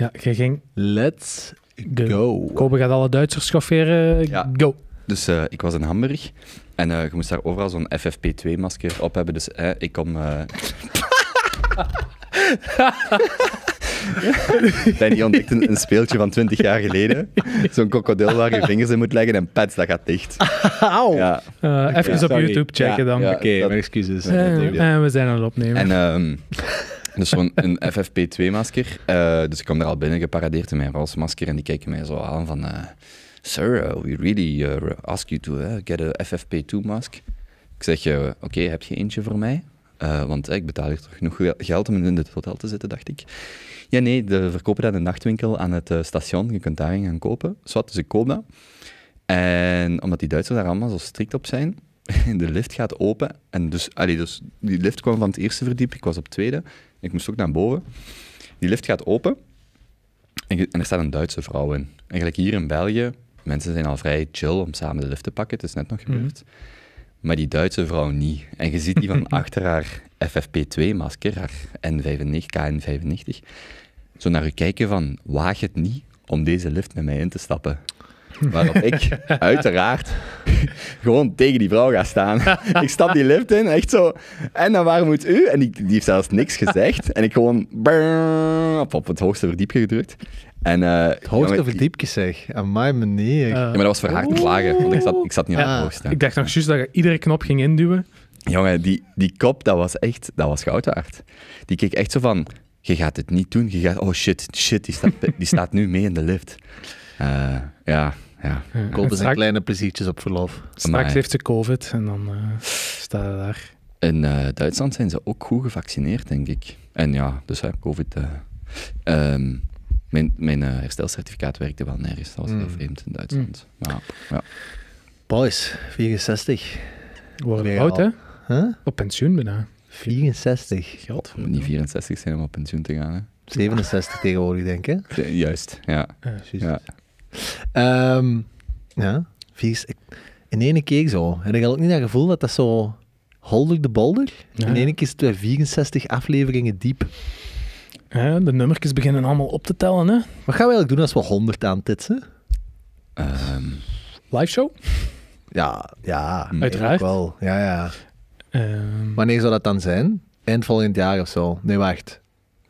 Ja, je ging... Let's go. go. Kobe gaat alle Duitsers schofferen. Ja. Go. Dus eh, ik was in Hamburg en eh, je moest daar overal zo'n FFP2-masker op hebben. Dus ik kom... Uh... Danny ontdekt een, een, speeltje van 20 jaar geleden. Zo'n krokodil waar je vingers in moet leggen en pets, dat gaat dicht. Ja. even op YouTube checken dan. Oké, maar mijn excuses. we zijn aan het opnemen. En ehm, dus zo'n een FFP2-masker. Eh, dus ik kwam daar al binnen geparadeerd in mijn roze masker en die kijken mij zo aan van... Eh, Sir, eh, we really ask you to get a FFP2-mask. Ik zeg, oké, heb je eentje voor mij? want ik betaal hier toch genoeg geld om in dit hotel te zitten, dacht ik. Ja, nee, de verkopen dat in de nachtwinkel aan het station. Je kunt daarin gaan kopen. Zwat, dus ik koop dat. En omdat die Duitsers daar allemaal zo strikt op zijn, de lift gaat open. En dus, allee, dus die lift kwam van het eerste verdiep, ik was op het tweede. Ik moest ook naar boven. Die lift gaat open en, er staat een Duitse vrouw in. En gelijk hier in België, mensen zijn al vrij chill om samen de lift te pakken. Het is net nog mhm. gebeurd. Maar die Duitse vrouw niet. En je ziet die van achter haar FFP2-masker, haar N95, KN95, zo naar u kijken van, waag het niet om deze lift met mij in te stappen. Waarop ik, uiteraard, gewoon tegen die vrouw ga staan. ik stap die lift in, echt zo. En dan waar moet u? En die, die heeft zelfs niks gezegd. En ik gewoon op, het hoogste verdiepje gedrukt. En, eh, het hoogste verdiepje zeg, aan mijn manier. Eh. Ja, maar dat was voor haar te klagen, want ik zat, ik zat niet aan op het ah. hoogste. Ik dacht nog juist dat je iedere knop ging induwen. Jongen, die, die kop, dat was echt, dat was goud Die keek echt zo van, je gaat het niet doen. Je gaat, oh shit, shit, die staat, die staat nu mee in de lift. Eh, ja, ja. Kopen zijn kleine pleziertjes op verlof. Straks heeft ze COVID en dan uh, staat ze daar. In eh, Duitsland zijn ze ook goed gevaccineerd, denk ik. En ja, dus hè, COVID. Eh, ehm, mijn mijn herstelcertificaat werkte wel nergens. Dat was heel mm. vreemd in Duitsland. Mm. Maar, ja. Boys, 64. Worden we oud, hè? Op pensioen bijna. 64. Geld. Moet niet 64 zijn om op pensioen te gaan, hè? 67 tegenwoordig, denk ik. Juist, ja. ja. Um, ja, vies. in één keer zo. En ik had ook niet dat gevoel dat dat zo holder de bolder. Ja. In één keer is weer 64 afleveringen diep. de nummertjes beginnen allemaal op te tellen. Hè? Wat gaan we eigenlijk doen als we 100 aantitsen? Um. Ehm. Live show? Ja, ja. Uiteraard. Wel. Ja, ja. Ehm. Wanneer zou dat dan zijn? Eind volgend jaar of zo? Nee, wacht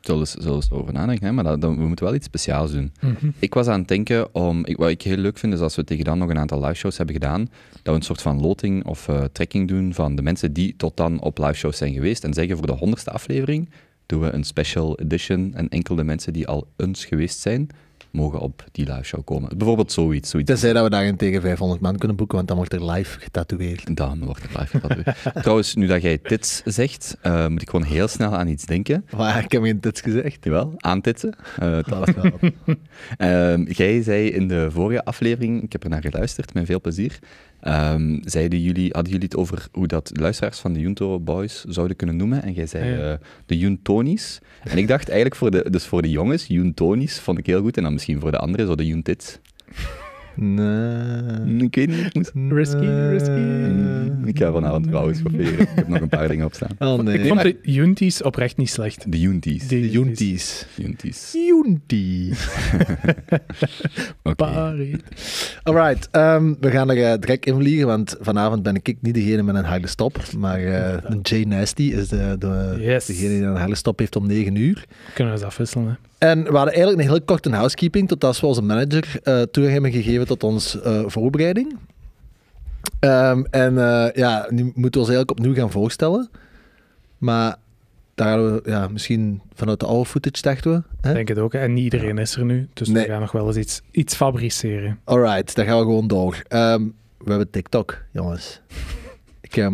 zullen we eens over nadenken, hè? maar we moeten wel iets speciaals doen. Mhm. Ik was aan het denken om, ik, wat ik heel leuk vind, is als we tegen dan nog een aantal live shows hebben gedaan, dat we een soort van loting of uh, trekking doen van de mensen die tot dan op live shows zijn geweest en zeggen voor de honderdste aflevering doen we een special edition en enkel de mensen die al eens geweest zijn mogen op die live show komen. Bijvoorbeeld zoiets. zoiets. Tenzij dat we tegen 500 man kunnen boeken, want dan wordt er live getatoeëerd. Dan wordt er live getatoeëerd. Trouwens, nu dat jij tits zegt, eh, moet ik gewoon heel snel aan iets denken. Maar ik heb geen tits gezegd. Jawel, aantitsen. Uh, dat ehm, jij zei in de vorige aflevering, ik heb er naar geluisterd, met veel plezier, Ehm, zeiden jullie, hadden jullie het over hoe dat luisteraars van de Junto Boys zouden kunnen noemen? En jij zei ah, eh, de Juntonies. En ik dacht eigenlijk voor de, dus voor de jongens, Juntonies vond ik heel goed. En dan misschien voor de anderen, zo de Juntits. Nee. Ik weet niet. Ik Risky, risky. Ik ga vanavond trouwens Ik heb nog een paar dingen opstaan. Oh nee. Ik vond de Junties oprecht niet slecht. De Junties. De Junties. Junties. Junties. Oké. right. Ehm, we gaan er uh, direct in vliegen, want vanavond ben ik niet degene met een harde stop. Maar uh, eh, Jay Nasty is de, degene die een harde stop heeft om 9 uur. Kunnen we eens afwisselen, En we hadden eigenlijk een heel korte housekeeping, totdat we onze manager uh, eh, toe hebben gegeven tot onze eh, voorbereiding. Ehm, en eh, ja, nu moeten we ons eigenlijk opnieuw gaan voorstellen. Maar daar hadden we ja, misschien vanuit de oude footage, dachten we. Hè? Denk het ook. En niet iedereen is er nu. Dus we gaan nog wel eens iets, iets fabriceren. Alright, daar gaan we gewoon door. Ehm, we hebben TikTok, jongens. Ik, heb,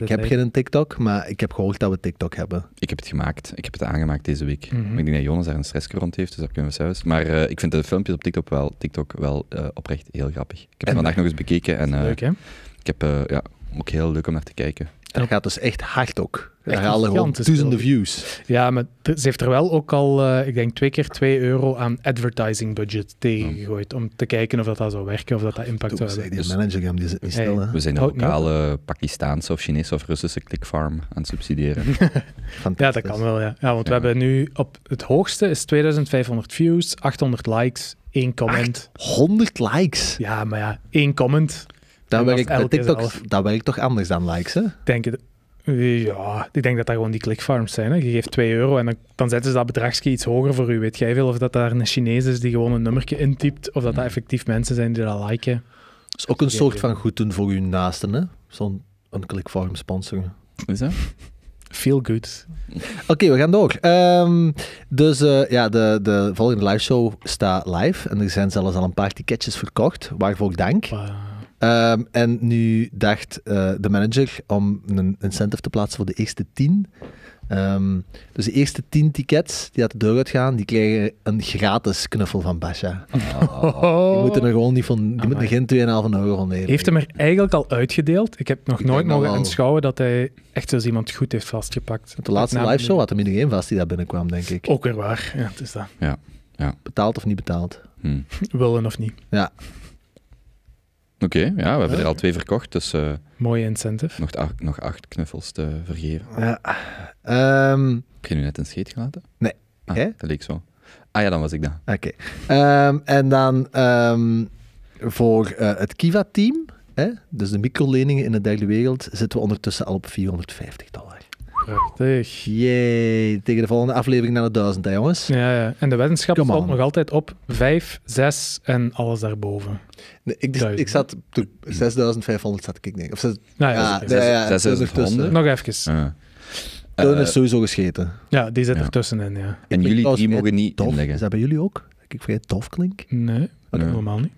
ik heb, geen TikTok, maar ik heb gehoord dat we TikTok hebben. Ik heb het gemaakt. Ik heb het aangemaakt deze week. Mhm. Maar ik denk dat Jonas daar een stressje rond heeft, dus dat kunnen we zelfs. Maar eh, ik vind de filmpjes op TikTok wel, TikTok wel eh, oprecht heel grappig. Ik heb ze vandaag nog eens bekeken. En, leuk, eh, hè? Ik heb ja, ook heel leuk om naar te kijken. Dat gaat dus echt hard ook. Echt ja, gewoon duizenden views. Ja, maar ze heeft er wel ook al, eh, ik denk, twee keer 2 euro aan advertising budget tegengegooid. Om te kijken of dat, dat zou werken, of dat dat impact zou hebben. Die dus manager gaan die niet snel. We zijn een lokale Pakistaanse of Chinese of Russische clickfarm aan het subsidiëren. ja, dat kan wel, ja. ja want we hebben nu op het hoogste is 2500 views, 800 likes, één comment. 100 likes? Ja, maar ja, één comment. Dat werkt TikTok toch anders dan likes, hè? Denk je, Ja, ik denk dat dat gewoon die clickfarms zijn. Hè. Je geeft 2 euro en dan, dan zetten ze dat bedrag iets hoger voor u. Weet jij veel of dat daar een Chinees is die gewoon een nummertje intypt, of dat dat hmm. effectief mensen zijn die dat liken. Dat is ook een soort van goed doen voor uw naasten, hè? Zo'n een clickfarm sponsoren. Is dat? Feel good. Oké, we gaan door. Ehm, dus eh, ja, de, de volgende live show staat live. En er zijn zelfs al een paar ticketjes verkocht. Waarvoor dank. Ehm, en nu dacht eh, de manager om een incentive te plaatsen voor de eerste tien. Ehm, dus de eerste tien tickets die uit de deur uitgaan, die krijgen een gratis knuffel van Basha. Oh. Die moeten er gewoon niet van, die moeten geen 2,5 euro van nemen. Heeft hem er eigenlijk al uitgedeeld? Ik heb nog nooit mogen aanschouwen dat hij echt zoals iemand goed heeft vastgepakt. de laatste live show had hem iedereen vast die daar binnenkwam, denk ik. Ook weer waar, ja, het is dat. Ja. Ja. Betaald of niet betaald? Hm. Willen of niet. Ja, Oké, ja, we hebben er al twee verkocht, dus... Eh, Mooie incentive. Nog acht, nog knuffels te vergeven. Ja. Ehm, Heb je nu net een scheet gelaten? Nee. Ah, dat leek zo. Ah ja, dan was ik dan. Oké. Ehm, en dan ehm, voor eh, het Kiva-team, dus de microleningen in de derde wereld, zitten we ondertussen al op 450 dollar. Prachtig. Jee, tegen de volgende aflevering naar de duizend, jongens. Ja, ja. en de wetenschap valt nog altijd op 5, 6 en alles daarboven. Nee, ik, ik zat, 6500 zat ik, denk Of nou ja, ah, ja, Nog even. Ja. Ah. Toen is eh, sowieso gescheten. Ja, die zit er tussenin, ja. En jullie, die mogen niet tof. inleggen. Is dat bij jullie ook? Ik het tof klink. Nee, normaal niet.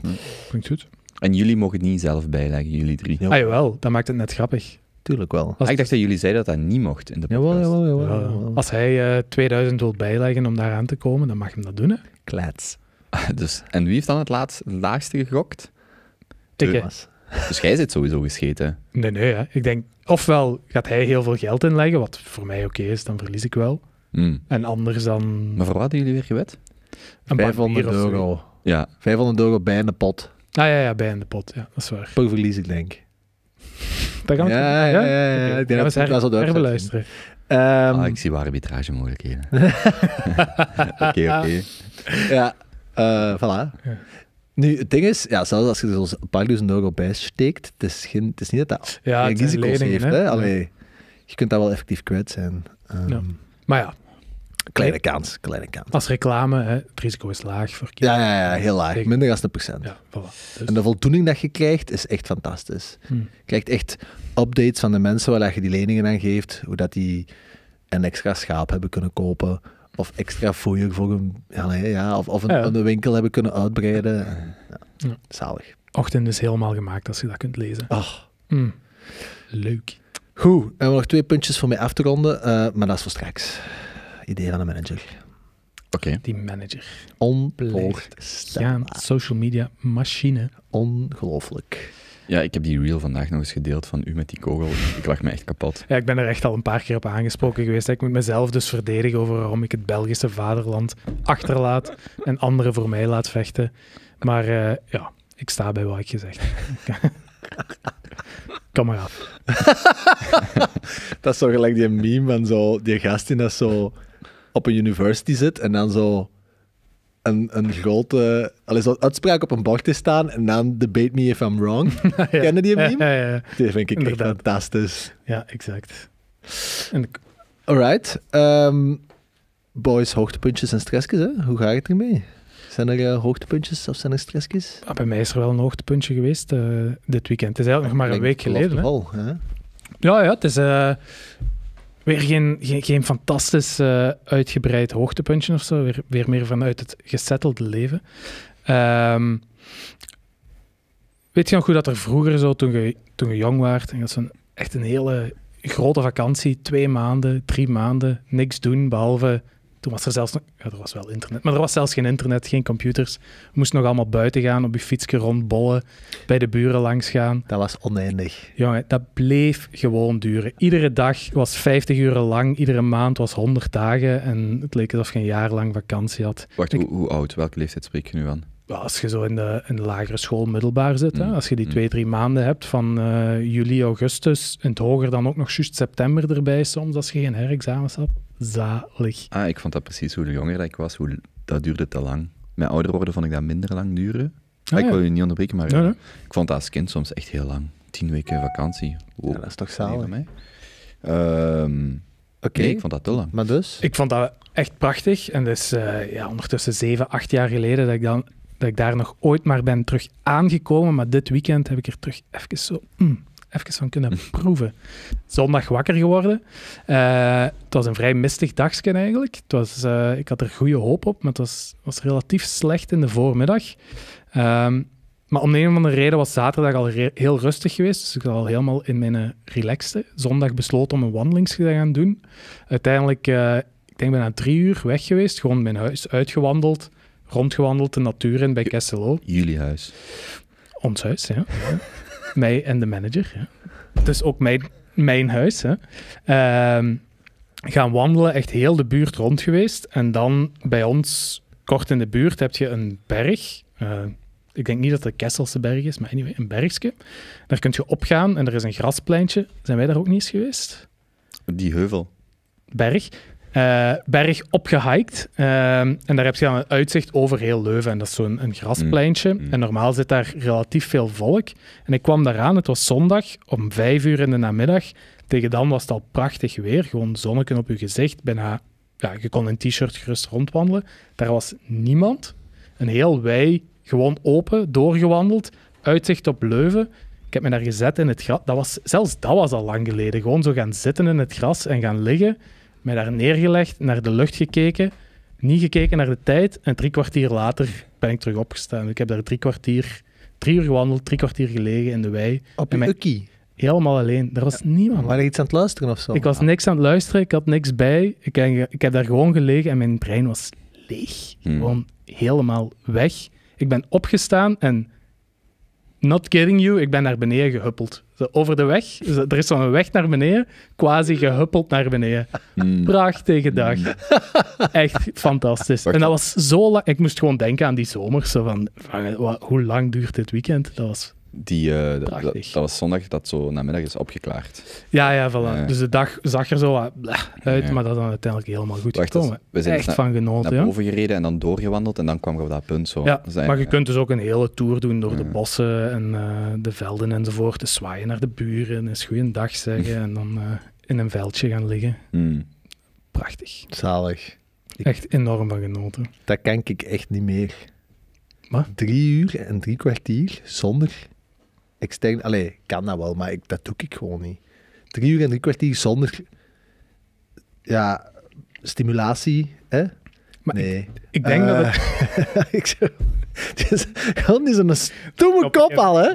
Klinkt goed. En jullie mogen niet zelf bijleggen, jullie drie. Ja. Ah, jawel, dat maakt het net grappig. Tuurlijk wel. Ah, ik dacht dat jullie zeiden dat dat niet mocht in de podcast. Jawel, wel, jawel, jawel. Als hij uh, eh, 2000 wil bijleggen om daar aan te komen, dan mag hem dat doen. Hè? Klets. Ah, dus, en wie heeft dan het, laatst, laagste gegokt? Thomas. Dus jij zit sowieso gescheten. Nee, nee. Ik denk, ofwel gaat hij heel veel geld inleggen, wat voor mij oké is, dan verlies ik wel. Hmm. En anders dan... Maar voor wat hadden jullie weer gewet? 500 euro. Ja. 500 euro bij in de pot. Ah ja, ja bij in de pot. Ja, dat is waar. Per verlies, ik denk. Daar gaan we ja, ja, ja, ja, ik denk dat we dat wel beluisteren. ah, ik zie waar arbitrage mogelijkheden. Oké, oké. Ja, eh, voilà. Nu, het ding is, ja, zelfs als je dus er zo'n paar duizend euro bij steekt, het is, geen, het is niet dat dat ja, risico's heeft. Hè? Allee, je kunt daar wel effectief kwijt zijn. Um, ja. Ehm, maar ja, Kleine kans, kleine kans. Als reclame, het risico is laag voor kinderen. Ja, ja, ja heel laag. Minder dan 1%. Ja, voilà. En de dus- voldoening dat je krijgt, is echt fantastisch. Hmm. Je krijgt echt updates van de mensen waar je die leningen aan geeft, hoe dat die een extra schaap hebben kunnen kopen, of extra foeier voor een, ja, ja, of, een, winkel hebben kunnen uitbreiden. Ja, zalig. Ochtend is helemaal gemaakt als je dat kunt lezen. Oh. Hmm. Leuk. Goed, en we hebben nog twee puntjes voor mij af te ronden, eh, maar dat is voor straks idee van een manager. Oké. Die manager. Onvoorstelbaar. social media machine. Ongelooflijk. Ja, ik heb die reel vandaag nog eens gedeeld van u met die kogel. Ik lag me echt kapot. Ja, ik ben er echt al een paar keer op aangesproken geweest. Ik moet mezelf dus verdedigen over waarom ik het Belgische vaderland achterlaat en anderen voor mij laat vechten. Maar eh, ja, ik sta bij wat ik gezegd heb. Kom maar af. dat is zo gelijk die meme van zo, die gast in dat zo op een university zit en dan zo een, een grote al zo uitspraak op een bord is staan en dan debate me if I'm wrong. ja. Kennen die meme? Ja, ja, ja. Die vind ik echt fantastisch. Ja, exact. En Alright. Um, ehm, boys, hoogtepuntjes en stressjes, hè? Hoe gaat het ermee? Zijn er uh, hoogtepuntjes of zijn er stressjes? Ah, bij mij is er wel een hoogtepuntje geweest eh, dit weekend. Het is eigenlijk nog maar een week geleden. Hè? Ja, ja, het is... Eh, Weer geen, geen, geen fantastisch eh, uitgebreid hoogtepuntje of zo. Weer, weer meer vanuit het gesettelde leven. Ehm, weet je nog goed dat er vroeger zo, toen je, toen je jong waart, en dat echt een hele grote vakantie, twee maanden, drie maanden, niks doen behalve toen was er zelfs er was wel internet, maar er was zelfs geen internet, geen computers. moest nog allemaal buiten gaan, op je fietsje rondbollen, bij de buren langs gaan. Dat was oneindig. Ja, dat bleef gewoon duren. Iedere dag was 50 uur lang, iedere maand was 100 dagen en het leek alsof je een jaar lang vakantie had. Wacht, hoe, oud? Welke leeftijd spreek je nu aan? Als je zo in de, lagere school, middelbaar zit, hè? Mm. als je die mm. twee, drie maanden hebt van eh, juli, augustus, en het hoger dan ook nog juist september erbij soms, als je geen herexamens had zalig. Ah, ik vond dat precies. Hoe jonger ik was, hoe, dat duurde te lang. Met ouder worden vond ik dat minder lang duren. Ah, ah, ik wil je niet onderbreken, maar ik vond dat als kind soms echt heel lang. Tien weken vakantie. Wow. dat is toch zalig. Nee, mij. Ehm, Oké, ik vond dat te lang. Maar dus? Ik vond dat echt prachtig. En dus, eh, ja, ondertussen zeven, acht jaar geleden dat ik, dan, dat ik daar nog ooit maar ben terug aangekomen. Maar dit weekend heb ik er terug even zo... Mm, even van kunnen proeven. Zondag wakker geworden. Eh, het was een vrij mistig dagje eigenlijk. Het was, eh, ik had er goede hoop op, maar het was, was relatief slecht in de voormiddag. Ehm, maar om een of andere reden was zaterdag al heel rustig geweest. Dus ik was al helemaal in mijn eh, relaxte. Zondag besloten om een wandelingsje te gaan doen. Uiteindelijk, ik denk bijna drie uur weg geweest. Gewoon mijn huis uitgewandeld, rondgewandeld de natuur in bij Kesselo. Jullie huis? Ons huis, ja mij en de manager, ja. dus ook mijn, mijn huis, hè. Ehm, gaan wandelen, echt heel de buurt rond geweest. En dan bij ons, kort in de buurt, heb je een berg. Eh, ik denk niet dat het de Kesselse berg is, maar anyway, een bergje. Daar kun je opgaan en er is een graspleintje. Zijn wij daar ook niet eens geweest? Die heuvel. Berg. Eh, berg opgehiked. Ehm, en daar heb je dan een uitzicht over heel Leuven. En dat is zo'n een graspleintje. Mm, mm. En normaal zit daar relatief veel volk. En ik kwam daaraan, het was zondag om vijf uur in de namiddag. Tegen dan was het al prachtig weer. Gewoon zonneken op je gezicht. Bijna, ja, je kon in t-shirt gerust rondwandelen. Daar was niemand. Een heel wei, gewoon open, doorgewandeld. Uitzicht op Leuven. Ik heb me daar gezet in het gras. Dat was, zelfs dat was al lang geleden. Gewoon zo gaan zitten in het gras en gaan liggen mij daar neergelegd, naar de lucht gekeken, niet gekeken naar de tijd. En drie kwartier later ben ik terug opgestaan. Ik heb daar drie kwartier, drie uur gewandeld, drie kwartier gelegen in de wei. Op een ukkie? Helemaal alleen. Er was niemand. Waren je iets aan het luisteren of zo? Ik was ah. niks aan het luisteren, ik had niks bij. Ik, ik heb daar gewoon gelegen en mijn brein was leeg. Hmm. Gewoon helemaal weg. Ik ben opgestaan en, not kidding you, ik ben naar beneden gehuppeld over de weg. er is zo'n weg naar beneden, quasi gehuppeld naar beneden. Hmm. Prachtige dag, hmm. Echt fantastisch. En dat was zo lang. Ik moest gewoon denken aan die zomers. van, van, hoe lang duurt dit weekend? Dat was die, eh, dat, was zondag dat zo namiddag is opgeklaard. Ja, ja, voilà. Dus de dag zag er zo uit, maar dat dan uiteindelijk helemaal goed Wacht, gekomen. We zijn dus Echt van genoten. Naar boven gereden en dan doorgewandeld en dan kwamen we op dat punt. Zo. Ja, maar je kunt dus ook een hele tour doen door de bossen en eh, de velden enzovoort. Dus zwaaien naar de buren, eens goeiedag zeggen en dan eh, in een veldje gaan liggen. Hmm. Prachtig. Zalig. Echt enorm van genoten. Dat kan ik echt niet meer. Wat? Drie uur en drie kwartier zonder extern... Allee, kan dat wel, maar ik, dat doe ik gewoon niet. Drie uur en drie kwartier zonder... Ja, stimulatie, hè? nee. Ik, denk uh, dat het... Eh, gewoon is een stomme kop al, hè?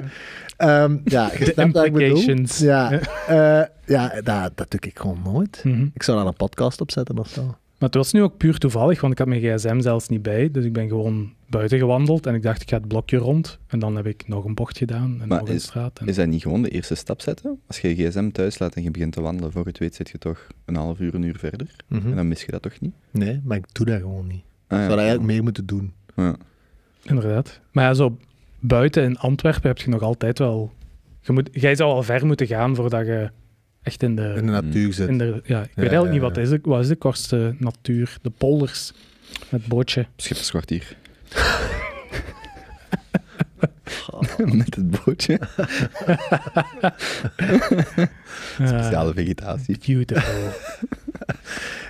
Um, ja, je snapt wat ik bedoel. Ja, uh, ja dat, dat doe ik gewoon nooit. Mhm. Ik zou daar een podcast opzetten zetten of zo. Maar het was nu ook puur toevallig, want ik had mijn gsm zelfs niet bij. Dus ik ben gewoon buiten gewandeld en ik dacht, ik ga het blokje rond. En dan heb ik nog een bocht gedaan en maar nog is, straat. Is dat niet gewoon de eerste stap zetten? Als je je gsm thuis laat en je begint te wandelen, voor het weet zit je toch een half uur, een uur verder. Mhm. En dan mis je dat toch niet? Nee, maar ik doe dat gewoon niet. Ah, ik zou dat eigenlijk meer moeten doen. Ja. Inderdaad. Maar ja, zo buiten in Antwerpen heb je nog altijd wel... Je moet, jij zou al ver moeten gaan voordat je echt in de, in de natuur zit. In de, ja, ik weet eigenlijk niet wat is. De, wat is de kortste natuur? De polders. Het bootje. Schipperskwartier. Met het bootje. Speciale vegetatie. Beautiful.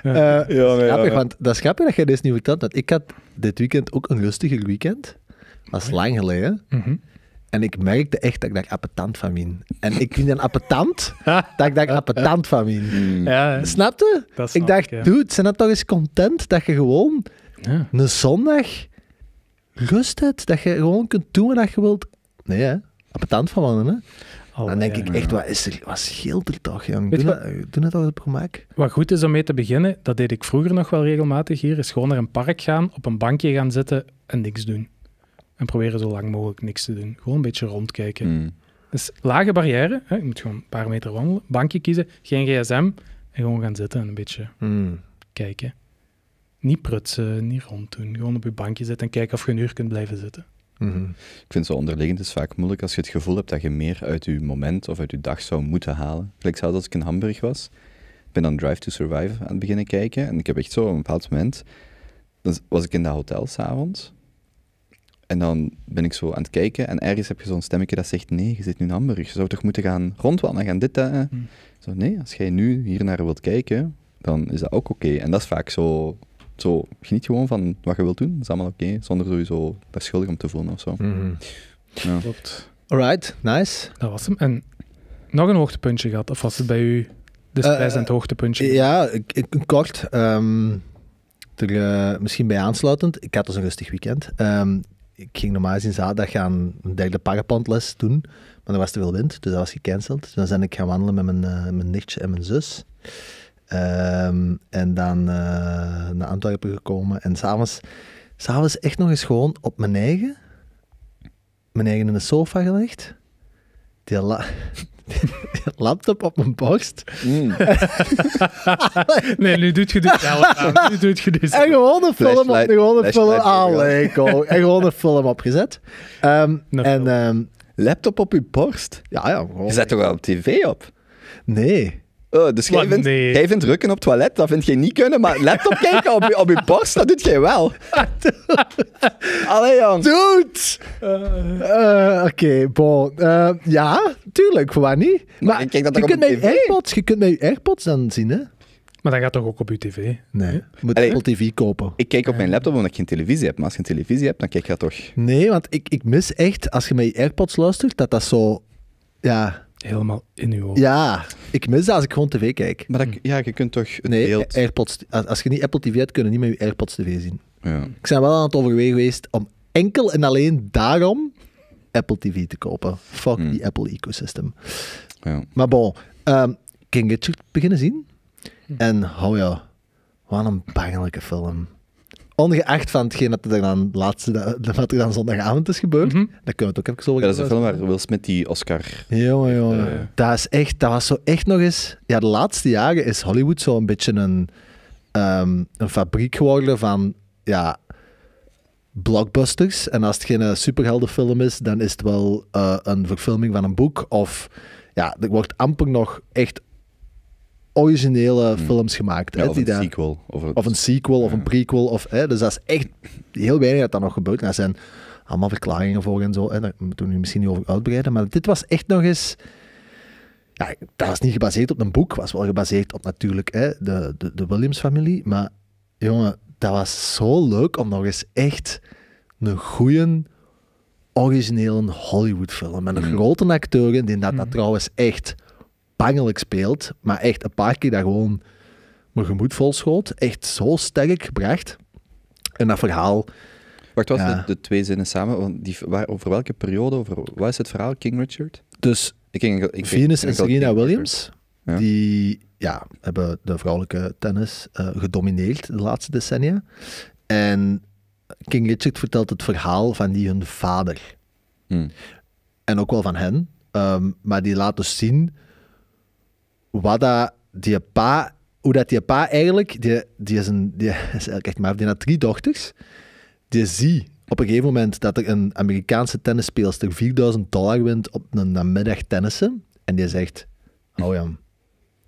ja, nee, eh, grappig, want dat is grappig dat jij deze dus nieuwe vertelt. Want ik had dit weekend ook een rustiger weekend. Dat is lang geleden. Mhm. En ik merkte echt dat ik daar appetant van win. En ik vind een appetant, dat ik daar appetant van min. Hmm. Ja, Snapte? ik dacht, dude, zijn dat toch eens content dat je gewoon een zondag rust hebt, dat je gewoon kunt doen wat je wilt. Nee, hè? appetant van worden, hè? dan denk ik echt, wat, is wat scheelt er toch, jong? Doe, het dat, al op gemak. Wat goed is om mee te beginnen, dat deed ik vroeger nog wel regelmatig hier, is gewoon naar een park gaan, op een bankje gaan zitten en niks doen. En proberen zo lang mogelijk niks te doen. Gewoon een beetje rondkijken. Hmm. Dus lage barrière, hè? je moet gewoon een paar meter wandelen, bankje kiezen, geen gsm en gewoon gaan zitten en een beetje hmm. kijken. Niet prutsen, niet ronddoen. Gewoon op je bankje zitten en kijken of je een uur kunt blijven zitten. Hmm. Ik vind zo onderliggend is vaak moeilijk als je het gevoel hebt dat je meer uit je moment of uit je dag zou moeten halen. Gelijk zelfs als ik in Hamburg was, ben dan Drive to Survive aan het beginnen kijken en ik heb echt zo op een bepaald moment, dan was ik in dat hotel s'avonds en dan ben ik zo aan het kijken en ergens heb je zo'n stemmetje dat zegt, nee, je zit nu in Hamburg, je zou toch moeten gaan rondwandelen, gaan dit, eh. hmm. Zo, nee, als jij nu hier naar wilt kijken, dan is dat ook oké. En dat is vaak zo, zo, geniet gewoon van wat je wilt doen, dat is allemaal oké, zonder sowieso daar schuldig om te voelen of zo. Mhm. Ja. Klopt. Alright, nice. Dat was hem. En nog een hoogtepuntje gehad, of was het bij u de spijs en het hoogtepuntje? Eh, ja, kort. Ehm, eh, misschien bij aansluitend, ik had dus een rustig weekend. Ehm, ik ging normaal gezien zaterdag gaan een derde parapandles doen, maar er was te veel wind, dus dat was gecanceld. Dus dan ben ik gaan wandelen met mijn, eh, mijn nichtje en mijn zus. Ehm, en dan eh, naar Antwerpen gekomen. En s'avonds, s'avonds echt nog eens gewoon op mijn eigen, mijn eigen in de sofa gelegd. Die, la laptop op mijn borst. Mm. nee, nu doet je dit. Ja, nu doet je dit. En gewoon een film, op, gewoon een film. Allee, ah, go. En gewoon een film opgezet. Um, en, um, Laptop op je borst? Ja, ja. Gewoon. Je zet toch wel op tv op? Nee. Oh, dus jij vindt, jij vindt, rukken op toilet, dat vind je niet kunnen, maar laptop kijken op, je, op je borst, dat doet jij wel. Allee, jong. Dude! Eh, eh, oké, bon. Eh, ja, tuurlijk, waar niet? Maar, je, kunt met AirPods, je kunt met AirPods dan zien, hè? Maar dat gaat toch ook op je tv? Nee. Je moet Allee, Apple TV kopen. Ik kijk op mijn laptop omdat ik geen televisie heb. Maar als je een televisie hebt, dan kijk je dat toch? Nee, want ik, ik mis echt, als je met je AirPods luistert, dat dat zo... Ja, helemaal in je ogen. Ja, ik mis dat als ik gewoon tv kijk. Maar ja, je kunt toch een nee, AirPods, als, als je niet Apple TV hebt, je niet meer je AirPods tv zien. Ja. Ik ben wel aan het overwegen geweest om enkel en alleen daarom Apple TV te kopen. Fuck hmm. die Apple ecosystem. Ja. Maar bon, um, King Richard beginnen zien. Hmm. En oh ja, wat een pijnlijke film ongeacht van hetgeen dat er dan, laatste, dat er dan zondagavond is gebeurd, mhm. dat kunnen we het ook even zo ja, Dat is een film waar Will Smith die Oscar... Jongen, jongen. Uh... Dat, is echt, dat was zo echt nog eens... Ja, de laatste jaren is Hollywood zo een beetje een, ehm, een fabriek geworden van... Ja, blockbusters. En als het geen eh, superheldenfilm is, dan is het wel eh, een verfilming van een boek. Of ja, er wordt amper nog echt originele hmm. films gemaakt. Ja, of, een sequel, of, een sequel, of een prequel. Of, hè, dus dat is echt heel weinig dat daar nog gebeurt. En daar zijn allemaal verklaringen voor en zo. Hè, daar moeten we nu misschien niet over uitbreiden. Maar dit was echt nog eens... Ja, dat was niet gebaseerd op een boek. was wel gebaseerd op natuurlijk hè, de, de, de Williams-familie. Maar jongen, dat was zo leuk om nog eens echt een goede originele Hollywood-film. Met een mm. grote acteur, die dat, dat hmm. trouwens echt pangelijk speelt, maar echt een paar keer daar gewoon mijn gemoed vol schoot. Echt zo sterk gebracht. En dat verhaal... Wacht, wat ja. de, de, twee zinnen samen? die, waar, over welke periode, over, wat is het verhaal, King Richard? Dus ik ik, Venus en Serena Williams, die ja, hebben de vrouwelijke tennis uh, gedomineerd de laatste decennia. En King Richard vertelt het verhaal van die hun vader. Hmm. En ook wel van hen. Ehm, maar die laat dus zien wat dat die pa, hoe dat die pa eigenlijk, die, die, is, een, die is maar, die had drie dochters, die zie op een gegeven moment dat er een Amerikaanse tennisspeelster 4000 dollar wint op een namiddag tennissen. En die zegt, oh ja,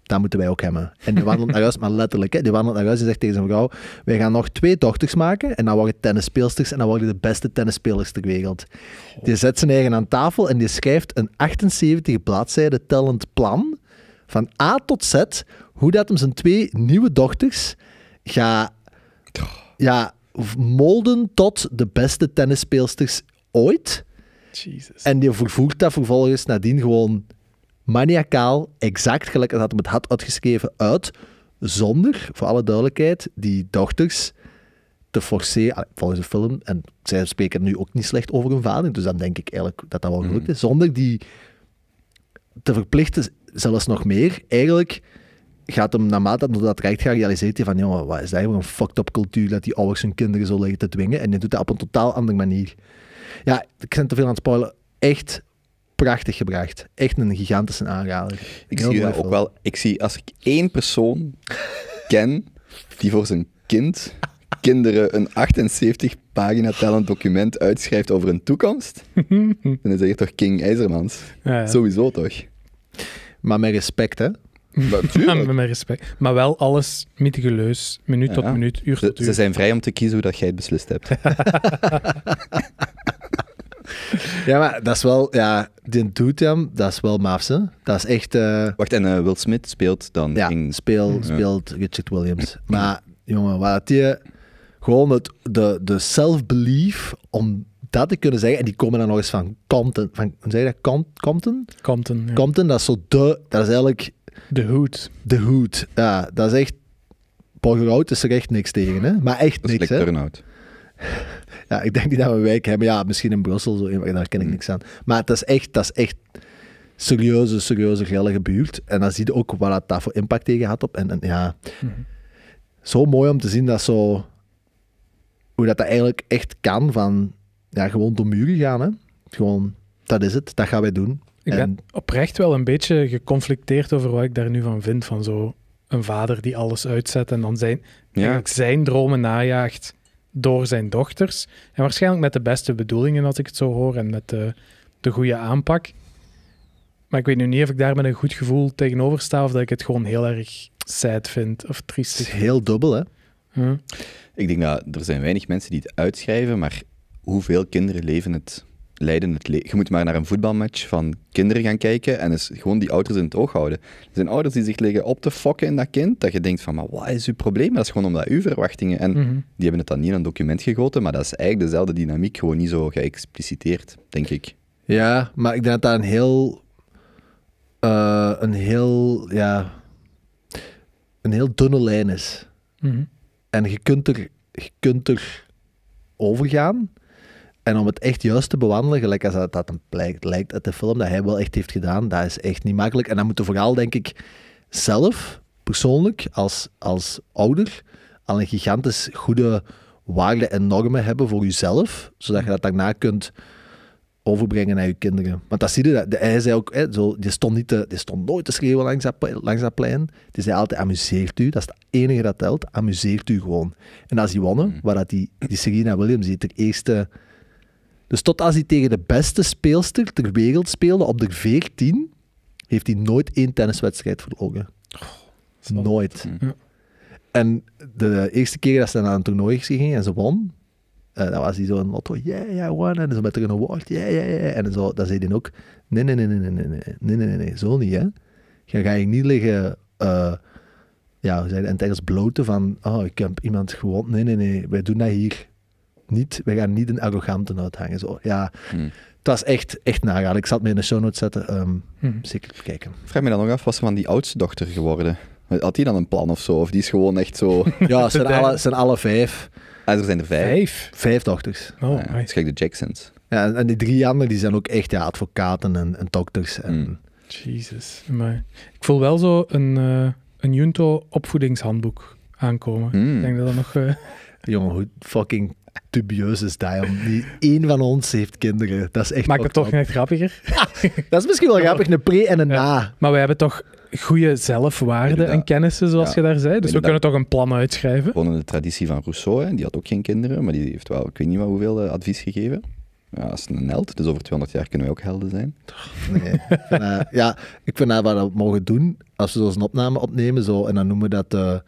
dat moeten wij ook hebben. En die wandelt naar huis, maar letterlijk, hè, die wandelt naar huis en zegt tegen zijn vrouw, wij gaan nog twee dochters maken en dan worden tennisspeelsters en dan worden de beste tennisspelers ter wereld. Die zet zijn eigen aan tafel en die schrijft een 78 bladzijde tellend plan van A tot Z hoe dat hem zijn twee nieuwe dochters gaat ja, molden tot de beste tennisspeelsters ooit. Jesus. En die vervoert dat vervolgens nadien gewoon maniacaal, exact gelijk als dat hem het had uitgeschreven, uit. Zonder, voor alle duidelijkheid, die dochters te forceren, volgens de film, en zij spreken nu ook niet slecht over hun vader, dus dan denk ik eigenlijk dat dat wel hmm. gelukt is, zonder die te verplichten zelfs nog meer, eigenlijk gaat hem naarmate dat dat recht gaat, realiseert van, joh, wat is dat een fucked up cultuur dat die ouders hun kinderen zo liggen te dwingen. En hij doet dat op een totaal andere manier. Ja, ik ben te veel aan het spoilen. Echt prachtig gebracht. Echt een gigantische aanrader. Ik zie dat ook wel. Ik zie, als ik één persoon ken die voor zijn kind, kinderen, een 78 pagina tellend document uitschrijft over hun toekomst, dan is dat toch King IJzermans. Sowieso toch? Maar met respect, hè? Natuurlijk. met respect. Maar wel alles meticuleus, minuut tot minuut, uur tot uur. Ze zijn vrij om te kiezen hoe dat jij het beslist hebt. ja, maar dat is wel... Ja, doet hem, dat is wel maafse. Dat is echt... Eh, Wacht, en uh, Will Smith speelt dan... Ja, in... speel, speelt Richard Williams. Maar, jongen, wat die... Gewoon het, de, de self-belief om dat te kunnen zeggen. En die komen dan nog eens van Compton. Van, hoe zeg je dat? Com Compton? Compton, Compton, dat is zo de... Dat is eigenlijk... De hoed. De hoed, ja. Dat is echt... Borgerhout is er echt niks tegen, hè. Maar echt niks, hè. ja, ik denk niet dat we een wijk hebben. Ja, misschien in Brussel, zo, daar ken ik hmm. niks aan. Maar dat is echt... Dat is echt serieuze, serieuze, geldige buurt. En dan zie je ook wat dat voor impact tegen had op. En, ja... Mhm. Zo mooi om te zien dat zo hoe dat, dat eigenlijk echt kan van ja, gewoon door muren gaan. Hè? Gewoon, dat is het, dat gaan wij doen. Ik en... ben oprecht wel een beetje geconflicteerd over wat ik daar nu van vind. Van zo een vader die alles uitzet en dan zijn, zijn dromen najaagt door zijn dochters. En waarschijnlijk met de beste bedoelingen, als ik het zo hoor, en met de, eh, de goede aanpak. Maar ik weet nu niet of ik daar met een goed gevoel tegenover sta of dat ik het gewoon heel erg sad vind of triest. Het is heel dubbel, hè? Hm. Ik denk dat er zijn weinig mensen die het uitschrijven, maar hoeveel kinderen leven het, lijden het Je moet maar naar een voetbalmatch van kinderen gaan kijken en dus gewoon die ouders in het oog houden. Er zijn ouders die zich liggen op te fokken in dat kind, dat je denkt van, maar wat is uw probleem? dat is gewoon omdat uw verwachtingen... En mhm. die hebben het dan niet in een document gegoten, maar dat is eigenlijk dezelfde dynamiek, gewoon niet zo geëxpliciteerd, denk ik. Ja, maar ik denk dat dat een heel... Eh, een heel... Ja... Een heel dunne lijn is. Mhm. En je kunt er... Je kunt er overgaan. En om het echt juist te bewandelen, gelijk als dat, dat lijkt, lijkt uit de film dat hij wel echt heeft gedaan, dat is echt niet makkelijk. En dan moet je vooral, denk ik, zelf, persoonlijk, als, als ouder, al een gigantisch goede waarden en normen hebben voor jezelf, zodat je dat daarna kunt overbrengen naar je kinderen. Want dat zie je, dat, hij zei ook, hè, zo, stond niet te, stond nooit te schreeuwen langs dat, langs dat plein. Je zei altijd, amuseert u, dat is het enige dat telt, amuseert u gewoon. En als die wonnen, mm. waar dat die, die Serena Williams, die het eerste dus tot als hij tegen de beste speelster ter wereld speelde op de 14, heeft hij nooit één tenniswedstrijd verloren. nooit. Ja. En de eerste keer dat ze naar een toernooi ging en ze won, uh, dan was hij zo een oh yeah, yeah, won. En zo met een award, yeah, yeah, yeah. En zo, dan zei hij ook, nee, nee, nee, nee, nee, nee, nee, nee, nee, nee, zo niet, hè. Dan ga je niet liggen, uh, ja, hoe en tijdens bloten van, oh, ik heb iemand gewonnen. Nee, nee, nee, wij doen dat hier niet, we gaan niet een arrogante uithangen. Zo. Ja, hmm. Het was echt, echt nagaal. Ik zal het me in de show notes zetten. Um, Zeker kijken. Vraag me dan nog af, was ze van die oudste dochter geworden? Had hij dan een plan of zo? Of die is gewoon echt zo... ja, ze zijn alle, zijn alle vijf. Ah, er zijn er vijf? Vijf? dochters. Oh, is nice. de Jacksons. Ja, en die drie anderen die zijn ook echt ja, advocaten en, en dokters. En... Mm. Jezus. ik voel wel zo een, eh, een Junto opvoedingshandboek aankomen. Hmm. Ik denk dat dat nog... Eh, Jongen, hoe fucking dubieus is dat. Om. van ons heeft kinderen. Dat is echt Maakt het toch net grappiger? Ah, dat is misschien wel grappig, een pre en een na. Maar we hebben toch goede zelfwaarde en kennissen, zoals je daar zei. Dus we kunnen toch een plan uitschrijven. Gewoon in de traditie van Rousseau, hè. die had ook geen kinderen, maar die heeft wel, ik weet niet wel hoeveel eh, advies gegeven. Ja, dat is een held, dus over 200 jaar kunnen wij ook helden zijn. ja, ik vind dat wat we mogen doen, als we zo'n opname opnemen, zo, en dan noemen we dat... Uh, eh, uh,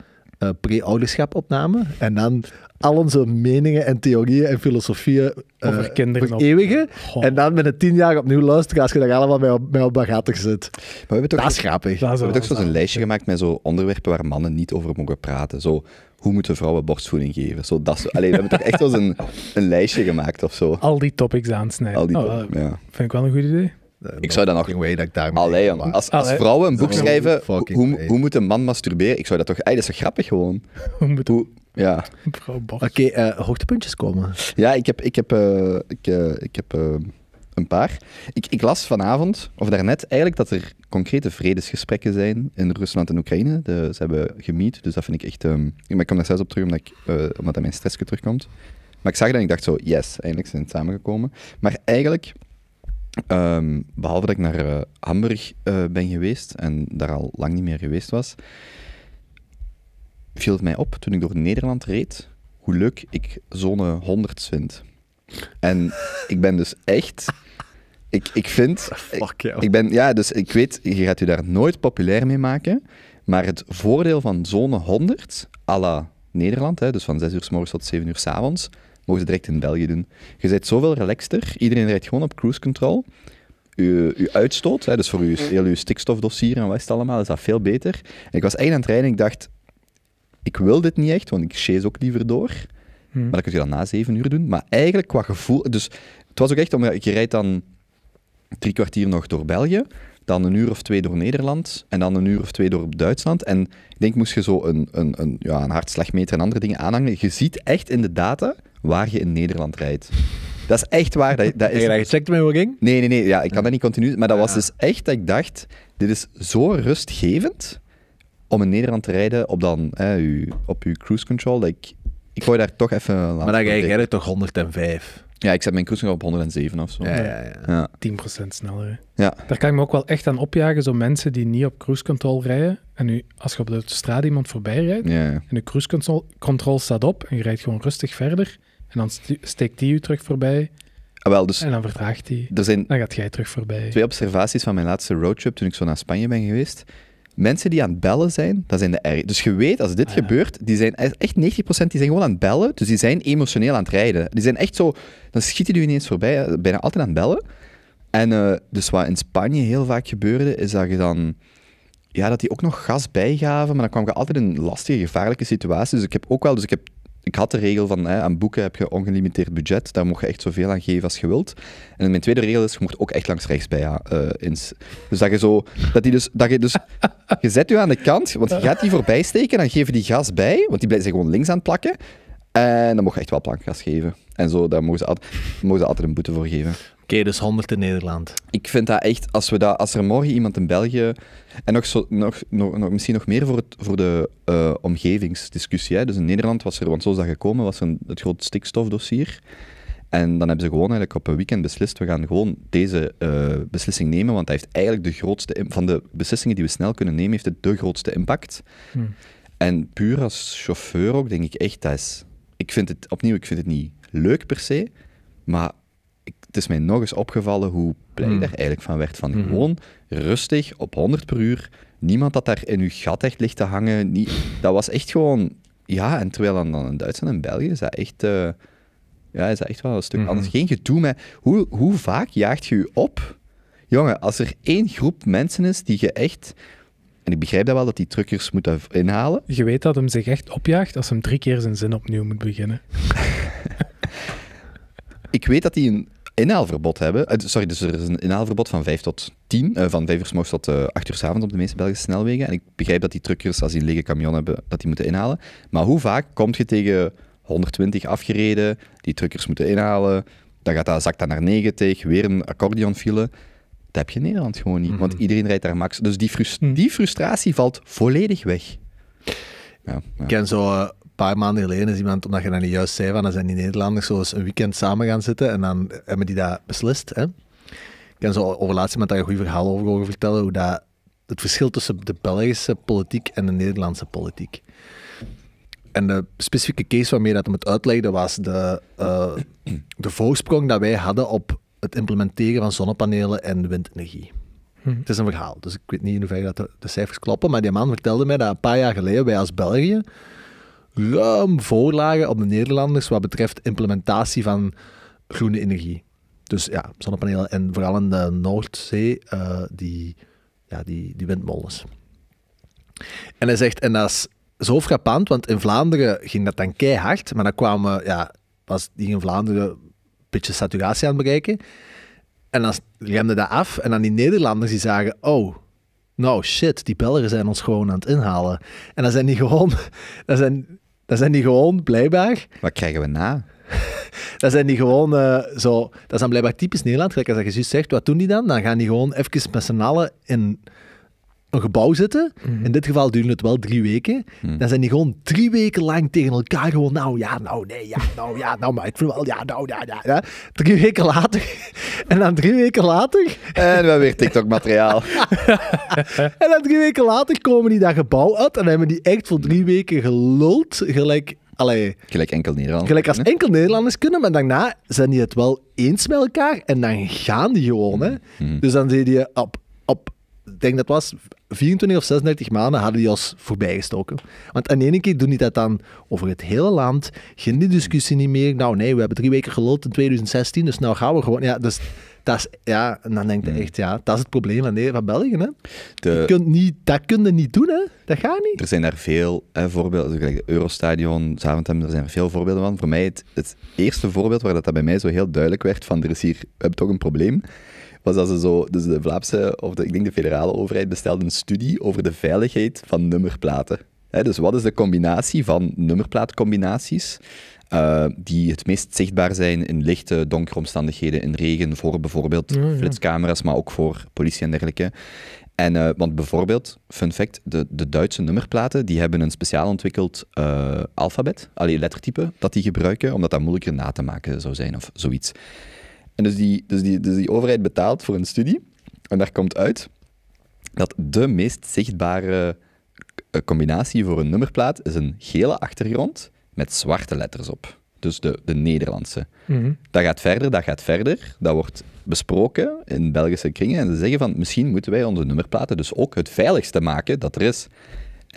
eh, pre-ouderschap opname. En dan, al onze meningen en theorieën en filosofieën eh, over uh, eeuwigen. En dan met een tien jaar opnieuw luisteren als je daar allemaal mee op, mee op bagatig zit. Maar we hebben toch dat grappig. we hebben toch zo'n lijstje gemaakt met zo onderwerpen waar mannen niet over mogen praten. Zo, hoe moeten vrouwen borstvoeding geven? Zo, dat zo. Allee, we hebben toch echt wel een, lijstje gemaakt of zo. Al die topics aansnijden. Al die oh, ja. Vind ik wel een goed idee. Eh, ik zou dan nog... Way dat ik Als, als vrouwen een boek schrijven, hoe, hoe, moet een man masturberen? Ik zou dat toch... eigenlijk dat is zo grappig gewoon. hoe, ja. Oké, okay, eh, hoogtepuntjes komen. Ja, ik heb, ik heb, eh, ik, ik heb een paar. Ik, ik las vanavond, of daarnet, eigenlijk dat er concrete vredesgesprekken zijn in Rusland en Oekraïne. ze hebben gemiet, dus dat vind ik echt... Ehm, maar ik kom daar zelfs op terug, omdat, ik, omdat dat mijn stressje terugkomt. Maar ik zag dat en ik dacht zo, yes, eindelijk zijn ze het samengekomen. Maar eigenlijk Ehm, behalve dat ik naar eh, Hamburg eh, ben geweest en daar al lang niet meer geweest was, viel het mij op toen ik door Nederland reed hoe leuk ik zone 100 vind. En ik ben dus echt. Ik, ik vind. Fuck ik, ik ben, ja, dus ik weet, je gaat je daar nooit populair mee maken. Maar het voordeel van zone 100, à la Nederland, hè, dus van 6 uur s morgens tot 7 uur s avonds, mogen ze direct in België doen. Je bent zoveel relaxter, iedereen rijdt gewoon op cruise control. Je uitstoot, hè, dus voor uw, heel uw stikstofdossier en wat is allemaal, is dat veel beter. En ik was eigenlijk aan het rijden en ik dacht, ik wil dit niet echt, want ik chase ook liever door. Hmm. Maar dat kun je dan na zeven uur doen. Maar eigenlijk qua gevoel... Dus het was ook echt, omdat je rijdt dan drie kwartier nog door België, dan een uur of twee door Nederland en dan een uur of twee door Duitsland. En ik denk, moest je zo een, een, een, ja, een hartslagmeter en andere dingen aanhangen. Je ziet echt in de data waar je in Nederland rijdt. Dat is echt waar. Dat, dat is... Heb je dat gecheckt met ging? Nee, nee, nee. Ja, ik kan dat niet continu. Maar dat was ah. dus echt dat ik dacht, dit is zo rustgevend om in Nederland te rijden op, dan, hè, op uw cruise control. ik, ik gooi daar toch even... maar dan ga je toch 105? Ja, ik zet mijn cruise op 107 of zo. Ja, ja, ja. ja. 10% sneller. Ja. Daar kan ik me ook wel echt aan opjagen, zo mensen die niet op cruise control rijden. En nu, als je op de straat iemand voorbij rijdt en de cruise control, control staat op en je rijdt gewoon rustig verder, en dan steekt die u terug voorbij. Ah, wel, dus en dan vertraagt hij. dan gaat jij terug voorbij. Twee observaties van mijn laatste roadtrip toen ik zo naar Spanje ben geweest. Mensen die aan het bellen zijn, dat zijn de erg. Dus je weet, als dit ah, gebeurt, die zijn echt 90% die zijn gewoon aan het bellen. Dus die zijn emotioneel aan het rijden. Die zijn echt zo, dan schieten die ineens voorbij. Bijna altijd aan het bellen. En eh, dus wat in Spanje heel vaak gebeurde, is dat je dan ja, dat die ook nog gas bijgaven, maar dan kwam je altijd in lastige, gevaarlijke situaties. Dus ik heb ook wel, dus ik heb ik had de regel van hè, aan boeken heb je ongelimiteerd budget, daar mocht je echt zoveel aan geven als je wilt. En mijn tweede regel is, je mocht ook echt langs rechts bij ja, eh, Dus dat je zo, dat die dus, dat je dus, je zet je aan de kant, want je gaat die voorbij steken, dan geven die gas bij, want die blijven gewoon links aan het plakken. En dan mocht je echt wel plankgas geven. En zo, daar mogen ze, altijd, mogen ze altijd een boete voor geven okay, dus 100 in Nederland. Ik vind dat echt, als, we dat, als er morgen iemand in België. En nog zo, nog, nog, misschien nog meer voor, het, voor de eh, omgevingsdiscussie. Hè. Dus in Nederland was er, want zo is dat gekomen, was een, het groot stikstofdossier. En dan hebben ze gewoon eigenlijk op een weekend beslist, we gaan gewoon deze eh, beslissing nemen, want hij heeft eigenlijk de grootste, van de beslissingen die we snel kunnen nemen, heeft het de grootste impact. Hmm. En puur als chauffeur ook, denk ik echt, dat ik vind het, opnieuw, ik vind het niet leuk per se, maar ik, het is mij nog eens opgevallen hoe blij mm. daar eigenlijk van werd. Van mhm. gewoon rustig op 100 per uur. Niemand dat daar in uw gat echt ligt te hangen. Niet, dat was echt gewoon. Ja, en terwijl dan, dan in Duitsland en België is dat echt. Eh, ja, is dat echt wel een stuk mhm. anders. Geen gedoe met. Hoe, hoe vaak jaagt je u op? Jongen, als er één groep mensen is die je echt. En ik begrijp dat wel dat die truckers moeten inhalen. Je weet dat hem zich echt opjaagt als hem drie keer zijn zin opnieuw moet beginnen. ik weet dat hij een inhaalverbod hebben. Eh, sorry, dus er is een inhaalverbod van 5 tot 10, eh, van 5 uur s tot uh, eh, 8 uur s avonds op de meeste Belgische snelwegen. En ik begrijp dat die truckers, als die een lege camion hebben, dat die moeten inhalen. Maar hoe vaak kom je tegen 120 afgereden, die truckers moeten inhalen, dan gaat dat, zakt dat naar 90, weer een filen. Dat heb je in Nederland gewoon niet, want mhm. iedereen rijdt daar max. Dus die, frust mhm. die frustratie valt volledig weg. Ja, ja. Ik ken zo paar maanden geleden is iemand, omdat je dan niet juist zei van, dan zijn die Nederlanders zo eens een weekend samen gaan zitten en dan hebben die dat beslist. Hè? Ik kan zo over laatst iemand daar een goed verhaal over horen vertellen, hoe dat, het verschil tussen de Belgische politiek en de Nederlandse politiek. En de specifieke case waarmee dat hem het uitlegde was de, eh, de voorsprong dat wij hadden op het implementeren van zonnepanelen en windenergie. Hmm. Het is een verhaal, dus ik weet niet in hoeverre dat de, de, cijfers kloppen, maar die man vertelde mij dat een paar jaar geleden wij als België ruim voorlagen op de Nederlanders wat betreft implementatie van groene energie. Dus ja, zonnepanelen en vooral in de Noordzee, eh, die, ja, die, die windmolens. En hij zegt, en dat is zo frappant, want in Vlaanderen ging dat dan keihard, maar dan kwamen, ja, was die in Vlaanderen een beetje saturatie aan het bereiken. En dan remde dat af en dan die Nederlanders die zagen, oh, nou shit, die Belgen zijn ons gewoon aan het inhalen. En dan zijn die gewoon, dan zijn dat zijn die gewoon, blijkbaar... Wat krijgen we na? dat zijn die gewoon eh, zo... Dat is dan blijkbaar typisch Nederland, gelijk als je zegt. Wat doen die dan? Dan gaan die gewoon even met z'n allen in een gebouw zitten, mhm. in dit geval duurde het wel drie weken, mhm. dan zijn die gewoon drie weken lang tegen elkaar gewoon, nou ja, nou nee, ja, nou ja, nou maar ik voel wel, ja, nou ja, ja, ja. Drie weken later, en dan drie weken later... En we weer TikTok-materiaal. en dan drie weken later komen die dat gebouw uit en hebben die echt voor drie weken geluld, gelijk Allee, gelijk enkel Nederlanders. Gelijk als enkel Nederlanders kunnen, maar daarna zijn die het wel eens met elkaar en dan gaan die gewoon. Mhm. Dus dan zie je op, op, ik denk dat was 24 of 36 maanden hadden die als voorbijgestoken. Want aan de ene keer doen die dat dan over het hele land. Geen die discussie niet meer. Nou nee, we hebben drie weken gelopen in 2016, dus nou gaan we gewoon. Ja, dus dat is, ja, en dan denk je hmm. echt, ja, dat is het probleem van, van België. Hè. Je kunt niet, dat kun je niet doen, hè. dat gaat niet. Er zijn daar veel hè, voorbeelden, gelijk het Eurostadion, Zaventem, er zijn er veel voorbeelden van. Voor mij het, het eerste voorbeeld waar dat, dat bij mij zo heel duidelijk werd van, er is hier, we hebben toch een probleem, was dat ze zo, dus de Vlaamse, of de, ik denk de federale overheid, bestelde een studie over de veiligheid van nummerplaten. dus wat is de combinatie van nummerplaatcombinaties eh, die het meest zichtbaar zijn in lichte, donkere omstandigheden, in regen, voor bijvoorbeeld ja, flitscamera's, maar ook voor politie en dergelijke. En, eh, want bijvoorbeeld, fun fact, de, de Duitse nummerplaten die hebben een speciaal ontwikkeld eh, alfabet, alleen lettertype, dat die gebruiken, omdat dat moeilijker na te maken zou zijn of zoiets. En dus die, dus, die, dus die overheid betaalt voor een studie. En daar komt uit dat de meest zichtbare eh, combinatie voor een nummerplaat is een gele achtergrond met zwarte letters op. Dus de, de Nederlandse. Mm Dat gaat verder, dat gaat verder. Dat wordt besproken in Belgische kringen. En ze zeggen van misschien moeten wij onze nummerplaten dus ook het veiligste maken dat er is.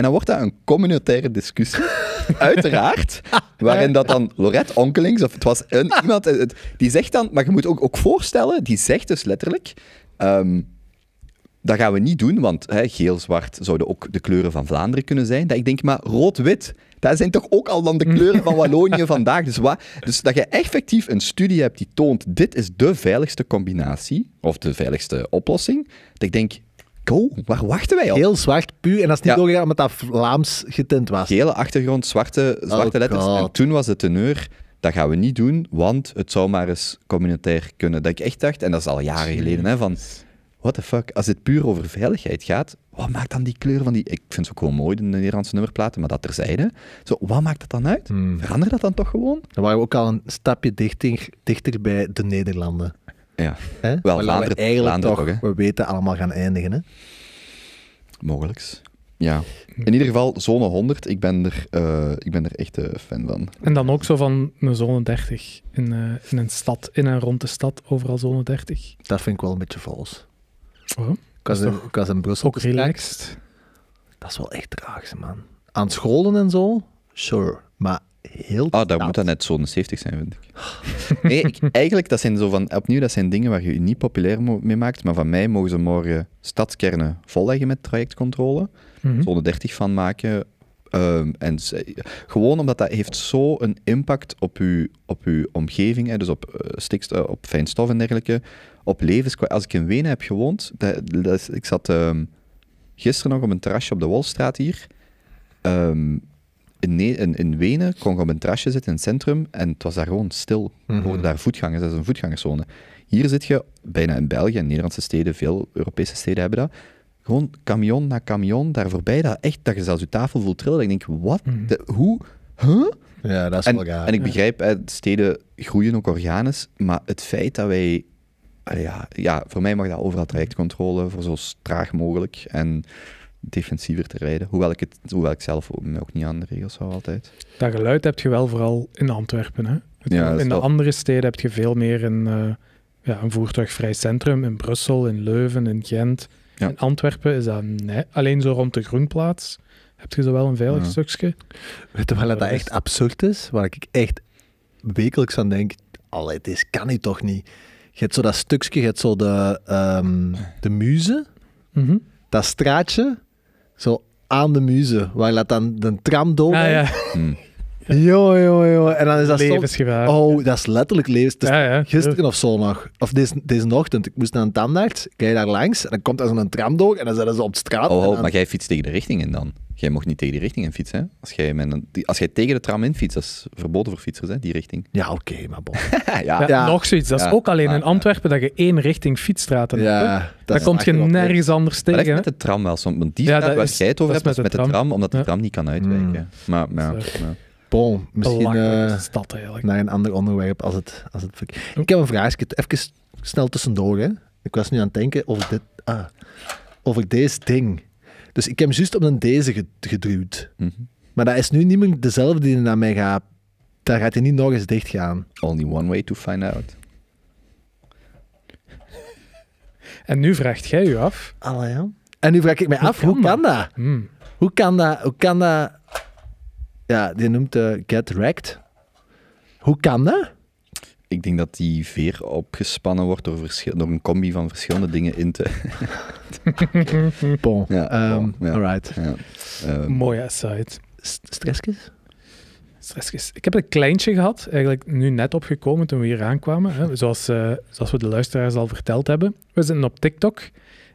En dan wordt dat een communautaire discussie. Uiteraard. Waarin dat dan Lorette Onkelings, of het was een, iemand, eh, die zegt dan, maar je moet ook, ook voorstellen, die zegt dus letterlijk. Ehm, dat gaan we niet doen, want geel-zwart zouden ook de kleuren van Vlaanderen kunnen zijn. Dat ik denk, maar rood-wit, dat zijn toch ook al dan de kleuren van Wallonië vandaag. Dus, wat, dus dat je effectief een studie hebt die toont, dit is de veiligste combinatie, of de veiligste oplossing. Dat ik denk, waar wachten wij op? Heel zwart, puur. En dat is niet ja. doorgegaan omdat dat Vlaams getint was. hele achtergrond, zwarte, zwarte oh, letters. En toen was de teneur, dat gaan we niet doen, want het zou maar eens communautair kunnen. Dat ik echt dacht, en dat is al jaren geleden, hè, van... What the fuck? Als het puur over veiligheid gaat, wat maakt dan die kleur van die... Ik vind ze ook wel mooi, de Nederlandse nummerplaten, maar dat terzijde. Zo, wat maakt dat dan uit? Hmm. Verander dat dan toch gewoon? Dan waren we ook al een stapje dichter, dichter bij de Nederlanden. Ja. Hè? Wel, Vlaanderen, we eigenlijk toch, we weten, allemaal gaan eindigen. Hè? Mogelijks. Ja. In ieder geval, zone 100, ik ben er, eh, ik ben er echt een eh, fan van. En dan ook zo van een zone 30 in, eh, in een stad, in en rond de stad, overal zone 30. Dat vind ik wel een beetje vals. Oh, ik, was was Brussel. Ook relaxed. Dat is wel echt traag, man. Aan scholen en zo, sure. Maar heel Ah, dat moet dan net zo'n 70 zijn, vind ik. Nee, ik, eigenlijk, dat zijn zo van... Opnieuw, dat zijn dingen waar je je niet populair mee maakt, maar van mij mogen ze morgen stadskernen volleggen met trajectcontrole. Mm Zone 30 van maken. Ehm, en gewoon omdat dat heeft zo'n impact op je op uw omgeving, hè, dus op, uh, op fijnstof en dergelijke, op levenskwaliteit. Als ik in Wenen heb gewoond, dat, ik zat ehm, gisteren nog op een terrasje op de Wolstraat hier, um, in, in, Wenen kon ik op een terrasje zitten in het centrum en het was daar gewoon stil. Mm daar voetgangers, dat is een voetgangerszone. Hier zit je bijna in België en Nederlandse steden, veel Europese steden hebben dat. Gewoon camion na camion, daar voorbij, dat, echt, dat je zelfs je tafel voelt trillen. ik denk, wat? Mm Hoe? Huh? Ja, dat is wel gaar. En ik begrijp, hè, steden groeien ook organisch, maar het feit dat wij... Ja, ja, voor mij mag dat overal trajectcontrole, voor zo traag mogelijk. En defensiever te rijden. Hoewel ik, het, hoewel ik zelf ook, niet aan de regels hou altijd. Dat geluid heb je wel vooral in Antwerpen. Hè? in de andere steden heb je veel meer een, eh, ja, een voertuigvrij centrum. In Brussel, in Leuven, in Gent. In Antwerpen is dat net. alleen zo rond de Groenplaats. Heb je zo wel een veilig stukje? Weet je wel dat, dat echt absurd is? Waar ik echt wekelijks aan denk... Allee, dit kan niet toch niet? Je hebt zo dat stukje, je hebt zo de, um, de muze. Mhm. Dat straatje, zo aan de muze, waar je laat dan de tram door. Ah, Jo, En dan is dat Levensgevaar. Oh, dat is letterlijk levens. gisteren of zo nog, of deze, deze ochtend, ik moest naar een tandarts, ik daar langs en dan komt er zo'n tram door en dan zetten ze op straat. Oh, oh, dan... maar jij fietst tegen de richting in dan? Jij mocht niet tegen die richting in fietsen. Als, jij als jij tegen de tram in fietst, dat is verboden voor fietsers, hè, die richting. Ja, oké, maar bon. Nog zoiets. Dat is ook alleen in Antwerpen dat je één richting fietsstraten hebt. Ja, komt je nergens anders tegen. met de tram wel soms. Want die ja, straat waar jij het over hebt, met, de, tram. omdat de tram niet kan uitwijken. Mm. Maar, maar, maar. Paul, misschien eh, stad, naar een ander onderwerp als het... Als het... Ik heb een vraagje, even snel tussendoor. Hè. Ik was nu aan het denken over dit... Ah, over deze ding. Dus ik heb hem juist op een deze geduwd. Mhm. Maar dat is nu niet meer dezelfde die naar mij gaat. Daar gaat hij niet nog eens dicht gaan. Only one way to find out. En nu vraagt jij je af. En nu vraag ik mij af, hmm. hoe kan dat? Hoe kan dat? Hoe kan dat? Ja, die noemt uh, Get Wrecked. Hoe kan dat? Ik denk dat die veer opgespannen wordt door, door een combi van verschillende dingen in te... bon. Ehm, ja. Alright. Ja. Ehm. Mooie site. Stressjes? Stressjes. Ik heb een kleintje gehad, eigenlijk nu net opgekomen toen we hier aankwamen. Hè. Zoals, eh, zoals we de luisteraars al verteld hebben. We zitten op TikTok.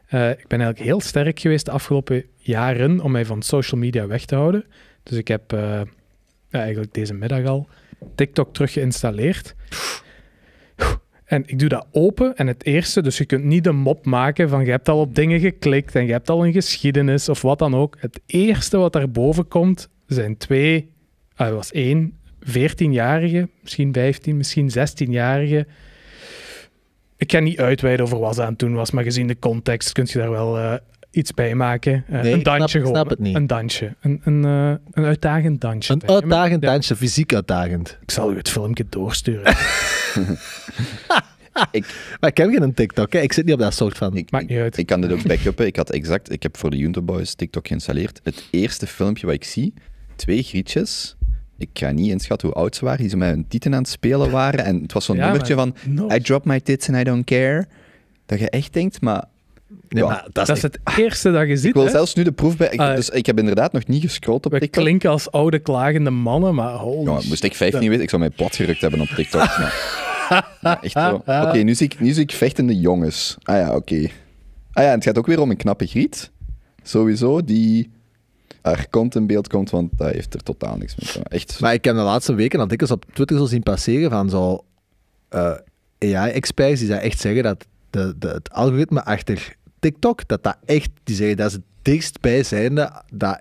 Eh, ik ben eigenlijk heel sterk geweest de afgelopen jaren om mij van social media weg te houden. Dus ik heb eh, eigenlijk deze middag al TikTok terug geïnstalleerd. En ik doe dat open en het eerste, dus je kunt niet de mop maken van je hebt al op dingen geklikt en je hebt al een geschiedenis of wat dan ook. Het eerste wat daarboven komt zijn twee, ah, hij was één 14-jarige, misschien 15, misschien 16-jarige. Ik kan niet uitweiden over wat ze aan het doen was, maar gezien de context kun je daar wel eh, iets bij maken. Uh, eh, een dansje snap, gewoon. het niet. Een dansje. Een, een, eh, een uitdagend dansje. Een uitdagend dansje, fysiek uitdagend. Ik zal u het filmpje doorsturen. ik, maar ik heb geen TikTok, hè. ik zit niet op dat soort van. Ik, Maakt niet uit. Ik, kan dit ook backuppen. Ik had exact, ik heb voor de Junto Boys TikTok geïnstalleerd. Het eerste filmpje wat ik zie, twee grietjes ik ga niet inschatten hoe oud ze waren, die ze met hun tieten aan het spelen waren. En het was zo'n nummertje van, I drop my tits and I don't care. Dat je echt denkt, maar ja, dat, is, dat het eerste dat je ziet. Ik wil zelfs nu de proef bij. Ik, ah, dus ik heb inderdaad nog niet gescrollt op we TikTok. klinken als oude klagende mannen, maar holy ja, Moest ik 15 niet weten, ik zou mij gerukt hebben op TikTok. echt zo. Oké, nu, zie ik, nu zie ik vechtende jongens. Ah ja, oké. Ah ja, en het gaat ook weer om een knappe griet. Sowieso, die er komt in beeld komt, want dat heeft er totaal niks mee Echt. Maar ik heb de laatste weken al ik op Twitter zo zien passeren van zo eh, AI-experts die echt zeggen dat de, de, het algoritme achter TikTok, dat dat echt, die zeggen dat is het bij zijnde, dat,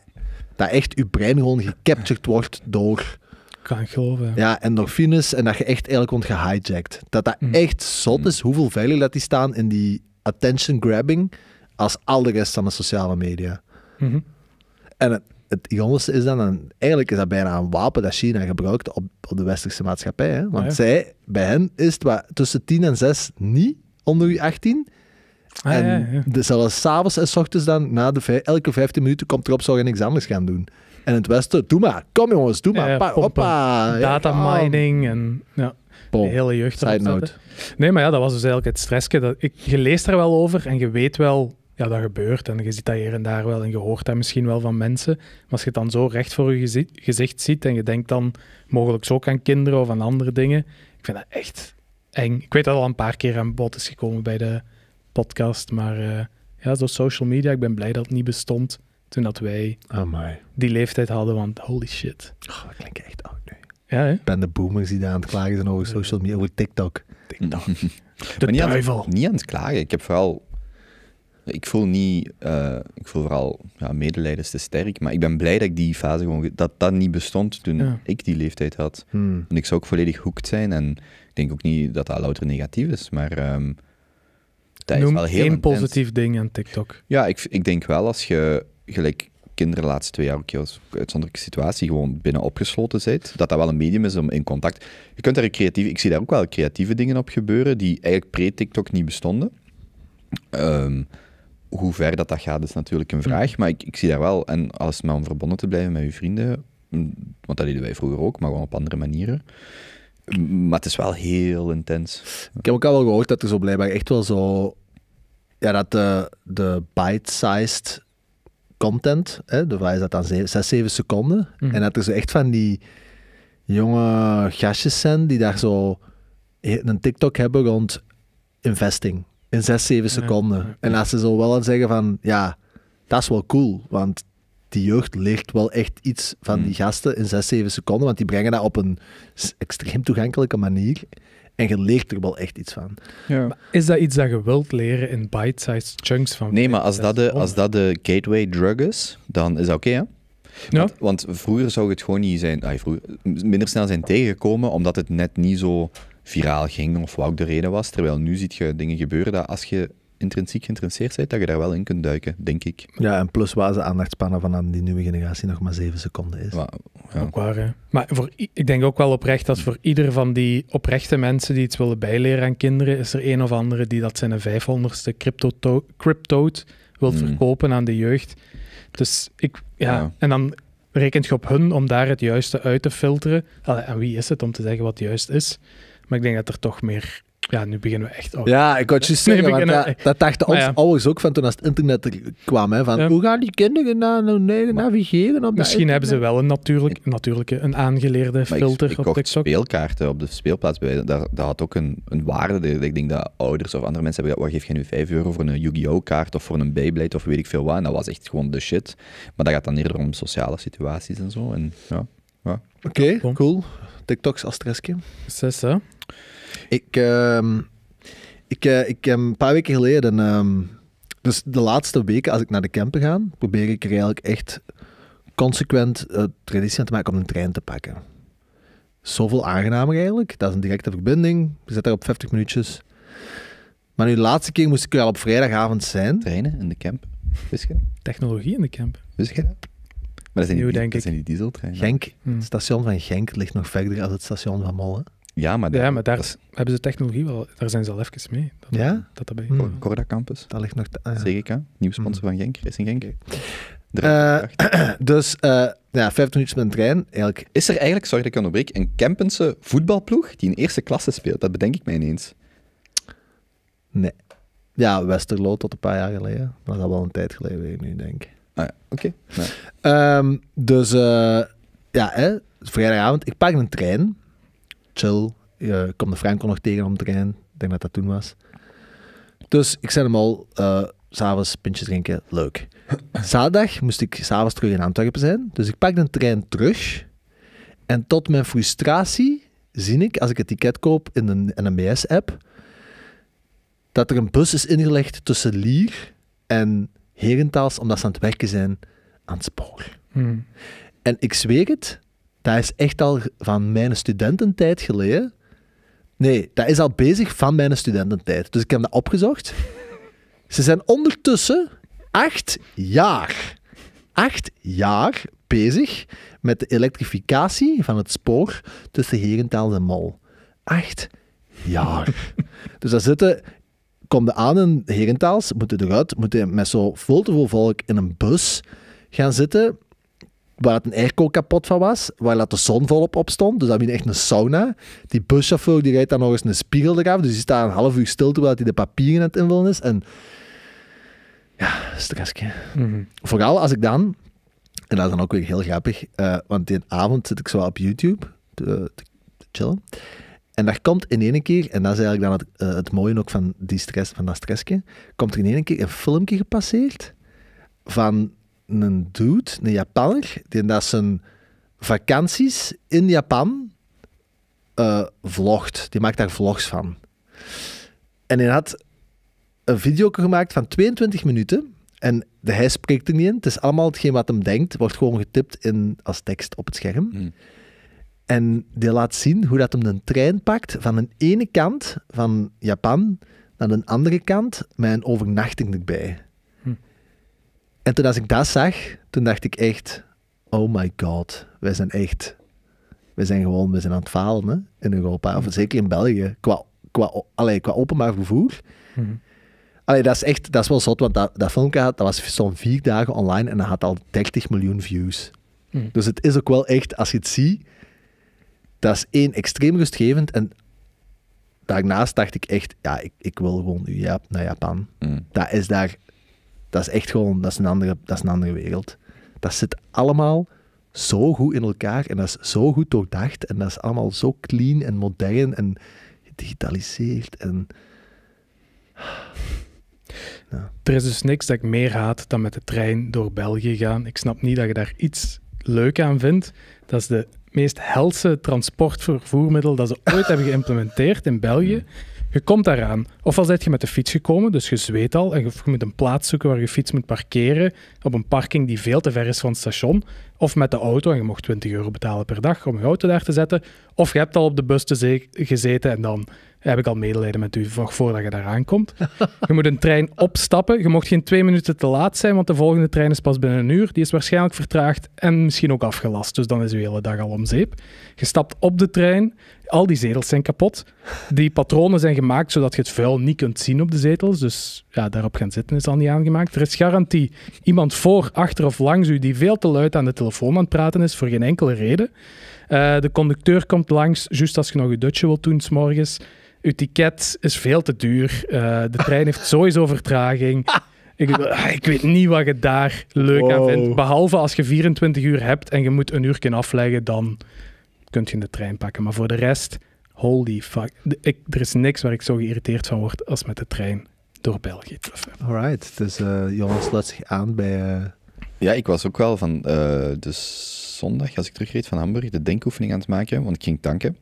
dat echt je brein gewoon gecaptured wordt door... Kan ik geloven. Ja, endorfines en dat je echt eigenlijk wordt gehijacked. Dat dat mm. echt zot is mm. hoeveel veilig dat die staan in die attention grabbing als al de rest van de sociale media. Mhm. En het, het jongens is dan een, eigenlijk is dat bijna een wapen dat China gebruikt op, de westerse maatschappij. Hè? Want zij, bij hen is het wat, tussen 10 en 6 niet onder je 18. Ah, en Dus zelfs s'avonds en s ochtends dan, na de elke 15 minuten komt erop, zou je niks anders gaan doen. En in het Westen, doe maar, kom jongens, doe maar. Datamining data mining en ja, de hele jeugd. Side note. Nee, maar ja, dat was dus eigenlijk het stressje. Dat, ik, je leest er wel over en je weet wel ja, dat gebeurt. En je ziet dat hier en daar wel en je hoort dat misschien wel van mensen. Maar als je het dan zo recht voor je gezicht ziet en je denkt dan mogelijk zo aan kinderen of aan andere dingen. Ik vind dat echt eng. Ik weet dat al een paar keer aan bod is gekomen bij de podcast. Maar eh, ja, zo social media, ik ben blij dat het niet bestond toen dat wij die leeftijd hadden. Want holy shit. Oh, dat klinkt echt oud nu. Ja, hè? Ik ben de boomers die daar aan het klagen zijn over social media, over TikTok. TikTok. de niet duivel. Aan, niet aan het klagen. Ik heb vooral... Ik voel niet... Eh, ik voel vooral... Ja, medelijden is te sterk. Maar ik ben blij dat ik die fase gewoon... Dat dat niet bestond toen ik die leeftijd had. En hmm. ik zou ook volledig hoekt zijn. En ik denk ook niet dat dat louter negatief is. Maar... Ehm, dat Noem wel heel één positief ding aan TikTok. Ja, ik, ik denk wel als je gelijk kinderen de laatste twee jaar, ook een uitzonderlijke situatie, gewoon binnen opgesloten zit, dat dat wel een medium is om in contact... Je kunt daar creatieve... Ik zie daar ook wel creatieve dingen op gebeuren die eigenlijk pre-TikTok niet bestonden. Ehm, hoe ver dat, dat gaat is natuurlijk een vraag, hm. maar ik, ik zie daar wel... En alles met om verbonden te blijven met je vrienden, want dat deden wij vroeger ook, maar gewoon op andere manieren... Maar het is wel heel intens. Ik heb ook al wel gehoord dat er zo blijkbaar echt wel zo... Ja, dat de, de bite-sized content, hè, de is dat dan 6, 7 seconden, mhm. en dat er zo echt van die jonge gastjes zijn die daar zo een TikTok hebben rond investing. In 6, 7 seconden. En als ze zo wel aan zeggen van, ja, dat is wel cool, want die jeugd leert wel echt iets van die hmm. gasten in 6, 7 seconden, want die brengen dat op een extreem toegankelijke manier. En je leert er wel echt iets van. Ja. Is dat iets dat je wilt leren in bite-sized chunks van Nee, maar als dat, de, als dat de gateway drug is, dan is dat oké, Ja. Want, vroeger zou het gewoon niet zijn, vroeger, minder snel zijn tegengekomen, omdat het net niet zo viraal ging of wat ook de reden was. Terwijl nu ziet je dingen gebeuren dat als je intrinsiek geïnteresseerd bent, dat je daar wel in kunt duiken, denk ik. Ja, en plus waar ze aandachtspannen van die nieuwe generatie nog maar zeven seconden is. Maar, ja. waar, Maar voor, ik denk ook wel oprecht dat voor ieder van die oprechte mensen die iets willen bijleren aan kinderen, is er een of andere die dat zijn 500ste crypto wil mm. verkopen aan de jeugd. Dus ik, ja, en dan rekent je op hun om daar het juiste uit te filteren. Allee, wie is het om te zeggen wat juist is? Maar ik denk dat er toch meer ja, nu beginnen we echt al. Ja, ik had juist zeggen, want dat, dat dachten ons ouders ook van toen als het internet kwam. Hè, van, Hoe gaan die kinderen nou, Nee, navigeren op Misschien hebben ze wel een, natuurlijk, natuurlijke, een aangeleerde filter ik, ik op TikTok. speelkaarten op de speelplaats. Bij, dat, dat had ook een, een waarde. Ik denk dat ouders of andere mensen hebben gezegd, geef je nu 5 euro voor een Yu-Gi-Oh! kaart of voor een Beyblade of weet ik veel wat. En dat was echt gewoon de shit. Maar dat gaat dan eerder om sociale situaties en zo. En, ja, ja. Oké, cool. TikToks als stressje. Zes, hè? Ik, ehm, ik, eh, ik heb ehm, een paar weken geleden, ehm, dus de laatste weken als ik naar de camper ga, probeer ik er eigenlijk echt consequent uh, traditie aan te maken om een trein te pakken. Zoveel aangenamer eigenlijk. Dat is een directe verbinding. we zit daar op 50 minuutjes. Maar nu de laatste keer moest ik er op vrijdagavond zijn. Treinen in de camp. Wist je Technologie in de camp. Wist je maar dat zijn, die, Nieuw, denk zijn die dieseltreinen. Genk, hmm. het station van Genk ligt nog verder dan het station van Molle. Ja, maar, daar, is, hebben ze technologie wel, daar zijn ze al even mee. Dat, ja? Dat erbij. Mm. Hm. Corda Campus. Dat ligt nog... Te, ah, ja. CGK, nieuwe hm. sponsor van Genk, Racing Genk. Uh, dus uh, ja, 50 minuten met een trein. Is er eigenlijk, sorry dat ik onderbreek, een Kempense voetbalploeg die in eerste klasse speelt? Dat bedenk ik mij ineens. Nee. Ja, Westerlo tot een paar jaar geleden. Maar dat al een tijd geleden, nu, denk ik. Ah ja, oké. Okay. Ehm, dus uh, ja, hè, vrijdagavond. Ik pak een trein chill. Eh, ik kom de Franco nog tegen om te rijden. Ik denk dat dat toen was. Dus ik zei hem al, uh, s'avonds pintje drinken, leuk. Zaterdag moest ik s'avonds terug in Antwerpen zijn. Dus ik pak de trein terug. En tot mijn frustratie zie ik, als ik het ticket koop in een NMBS-app, dat er een bus is ingelegd tussen Lier en Herentals, omdat ze aan het werken zijn aan het spoor. Hmm. En ik zweer het, dat is echt al van mijn studententijd geleden. Nee, dat is al bezig van mijn studententijd. Dus ik heb dat opgezocht. Ze zijn ondertussen acht jaar, acht jaar bezig met de elektrificatie van het spoor tussen Herentals en Mol. Acht jaar. dus daar zitten, komen aan in Herentals, moeten eruit, moeten met zo vol te volk in een bus gaan zitten waar het een airco kapot van was, waar dat de zon volop op stond. Dus dat was echt een sauna. Die buschauffeur die rijdt dan nog eens een spiegel eraf. Dus die staat een half uur stil terwijl hij de papieren aan het invullen is. En ja, stressje. Mhm. Vooral als ik dan, en dat is dan ook weer heel grappig, eh, want die avond zit ik zo op YouTube te, chillen. En daar komt in één keer, en dat is eigenlijk dan eh, het, mooie ook van, die stress, van dat stressje, komt er in één keer een filmpje gepasseerd van een dude, een Japaner die dat zijn vakanties in Japan eh, vlogt. Die maakt daar vlogs van. En hij had een video gemaakt van 22 minuten. En de, hij spreekt er niet in. Het is allemaal hetgeen wat hem denkt, wordt gewoon getipt in, als tekst op het scherm. Hmm. En die laat zien hoe dat hem een trein pakt van een ene kant van Japan naar de andere kant met een overnachting erbij. En toen als ik dat zag, toen dacht ik echt, oh my god, wij zijn echt, wij zijn gewoon, we zijn aan het falen in Europa, of mhm. zeker in België, qua, qua, allee, qua openbaar vervoer. Mhm. Allee, dat is echt, dat is wel zot, want dat, dat filmpje dat was zo'n vier dagen online en dat had al 30 miljoen views. Mhm. Dus het is ook wel echt, als je het ziet, dat is één, extreem rustgevend en daarnaast dacht ik echt, ja, ik, ik wil gewoon naar Japan. Mm. Dat is daar dat is echt gewoon, dat is een andere, dat is een andere wereld. Dat zit allemaal zo goed in elkaar en dat is zo goed doordacht en dat is allemaal zo clean en modern en gedigitaliseerd en... Er is dus niks dat ik meer haat dan met de trein door België gaan. Ik snap niet dat je daar iets leuk aan vindt. Dat is de meest helse transportvervoermiddel dat ze ooit hebben geïmplementeerd in België. Je komt daaraan. Ofwel ben je met de fiets gekomen, dus je zweet al en je moet een plaats zoeken waar je fiets moet parkeren op een parking die veel te ver is van het station of met de auto en je mocht 20 euro betalen per dag om je auto daar te zetten. Of je hebt al op de bus gezeten en dan heb ik al medelijden met u voordat je daar aankomt. Je moet een trein opstappen. Je mocht geen twee minuten te laat zijn, want de volgende trein is pas binnen een uur. Die is waarschijnlijk vertraagd en misschien ook afgelast. Dus dan is je hele dag al om zeep. Je stapt op de trein. Al die zetels zijn kapot. Die patronen zijn gemaakt zodat je het vuil niet kunt zien op de zetels. Dus ja, daarop gaan zitten is al niet aangemaakt. Er is garantie iemand voor, achter of langs u die veel te luid aan de telefoon aan het praten is voor geen enkele reden. Eh, de conducteur komt langs, juist als je nog je dutje wilt doen s'morgens. Uw ticket is veel te duur. Eh, de trein heeft sowieso vertraging. Ik, ik, weet niet wat je daar leuk aan vindt. Behalve als je 24 uur hebt en je moet een uur kunnen afleggen, dan kun je de trein pakken. Maar voor de rest, holy fuck. Ik, er is niks waar ik zo geïrriteerd van word als met de trein door België treffen. dus uh, Johan zich aan bij... Eh, ja, ik was ook wel van uh, dus zondag, als ik terugreed van Hamburg, de denkoefening aan het maken, want ik ging tanken.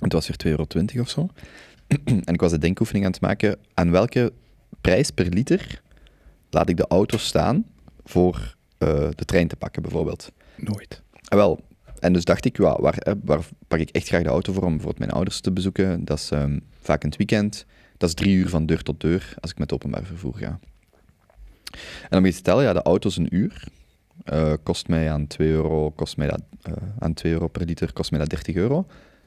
Het was weer 2,20 euro of zo. en ik was de denkoefening aan het maken, aan welke prijs per liter laat ik de auto staan voor de trein te pakken, bijvoorbeeld. Nooit. En ah, wel, en dus dacht ik, ja, waar, waar, pak ik echt graag de auto voor om bijvoorbeeld mijn ouders te bezoeken? Dat is ehm, vaak in het weekend. Dat is drie uur van deur tot deur als ik met openbaar vervoer ga. En dan om je te tellen, ja, de auto is een uur. Eh, kost mij aan 2 euro, kost mij dat, eh, aan 2 euro per liter, kost mij dat 30 euro.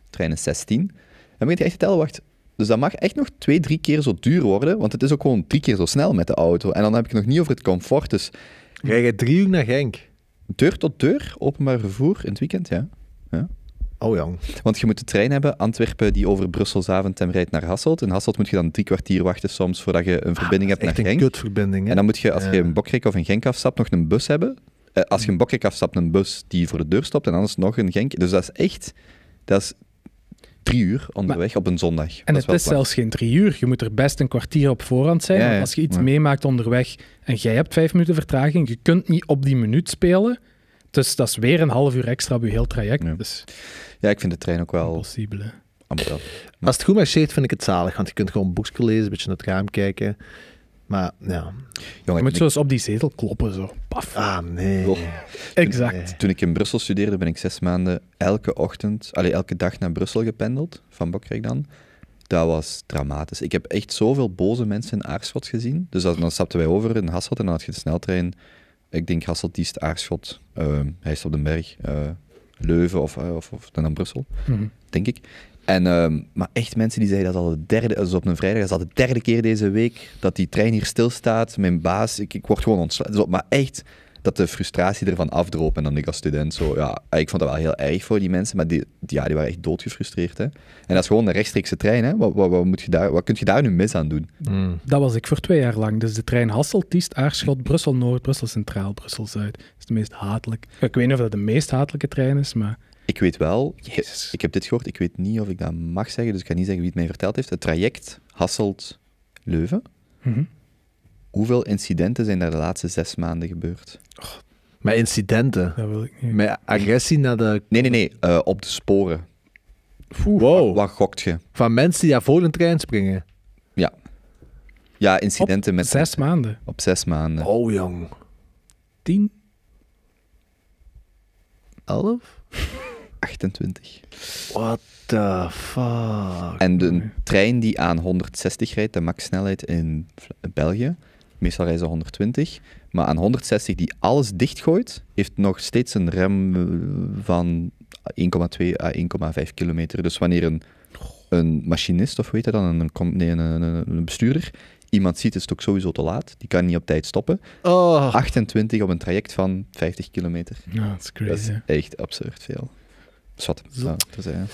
Trein is 16. Dan moet je echt tellen, wacht. Dus dat mag echt nog twee, drie keer zo duur worden, want het is ook gewoon drie keer zo snel met de auto. En dan heb ik het nog niet over het comfort, dus... krijg je drie uur naar Genk? Deur tot deur, openbaar vervoer in het weekend, ja. ja. Oh jong. Want je moet de trein hebben, Antwerpen die over Brussel Zaventem rijdt naar Hasselt. In Hasselt moet je dan drie kwartier wachten soms voordat je een ah, verbinding hebt naar Genk. Een en dan moet je, als je een Bokrijk of een Genk afstapt, nog een bus hebben. Eh, als je een Bokrijk afstapt, een bus die voor de deur stopt en anders nog een Genk. Dus dat is echt... Dat is drie uur onderweg op een zondag. En het is, zelfs geen drie uur. Je moet er best een kwartier op voorhand zijn. als je iets meemaakt onderweg en jij hebt vijf minuten vertraging, je kunt niet op die minuut spelen. Dus dat is weer een half uur extra op je heel traject. Ja, dus ja ik vind de trein ook wel... Impossible. Als het goed marcheert, vind ik het zalig. Want je kunt gewoon een boekje lezen, een beetje naar het raam kijken. Maar ja. Jongen, je moet zo eens op die zetel kloppen, zo. Paf. Ah, nee. Oh. Exact. Toen, ik in Brussel studeerde, ben ik zes maanden elke ochtend, allee, elke dag naar Brussel gependeld, van Bokrijk dan. Dat was dramatisch. Ik heb echt zoveel boze mensen in Aarschot gezien. Dus dan stapten wij over in Hasselt en dan had je de sneltrein ik denk Hasselt, Aarschot, ehm, hij is op de Berg, eh, Leuven eh, of, of, dan aan Brussel, mhm. denk ik. En, ehm, maar echt mensen die zeiden dat al de derde, dus op een vrijdag, dat is al de derde keer deze week dat die trein hier stilstaat. Mijn baas, ik, ik word gewoon ontslagen. maar echt, dat de frustratie ervan afdroop. En dan ik als student zo, ja, ik vond dat wel heel erg voor die mensen, maar die, die ja, die waren echt doodgefrustreerd. Hè. En dat is gewoon een rechtstreekse trein. Hè. Wat, wat, moet je daar, wat kun je daar nu mis aan doen? Hmm. Dat was ik voor twee jaar lang. Dus de trein Hasselt, Tiest, Aarschot, Brussel-Noord, Brussel-Centraal, Brussel-Zuid. Dat is de meest hatelijk. Ik weet niet of dat de meest hatelijke trein is, maar... Ik weet wel, Jezus. ik heb dit gehoord, ik weet niet of ik dat mag zeggen, dus ik ga niet zeggen wie het mij verteld heeft. Het traject Hasselt-Leuven. Mhm. Hoeveel incidenten zijn er de laatste zes maanden gebeurd? Oh, met incidenten? Dat Met agressie naar de... Nee, nee, nee. Eh, op de sporen. wow. Wat, gokt je? Van mensen die daar voor een trein springen? Ja. Ja, incidenten op met... zes maanden? Op zes maanden. Oh, jong. Tien? Elf? 28. What the fuck? En de trein die aan 160 rijdt, de maxsnelheid in België, Meestal rijden ze 120. Maar aan 160 die alles dichtgooit, heeft nog steeds een rem eh, van 1,2 à 1,5 kilometer. Dus wanneer een, een machinist of weet je dan, een, nee, een, bestuurder, iemand ziet, is het ook sowieso te laat. Die kan niet op tijd stoppen. 28 op een traject van 50 kilometer. dat is crazy. Dat is echt absurd veel. Wat? nou, te zeggen.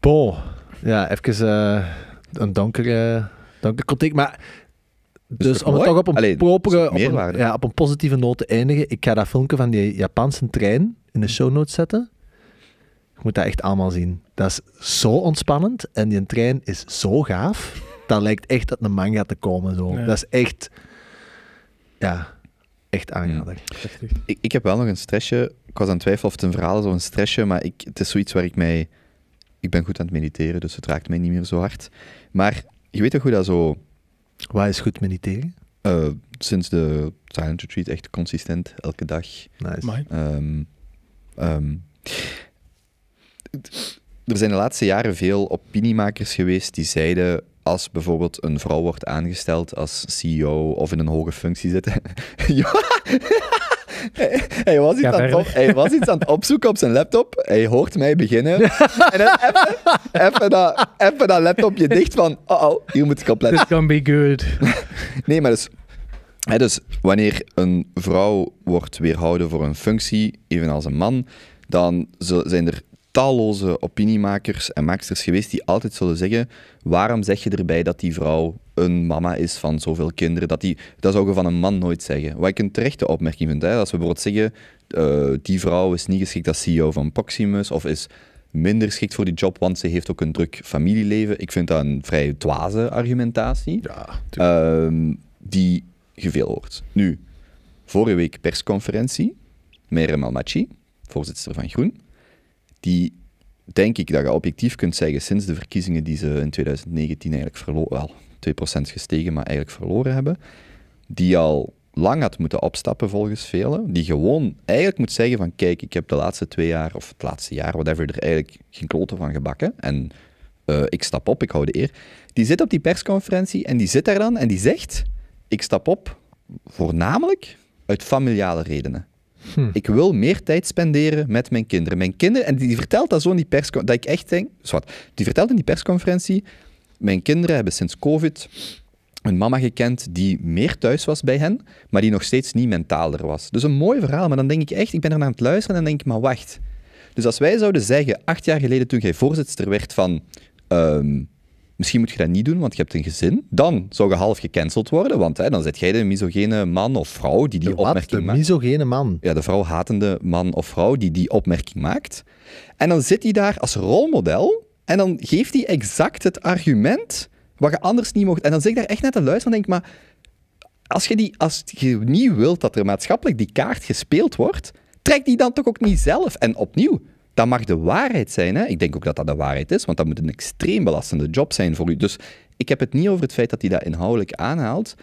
Bo. Ja, even eh, een donkere, donker eh, contact. Maar dus om het toch op een Allee, op een, ja, op een positieve noot te eindigen, ik ga dat filmpje van die Japanse trein in de show notes zetten. Je moet dat echt allemaal zien. Dat is zo ontspannend en die trein is zo gaaf. Dat lijkt echt dat een manga te komen. Zo. Dat is echt... Ja, echt aanrader. Ik, ik heb wel nog een stressje. Ik was aan het twijfelen of het een verhaal is of een stressje, maar ik, het is zoiets waar ik mij... Ik ben goed aan het mediteren, dus het raakt mij niet meer zo hard. Maar je weet toch hoe dat zo waar is goed mediteren? Uh, sinds de silent retreat echt consistent, elke dag. Nice. Um, er zijn de laatste jaren veel opiniemakers geweest die zeiden als bijvoorbeeld een vrouw wordt aangesteld als CEO of in een hoge functie zit. ja. Hij was, iets aan het opzoeken op zijn laptop. Hij hoort mij beginnen. en even, dat, laptopje dicht van... Oh, oh hier moet ik op letten. This can be good. nee, maar dus... Hè, dus wanneer een vrouw wordt weerhouden voor een functie, evenals een man, dan zijn er talloze opiniemakers en maaksters geweest die altijd zullen zeggen: waarom zeg je erbij dat die vrouw een mama is van zoveel kinderen? Dat, die, dat zou je van een man nooit zeggen. Wat ik een terechte opmerking vind, als we bijvoorbeeld zeggen: eh, die vrouw is niet geschikt als CEO van Proximus of is minder geschikt voor die job, want ze heeft ook een druk familieleven. Ik vind dat een vrij dwaze argumentatie, ja, ehm, die geveel hoort. Nu, vorige week persconferentie, Merem Almachi, voorzitter van Groen die denk ik dat je objectief kunt zeggen, sinds de verkiezingen die ze in 2019 eigenlijk verloren, wel 2% gestegen, maar eigenlijk verloren hebben, die al lang had moeten opstappen volgens velen, die gewoon eigenlijk moet zeggen van kijk, ik heb de laatste twee jaar of het laatste jaar, whatever, er eigenlijk geen kloten van gebakken en eh, ik stap op, ik hou de eer. Die zit op die persconferentie en die zit daar dan en die zegt, ik stap op voornamelijk uit familiale redenen. Hm. Ik wil meer tijd spenderen met mijn kinderen. Mijn kinderen, en die vertelt dat zo in die persconferentie, dat ik echt denk, zwart, die vertelt in die persconferentie, mijn kinderen hebben sinds COVID een mama gekend die meer thuis was bij hen, maar die nog steeds niet mentaaler was. Dus een mooi verhaal, maar dan denk ik echt, ik ben er aan het luisteren en dan denk ik, maar wacht. Dus als wij zouden zeggen, acht jaar geleden toen jij voorzitter werd van ehm, Misschien moet je dat niet doen, want je hebt een gezin. Dan zou je half gecanceld worden, want hè, dan zit jij de misogene man of vrouw die die opmerking maakt. De misogene man? Ja, de hatende man of vrouw die die opmerking maakt. En dan zit hij daar als rolmodel en dan geeft hij exact het argument wat je anders niet mocht. En dan zit ik daar echt net te luisteren en denk maar als je, die, als je niet wilt dat er maatschappelijk die kaart gespeeld wordt, trek die dan toch ook niet zelf. En opnieuw, dat mag de waarheid zijn. Hè? Ik denk ook dat dat de waarheid is, want dat moet een extreem belastende job zijn voor u. Dus ik heb het niet over het feit dat hij dat inhoudelijk aanhaalt.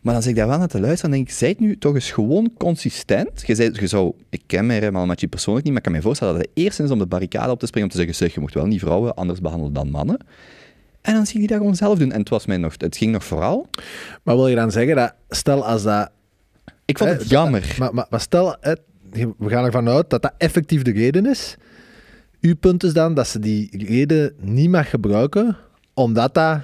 Maar als ik daar wel naar te luisteren, dan denk ik, zijt nu toch eens gewoon consistent. Je, zei, je zou, ik ken mij helemaal met je persoonlijk niet, maar ik kan me voorstellen dat het eerst is om de barricade op te springen om te zeggen, zeg, je mocht wel niet vrouwen anders behandelen dan mannen. En dan zie je die dat gewoon zelf doen. En het, was mij nog, het ging nog vooral. Maar wil je dan zeggen dat, stel als dat... Ik vond het jammer. maar, maar, stel, we gaan ervan uit dat dat effectief de reden is. Uw punt is dan dat ze die reden niet mag gebruiken, omdat dat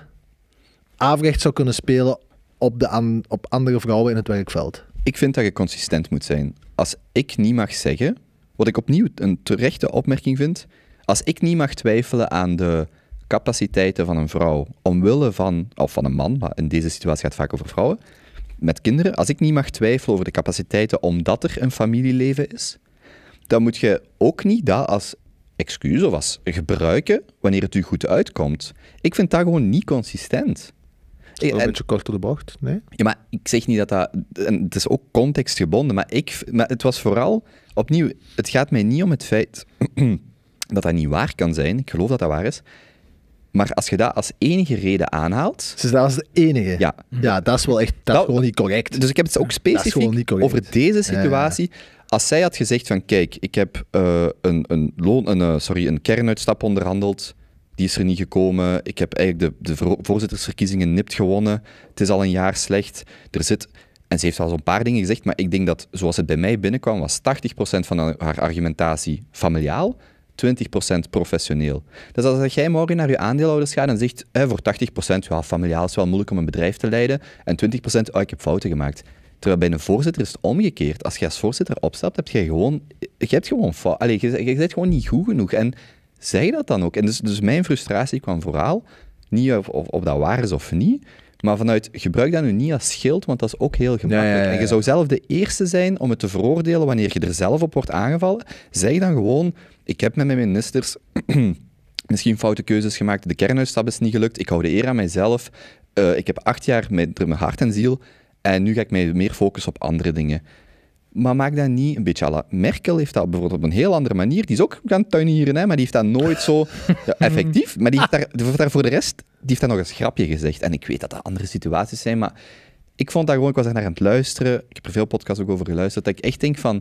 afrecht zou kunnen spelen op, de an op andere vrouwen in het werkveld. Ik vind dat je consistent moet zijn. Als ik niet mag zeggen, wat ik opnieuw een terechte opmerking vind, als ik niet mag twijfelen aan de capaciteiten van een vrouw omwille van, of van een man, maar in deze situatie gaat het vaak over vrouwen, met kinderen, als ik niet mag twijfelen over de capaciteiten omdat er een familieleven is, dan moet je ook niet dat als excuus of gebruiken wanneer het u goed uitkomt. Ik vind dat gewoon niet consistent. Ik, een beetje kort de bocht, nee? Ja, maar ik zeg niet dat dat... het is ook contextgebonden, maar, ik, maar het was vooral... Opnieuw, het gaat mij niet om het feit dat dat niet waar kan zijn. Ik geloof dat dat waar is. Maar als je dat als enige reden aanhaalt. Dus dat is de enige. Ja, ja dat is wel echt. Dat, is gewoon niet correct. Dus ik heb het ook specifiek over deze situatie. Als zij had gezegd: van kijk, ik heb eh, een, een, loon, een, eh, sorry, een kernuitstap onderhandeld. Die is er niet gekomen. Ik heb eigenlijk de, de voorzittersverkiezingen nipt gewonnen. Het is al een jaar slecht. Er zit. En ze heeft al zo'n paar dingen gezegd, maar ik denk dat, zoals het bij mij binnenkwam, was 80% van haar argumentatie familiaal. 20% professioneel. Dus als jij morgen naar je aandeelhouders gaat en zegt eh, voor 80% ja, familiaal is wel moeilijk om een bedrijf te leiden en 20% ik heb fouten gemaakt. Terwijl bij een voorzitter is het omgekeerd. Als je als voorzitter opstapt, heb je gewoon, je hebt gewoon fout. je, je bent gewoon niet goed genoeg. En zeg dat dan ook. En dus, dus mijn frustratie kwam vooral niet of op, dat waar is of niet, maar vanuit gebruik dat nu niet als schild, want dat is ook heel gemakkelijk. En je zou zelf de eerste zijn om het te veroordelen wanneer je er zelf op wordt aangevallen. Zeg dan gewoon: ik heb met mijn ministers misschien foute keuzes gemaakt. De kernuitstap is niet gelukt. Ik hou de eer aan mijzelf. Eh, ik heb acht jaar met mijn hart en ziel. En nu ga ik mij meer focussen op andere dingen. Maar maak dat niet een beetje à la Merkel heeft dat bijvoorbeeld op een heel andere manier. Die is ook gaan tuinieren, hè, maar die heeft dat nooit zo effectief. Maar ah. die heeft, daar, voor de rest die heeft daar nog eens grapje gezegd. En ik weet dat dat andere situaties zijn, maar ik vond dat gewoon, ik was daar naar aan het luisteren. Ik heb er veel podcasts ook over geluisterd. Dat ik echt denk van,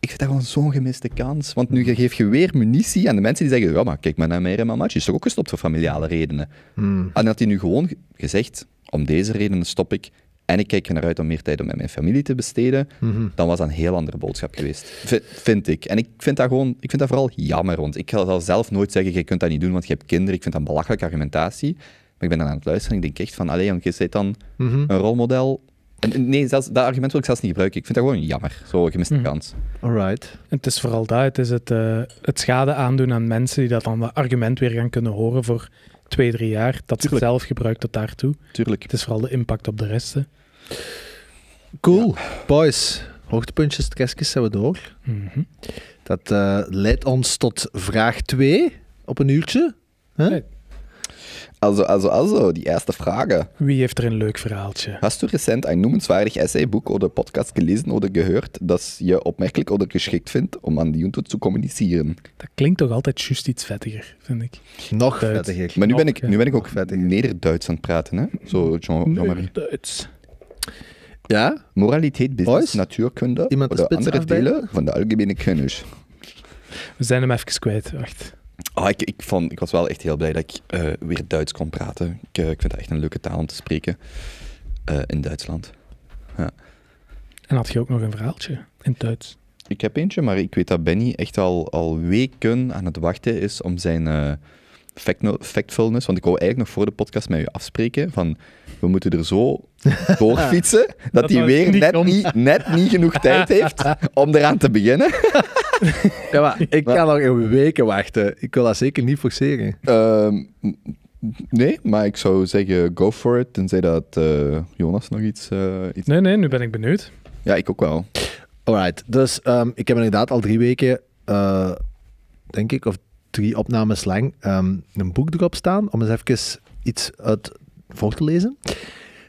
ik vind dat gewoon zo'n gemiste kans. Want nu mm. geef je weer munitie aan de mensen die zeggen: ja, maar kijk maar naar mijn Mamatje. Is toch ook gestopt voor familiale redenen? Mm. En dat hij nu gewoon gezegd: om deze redenen stop ik en ik kijk er naar uit om meer tijd om met mijn familie te besteden, mhm. dan was dat een heel andere boodschap geweest. vind ik. En ik vind dat gewoon, ik vind dat vooral jammer, want ik ga dat zelf nooit zeggen, je kunt dat niet doen, want je hebt kinderen. Ik vind dat een belachelijke argumentatie. Maar ik ben dan aan het luisteren en ik denk echt van, allee, jong, je dan mhm. een rolmodel. nee, zelfs, dat argument wil ik zelfs niet gebruiken. Ik vind dat gewoon jammer. Zo, gemiste mm. kans. Alright. Het is vooral dat. Het is het, eh, het schade aandoen aan mensen die dat dan dat argument weer gaan kunnen horen voor twee, drie jaar. Dat ze zelf gebruikt tot daartoe. Tuurlijk. Het is vooral de impact op de resten. Cool. Boys, hoogtepuntjes, kerstjes zijn we door. Mhm. Dat eh, leidt ons tot vraag 2 op een uurtje. Huh? Also, also, also, die eerste vraag. Wie heeft er een leuk verhaaltje? Hast du recent een noemenswaardig Essay, Buch oder Podcast gelezen of gehoord dat je opmerkelijk of geschikt vindt om aan de Junto te communiceren? Dat klinkt toch altijd juist iets vettiger, vind ik. Nog Duits. vettiger. Maar nu ben ik, nu ben ik ook Nederduits aan het praten, hè? Zo, Nederduits. Ja? moraliteit Business, natuurkunde Naturkunde Immer oder andere delen van de algemene kennis. We zijn hem even kwijt, wacht. Ah, ik, ik, vond, ik was wel echt heel blij dat ik eh, weer Duits kon praten. Eh, ik, vind het echt een leuke taal om te spreken eh, in Duitsland. Ja. En had je ook nog een verhaaltje in Duits? Ik heb eentje, maar ik weet dat Benny echt al, al weken aan het wachten is om zijn factfulness. Want ik wil eigenlijk nog voor de podcast met u afspreken van we moeten er zo doorfietsen dat hij weer net, niet, net niet genoeg tijd heeft om eraan te beginnen. ja, maar ik kan nog een weken wachten. Ik wil dat zeker niet forceren. Ehm, nee, maar ik zou zeggen go for it. Tenzij dat eh, Jonas nog eh, iets, Nee, nee, nu ben ik benieuwd. Ja, ik ook wel. Alright, dus ehm, ik heb inderdaad al drie weken, eh, denk ik, of drie opnames lang ehm, een boek erop staan om eens even iets uit voor te lezen.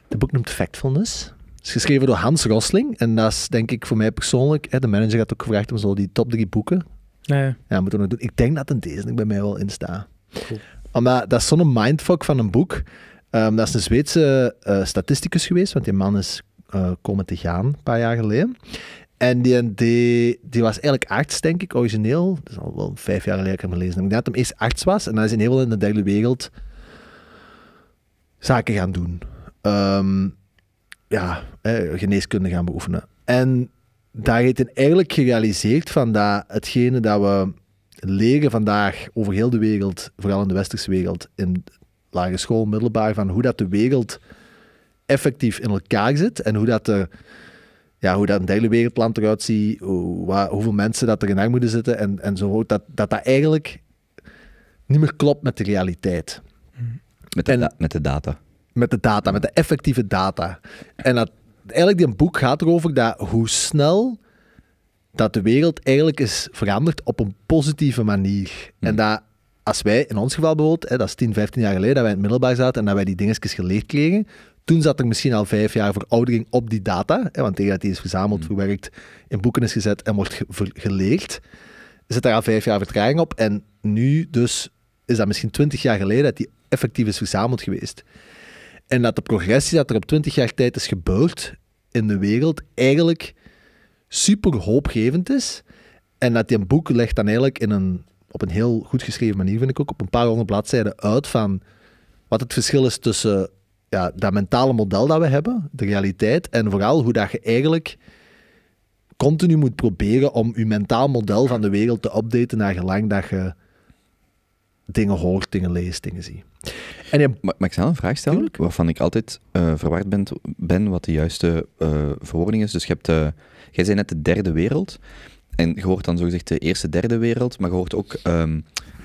Het boek noemt Factfulness. Het is geschreven door Hans Rosling. En dat is denk ik voor mij persoonlijk. Hè, de manager had ook gevraagd om zo die top drie boeken. Ja, moeten we nog doen. Ik denk dat een deze bij mij wel in staat. Omdat dat is zo'n mindfuck van een boek. Um, dat is een Zweedse uh, statisticus geweest, want die man is eh, komen te gaan een paar jaar geleden. En die, die, die, was eigenlijk arts, denk ik, origineel. Dat is al wel vijf jaar geleden ik gelezen Ik denk dat hij eerst arts was en hij is in heel in de derde wereld zaken gaan doen. Ehm, ja, eh, geneeskunde gaan beoefenen. En daar heeft hij eigenlijk gerealiseerd van dat hetgene dat we leren vandaag over heel de wereld, vooral in de westerse wereld, in lagere school, middelbaar, van hoe dat de wereld effectief in elkaar zit en hoe dat er ja, hoe dat een derde wereldland eruit ziet, hoe, hoeveel mensen dat er in armoede zitten en, en zo, dat, dat dat eigenlijk niet meer klopt met de realiteit. Met de, met de data. Met de data, met de effectieve data. En dat, eigenlijk, dit boek gaat erover dat hoe snel dat de wereld eigenlijk is veranderd op een positieve manier. En mm. dat als wij, in ons geval bijvoorbeeld, hè, dat is 10, 15 jaar geleden, dat wij in het middelbaar zaten en dat wij die dingetjes geleerd kregen, toen zat er misschien al vijf jaar veroudering op die data, hè, want tegen dat die is verzameld, verwerkt, hmm. in boeken is gezet en wordt ge geleerd, zit daar al vijf jaar vertraging op. En nu dus is dat misschien twintig jaar geleden dat die effectief is verzameld geweest. En dat de progressie dat er op twintig jaar tijd is gebeurd in de wereld eigenlijk super hoopgevend is. En dat die een boek legt dan eigenlijk in een, op een heel goed geschreven manier, vind ik ook, op een paar honderd bladzijden uit van wat het verschil is tussen ja, dat mentale model dat we hebben, de realiteit, en vooral hoe dat je eigenlijk continu moet proberen om je mentaal model van de wereld te updaten naar gelang dat je dingen hoort, dingen leest, dingen ziet. En Mag ik zelf een vraag stellen? Waarvan ik altijd uh, verward ben, ben wat de juiste uh, verwoording is. Dus je hebt, eh, jij zei net de derde wereld. En je hoort dan zogezegd de eerste, derde wereld. Maar je hoort ook ehm,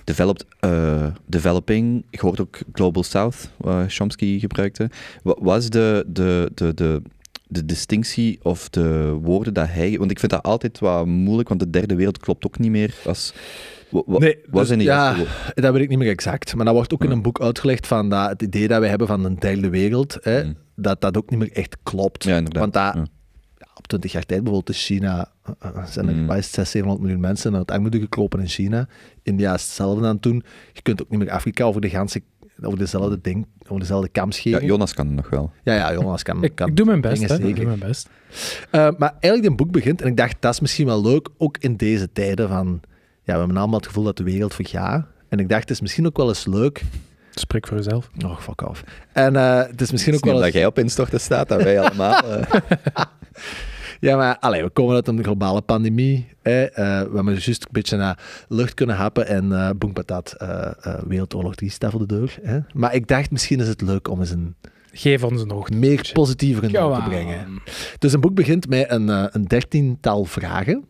Developed, eh, developing, ik hoorde ook Global South, Chomsky gebruikte. Wat was de, de, de, de, de distinctie of de woorden dat hij. Want ik vind dat altijd wat moeilijk, want de derde wereld klopt ook niet meer. Als, nee, dus, niet ja, dat weet ik niet meer exact. Maar dat wordt ook in een boek uitgelegd van dat het idee dat we hebben van een derde wereld, hè, mm. dat dat ook niet meer echt klopt. want dat, op 20 jaar tijd bijvoorbeeld in China eh, eh, zijn er mm. 600, 700 miljoen mensen naar het armoede geklopen in China. India is hetzelfde aan toen. Je kunt ook niet meer Afrika over de ganse over dezelfde ding, over dezelfde kam scheren. Jonas kan het nog wel. Ja, ja Jonas kan, ik, kan ik doe mijn best, hè. Ik doe mijn best. Eh, maar eigenlijk, een boek begint, en ik dacht, dat is misschien wel leuk, ook in deze tijden van... Ja, we hebben allemaal het gevoel dat de wereld vergaat. En ik dacht, het is misschien ook wel eens leuk Spreek voor jezelf. Oh, fuck off. En eh, het is misschien ook wel... dat jij op instorten staat, dat wij allemaal... Eh. ja, maar allee, we komen uit een globale pandemie. Eh, we hebben juist een beetje naar lucht kunnen happen en uh, boem patat, Wereldoorlog 3 staat de deur. Maar ik dacht, misschien is het leuk om eens een... Geef ons een hoogte. Meer positiever in te brengen. Dus een boek begint met een, een dertiental vragen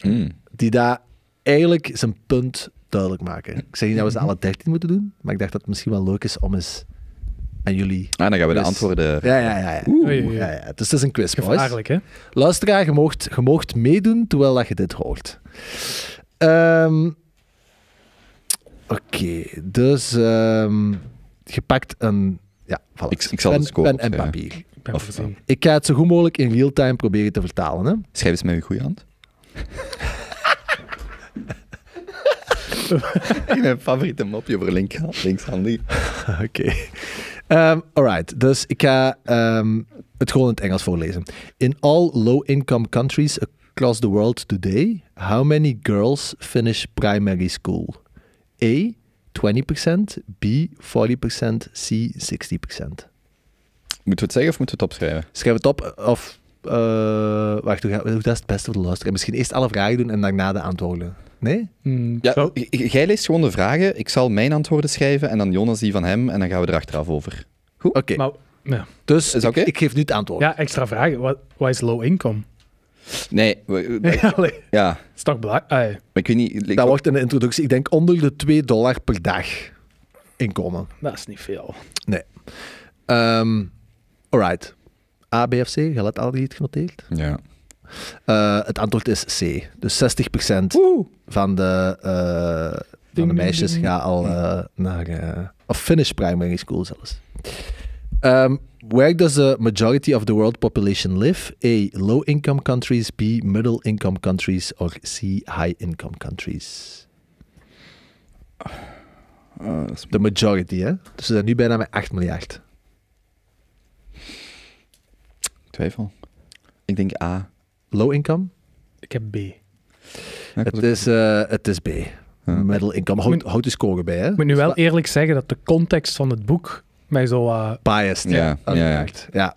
hmm. die daar eigenlijk zijn punt duidelijk maken. Ik zeg niet dat we ze mhm. alle 13 moeten doen, maar ik dacht dat het misschien wel leuk is om eens aan jullie. Ah, dan gaan we de antwoorden. Ja, ja, ja. ja. Oeh, ja, ja. Dus het is een quiz, Gevaarlijk, hè? Luisteraar, je mocht, je meedoen terwijl dat je dit hoort. Ehm, oké, dus um, je pakt een. Ja, ik, ik zal pen, het en papier. Ik, ga het zo goed mogelijk in real time proberen te vertalen. Hè? Schrijf eens met je goede hand. Mijn favoriete mopje voor link, linkshandig. Oké. Okay. Um, ehm, alright, dus ik ga ehm, het gewoon in het Engels voorlezen. In all low-income countries across the world today, how many girls finish primary school? A. 20%, B. 40%, C. 60%. Moeten we het zeggen of moeten we het opschrijven? Schrijf het op eh, of... Uh, wacht, hoe, dat het beste voor de luisteraar? Misschien eerst alle vragen doen en daarna de antwoorden. Nee? Gij hmm, ja, jij leest gewoon de vragen, ik zal mijn antwoorden schrijven en dan Jonas die van hem en dan gaan we er achteraf over. Goed? Oké. Ja. Dus ik, geef nu het antwoord. Ja, extra vragen. Wat, wat is low income? Nee, ja. Dat is toch niet. dat wordt in de introductie, ik denk onder de 2 dollar per dag inkomen. Dat is niet veel. Nee. Um, alright. A, B F, C, je had al die het genoteerd? Ja. Eh, het antwoord is C. Dus 60% van de, eh, van de meisjes ding, gaan al eh, naar... of finish primary school zelfs. Ehm, where does the majority of the world population live? A. Low income countries. B. Middle income countries. Or C. High income countries. Ah, de majority, hè? Dus we zijn nu bijna met 8 miljard. Twijfel. Ik denk A. Low income? Ik heb B. het, is, eh, het is B. Middle income. Houd, houd de score bij. Hè? Ik moet nu wel eerlijk zeggen dat de context van het boek mij zo... Eh, Biased. Ja, ja.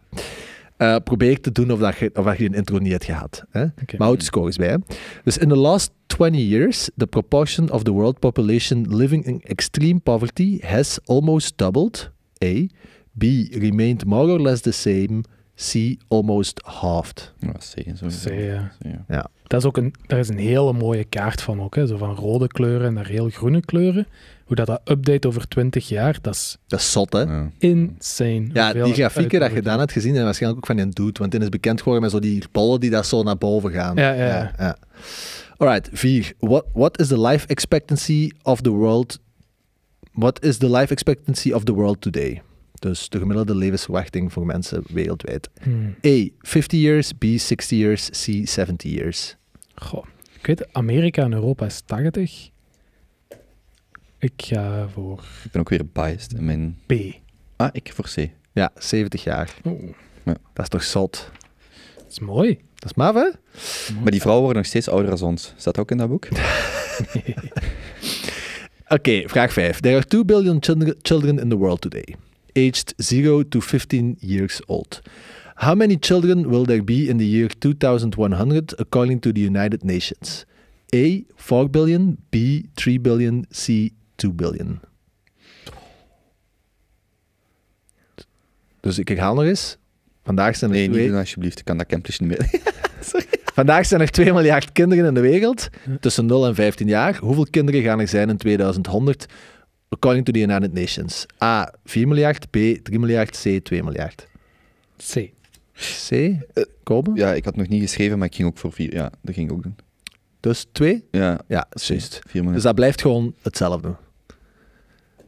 Eh, probeer ik te doen of, dat je, of dat je een intro niet hebt gehad. Hè? Maar houd de score bij. Dus in the last 20 years, the proportion of the world population living in extreme poverty has almost doubled. A. B. Remained more or less the same. C almost halved. Ja, C, ja. C, ja. Dat is ook een, daar is een hele mooie kaart van ook. Hè? Zo van rode kleuren naar heel groene kleuren. Hoe dat, dat update over 20 jaar, dat is... Dat is zot, hè? Insane. Ja, die grafieken dat je dan hebt gezien, en waarschijnlijk ook van een dude. Want in is bekend geworden met zo die ballen die daar zo naar boven gaan. Ja, ja. ja, ja. Alright, vier. What, what is the life expectancy of the world... What is the life expectancy of the world today? Dus de gemiddelde levensverwachting voor mensen wereldwijd. Hmm. A. 50 years. B. 60 years. C. 70 years. Goh. Ik weet, Amerika en Europa is 80. Ik ga voor. Ik ben ook weer biased in mijn. B. Ah, ik voor C. Ja, 70 jaar. Oh. Ja. Dat is toch zot? Dat is mooi. Dat is maf, hè? Maar die vrouwen worden nog steeds ouder dan ons. Staat ook in dat boek? Oké, vraag 5. There are 2 billion children in the world today aged 0 to 15 years old. How many children will there be in the year 2100 according to the United Nations? A. 4 billion, B. 3 billion, C. 2 billion. Dus ik herhaal nog eens. Vandaag zijn er nee, twee... niet doen alsjeblieft. Ik kan dat campus niet meer. Sorry. Vandaag zijn er 2 miljard kinderen in de wereld, tussen 0 en 15 jaar. Hoeveel kinderen gaan er zijn in 2100? according to the United Nations? A. 4 miljard, B. 3 miljard, C. 2 miljard. C. C? Uh, Komen? Ja, ik had nog niet geschreven, maar ik ging ook voor 4. Ja, dat ging ik ook doen. Dus 2? Ja. Ja, juist. Dus dat blijft gewoon hetzelfde.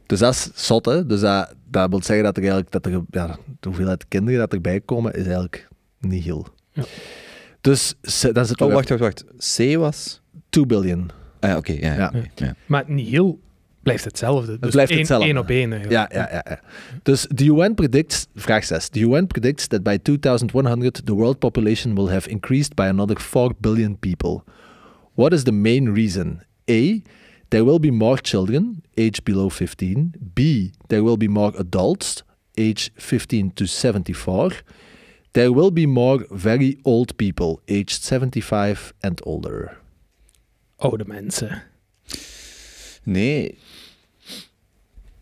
Dus dat is zot, Dus dat, dat wil zeggen dat, er eigenlijk, dat er, ja, de hoeveelheid kinderen dat erbij komen, is eigenlijk niet heel. Ja. Dus dan zit oh, wacht, wacht, wacht. C was? 2 billion. Ah, oké. ja. ja. Maar niet heel blijft hetzelfde. Dus het blijft één, hetzelfde. één op één. Ja, ja, ja, Dus de UN predicts, vraag 6. The UN predicts that by 2100 the world population will have increased by another 4 billion people. What is the main reason? A. There will be more children, aged below 15. B. There will be more adults, age 15 to 74. There will be more very old people, aged 75 and older. Oude mensen. Nee,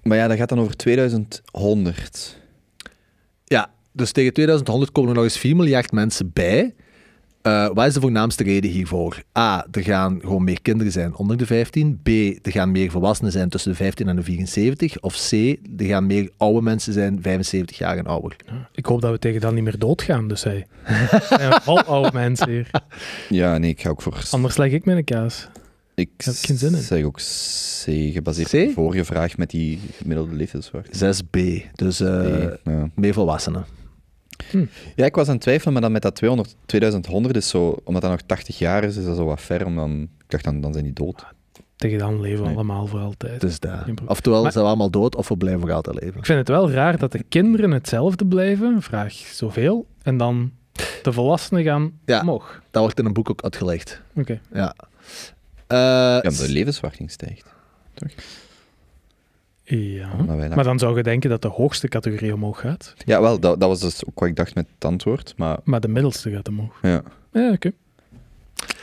maar ja, dat gaat dan over 2100. Ja, dus tegen 2100 komen er nog eens 4 miljard mensen bij. Uh, wat is de voornaamste reden hiervoor? A. Er gaan gewoon meer kinderen zijn onder de 15. B. Er gaan meer volwassenen zijn tussen de 15 en de 74. Of C. Er gaan meer oude mensen zijn, 75 jaar en ouder. Ik hoop dat we tegen dan niet meer doodgaan, dus hey. al oude mensen hier. Ja, nee, ik ga ook voor... Anders leg ik een kaas. Ik zeg ook C, gebaseerd op voor de vorige vraag met die gemiddelde leeftijdswaarde. 6B, dus eh B, meer volwassenen. Hm. Ja, ik was aan het twijfelen, maar dan met dat 200, 2100 is zo, omdat dat nog 80 jaar is, is dat zo wat ver. Om dan, ik dacht, dan, dan zijn die dood. Ah, tegen dan leven we allemaal voor altijd. Dus daar. Oftewel, Maar- zijn we allemaal dood of we blijven voor altijd leven. Ik vind het wel raar dat de kinderen hetzelfde blijven, vraag zoveel, en dan de volwassenen gaan Ja. omhoog. Dat wordt in een boek ook uitgelegd. Oké. Ja. Eh, ja, de levenswachting stijgt. Toch? Ja, maar dan zou je denken dat de hoogste categorie omhoog gaat. Ja, wel, dat, dat was dus ook wat ik dacht met het antwoord. Maar, maar de middelste gaat omhoog. Ja, ja oké.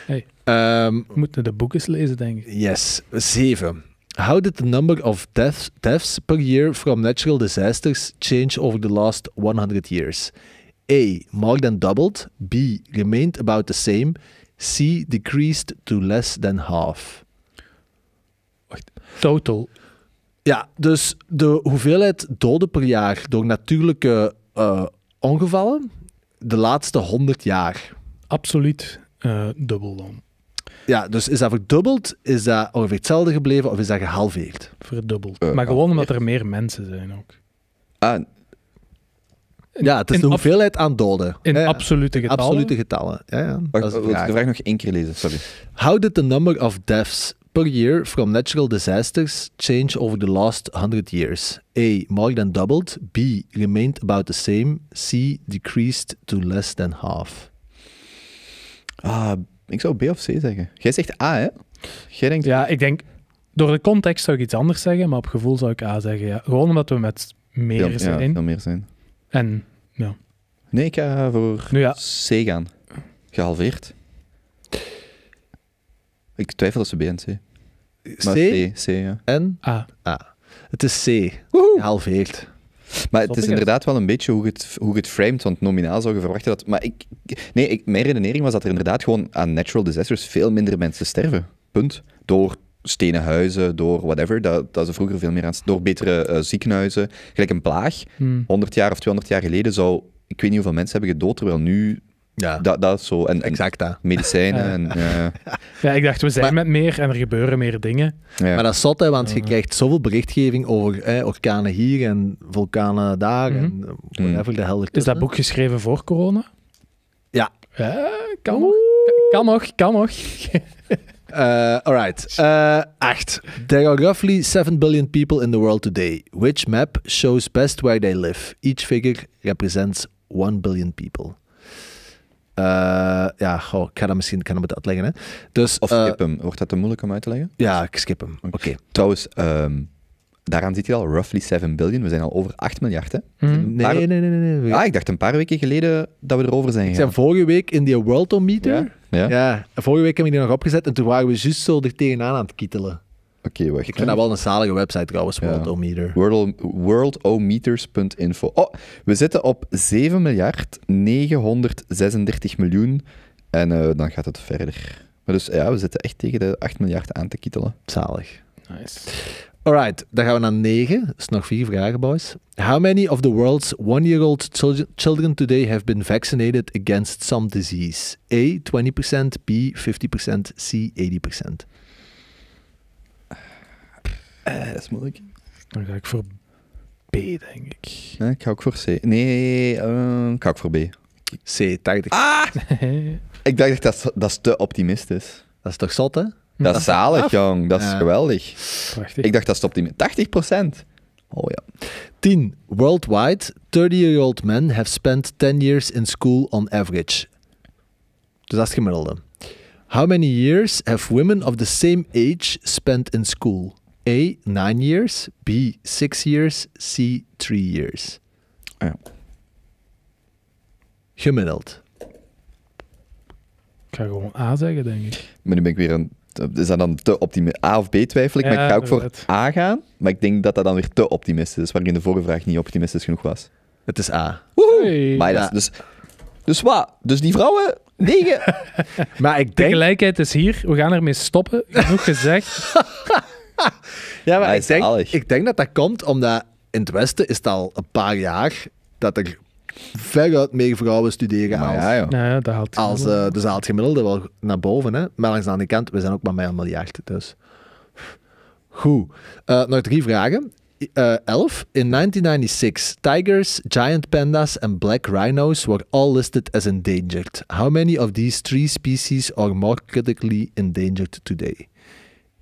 Hey. Ehm, we moeten de boekjes lezen, denk ik. Yes, zeven. How did the number of deaths, deaths per year from natural disasters change over the last 100 years? A. More than doubled. B. Remained about the same. C decreased to less than half. Wacht. Total. Ja, dus de hoeveelheid doden per jaar door natuurlijke eh, ongevallen de laatste 100 jaar. Absoluut eh, dubbel dan. Ja, dus is dat verdubbeld? Is dat ongeveer hetzelfde gebleven of is dat gehalveerd? Verdubbeld. Eh, maar gewoon ah, omdat er meer mensen zijn ook. Ah, ja, het is de hoeveelheid aan doden. In absolute getallen? Absolute getallen, ja. ja. Wacht, dat is de, vraag. nog één keer lezen, sorry. How did the number of deaths per year from natural disasters change over the last 100 years? A. More than doubled. B. Remained about the same. C. Decreased to less than half. Ah, ik zou B of C zeggen. Jij zegt A, hè? Jij denkt... Ja, ik denk... Door de context zou ik iets anders zeggen, maar op gevoel zou ik A zeggen, Gewoon omdat we met meer zijn. Ja, veel meer zijn. En, ja. Nee, ik ga voor C gaan. Gehalveerd. Ik twijfel dat ze B en C. C, C, ja. en A. Het is C. Gehalveerd. Maar het is inderdaad wel een beetje hoe het, hoe het framed, want nominaal zou je verwachten dat... Maar ik, nee, ik, mijn redenering was dat er inderdaad gewoon aan natural disasters veel minder mensen sterven. Punt. Door stenen huizen, door whatever, dat, dat ze vroeger veel meer aan... Door betere eh, ziekenhuizen. Gelijk een plaag, 100 hmm. jaar of 200 jaar geleden zou... Ik weet niet hoeveel mensen hebben gedood, terwijl nu ja. Dat, dat zo. En, exact dat. Medicijnen. ja. En, ik dacht, we zijn met meer en er gebeuren meer dingen. Maar dat is zot, want je krijgt zoveel berichtgeving over orkanen hier en vulkanen daar. Mhm. en whatever mhm. de Is dat boek geschreven voor corona? Ja. ja eh, kan, nog, kan nog, kan nog. Uh, eh, all right. Uh, eh, acht. There are roughly 7 billion people in the world today. Which map shows best where they live? Each figure represents 1 billion people. Eh, ja, goh, ik dat misschien kan hem uitleggen. Dus, of skip hem. Wordt dat te moeilijk om uit te leggen? Ja, ik skip hem. Oké. Trouwens, ehm, daaraan zit je al, roughly 7 billion. We zijn al over 8 miljard, hè? Hm. Nee, nee, nee, nee, Ah, ik dacht een paar weken geleden dat we erover zijn gegaan. Ik zijn vorige week in die Worldometer. Ja? ja. Ja. Vorige week hebben we die nog opgezet en toen waren we juist zo er tegenaan aan het kittelen. Oké, wacht. Ik vind dat wel een zalige website trouwens, Worldometer. Ja. Worldometers.info. Oh, we zitten op 7 miljard 936 miljoen en eh, dan gaat het verder. Maar dus ja, we zitten echt tegen de 8 miljard aan te kittelen. Zalig. Nice. Alright, dan gaan we naar 9. Dat is nog vier vragen, boys. How many of the world's one-year-old children today have been vaccinated against some disease? A, 20%, B, 50%, C, 80%. Uh, eh, dat is moeilijk. Dan ga ik voor B, denk ik. Nee, ik ga ook voor C. Nee, uh, ik ga ook voor B. C, 80. Ah! ik dacht dat dat, te optimistisch. Dat is toch zot, hè? Dat is zalig, jong. Dat is geweldig. Prachtig. Ik dacht, dat stopt met 80 Oh ja. 10. Worldwide, 30-year-old men have spent 10 years in school on average. Dus dat is gemiddelde. How many years have women of the same age spent in school? A. 9 years. B. 6 years. C. 3 years. Ah, ja. Gemiddeld. Ik ga gewoon A zeggen, denk ik. Maar nu ben ik weer een is dat dan te optimistisch? A of B twijfel ik, maar ik ga ook voor A gaan. Maar ik denk dat dat dan weer te optimistisch is, waarin de vorige vraag niet optimistisch genoeg was. Het is A. Woehoe! Maar dus, dus wat? Dus die vrouwen, negen. maar ik denk... De gelijkheid is hier, we gaan ermee stoppen. Genoeg gezegd. ja, maar ik denk, ik denk dat dat komt omdat in het Westen is het al een paar jaar dat er veruit meer vrouwen studeren als, ja, ja, haalt als, uh, gemiddelde wel naar boven. Hè? Maar langs de andere kant, we zijn ook maar bij een miljard. Dus. Goed. Eh, nog drie vragen. Eh, elf. in 1996, tigers, giant pandas and black rhinos were all listed as endangered. How many of these three species are more critically endangered today?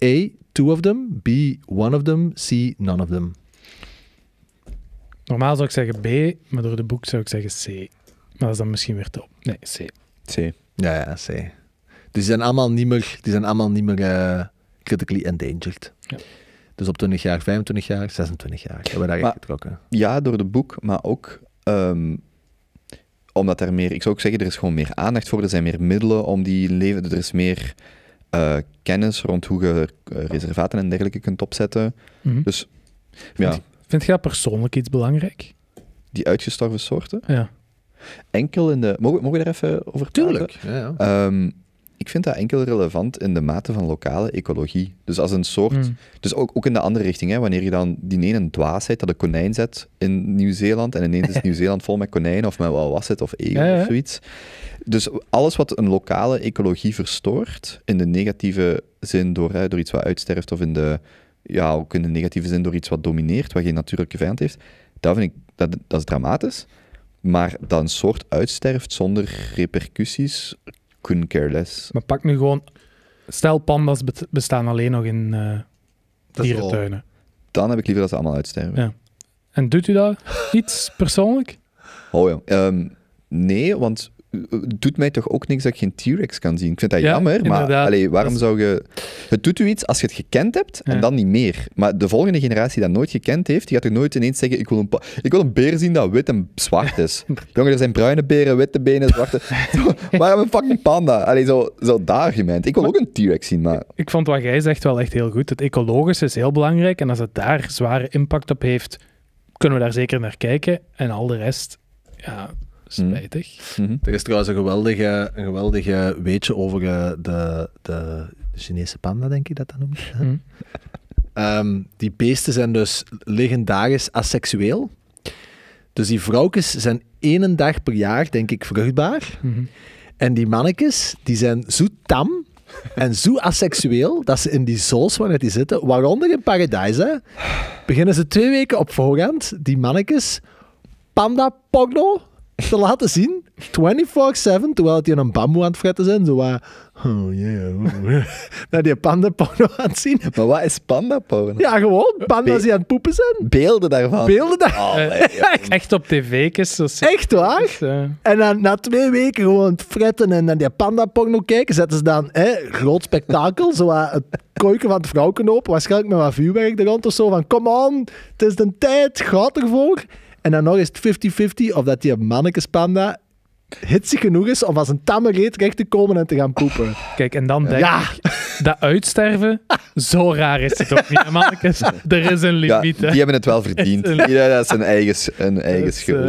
A. Two of them. B. One of them. C. None of them. Normaal zou ik zeggen B, maar door de boek zou ik zeggen C. Maar dat is dan misschien weer top. Nee, C. C. Ja, ja, C. Dus die zijn allemaal niet meer, die zijn allemaal niet meer eh, critically endangered. Ja. Dus op 20 jaar, 25 jaar, 26 jaar hebben we daar maar, getrokken. Ja, door de boek, maar ook ehm, omdat er meer, ik zou ook zeggen, er is gewoon meer aandacht voor, er zijn meer middelen om die leven, er is meer eh, kennis rond hoe je eh, reservaten en dergelijke kunt opzetten. Mhm. Dus ja. Vind jij persoonlijk iets belangrijk? Die uitgestorven soorten? Ja. Enkel in de... Mogen, mogen we daar even over praten? Tuurlijk. Ja, ehm, ik vind dat enkel relevant in de mate van lokale ecologie. Dus als een soort... Hmm. Dus ook, ook in de andere richting, hè, wanneer je dan die ene dwaasheid dat een konijn zet in Nieuw-Zeeland en ineens is Nieuw-Zeeland vol met konijnen of met wat was het, of egel of zoiets. Dus alles wat een lokale ecologie verstoort, in de negatieve zin door, door iets wat uitsterft of in de ja, ook in de negatieve zin door iets wat domineert, wat geen natuurlijke vijand heeft, dat vind ik, dat, dat is dramatisch. Maar dat een soort uitsterft zonder repercussies, couldn't care less. Maar pak nu gewoon, stel pandas bestaan alleen nog in uh, dierentuinen. Dan heb ik liever dat ze allemaal uitsterven. Ja. En doet u dat iets persoonlijk? Oh ja, ehm, nee, want doet mij toch ook niks dat ik geen T-Rex kan zien. Ik vind dat jammer, maar allee, waarom zou je... Het doet u iets als je het gekend hebt en dan niet meer. Maar de volgende generatie dat nooit gekend heeft, die gaat er nooit ineens zeggen ik wil een, ik wil een beer zien dat wit en zwart is. Jongen, er zijn bruine beren, witte benen, zwarte... Maar waarom een fucking panda? Allee, zo, zo dat Ik wil ook een T-Rex zien, maar... Ik vond wat jij zegt wel echt heel goed. Het ecologische is heel belangrijk en als het daar zware impact op heeft, kunnen we daar zeker naar kijken. En al de rest... Ja, Mhm. Spijtig. Mm -hmm. Er is trouwens een geweldige, een geweldige weetje over eh, de, de Chinese panda, denk ik dat dat noemt. Mm. die beesten zijn dus legendarisch asexueel. Dus die vrouwtjes zijn één dag per jaar, denk ik, vruchtbaar. Mhm. En die mannetjes, die zijn zo tam en zo asexueel dat ze in die zools zitten, waaronder in Paradise, beginnen ze twee weken op voorhand, die mannetjes, panda porno te laten zien, 24-7, terwijl hij een bamboe aan het fretten zijn. Zo wat, oh yeah, naar die pandaporno aan het zien. Maar wat is pandaporno? Ja, gewoon panda's die aan het poepen zijn. Beelden daarvan? Beelden daarvan. Eh, echt op tv zo. Echt waar? Dus, eh. En dan na twee weken gewoon het fretten en naar die pandaporno kijken, zetten ze dan eh, groot spektakel, zo wat het kooiken van het vrouwken open, waarschijnlijk met wat vuurwerk er rond of zo, van come on, het is de tijd, gaat ervoor. En dan nog eens 50-50 of dat die mannekespanda hitsig genoeg is om als een tamme reet recht te komen en te gaan poepen. Kijk, en dan denk ja. dat uitsterven, zo raar is het toch niet. Mannekes, er is een limiet. die hebben het wel verdiend. Ja, dat is een eigen, een eigen schuld.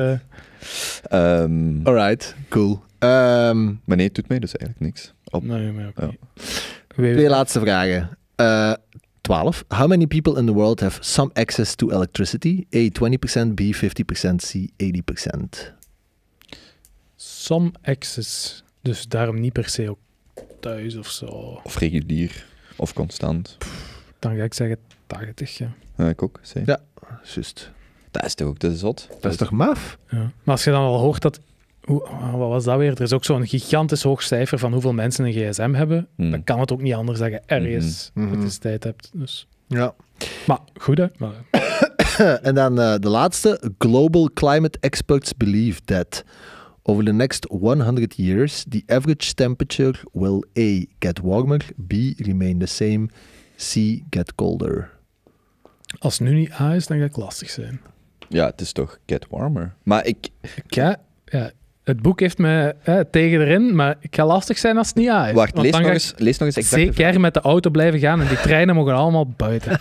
Uh... Um, Alright, cool. Um, maar nee, het doet mij dus eigenlijk niks. Op. Nee, maar Twee laatste vragen. Eh, 12. How many people in the world have some access to electricity? A. 20%, B. 50%, C. 80%. Some access. Dus daarom niet per se ook thuis of zo. Of regulier. Of constant. dan ga ik zeggen 80. Ja, ja ik ook. Ja, juist. Dat is toch ook, dat is zot. Dat, dat is toch maf? Ja. Maar als je dan al hoort dat oh, wat was dat weer? Er is ook zo'n gigantisch hoog cijfer van hoeveel mensen een gsm hebben. Hmm. Dan kan het ook niet anders zeggen. Er is, mm -hmm. tijd hebt. Dus. Ja. Maar goed, hè? en dan eh, de laatste. Global climate experts believe that over the next 100 years, the average temperature will A. get warmer, B. remain the same, C. get colder. Als het nu niet A is, dan gaat ik lastig zijn. Ja, het is toch get warmer. Maar ik... ja het boek heeft me hè, tegen erin, maar ik ga lastig zijn als het niet a is. Wacht, lees nog, eens, lees nog eens Zeker met de auto blijven gaan en die treinen mogen allemaal buiten.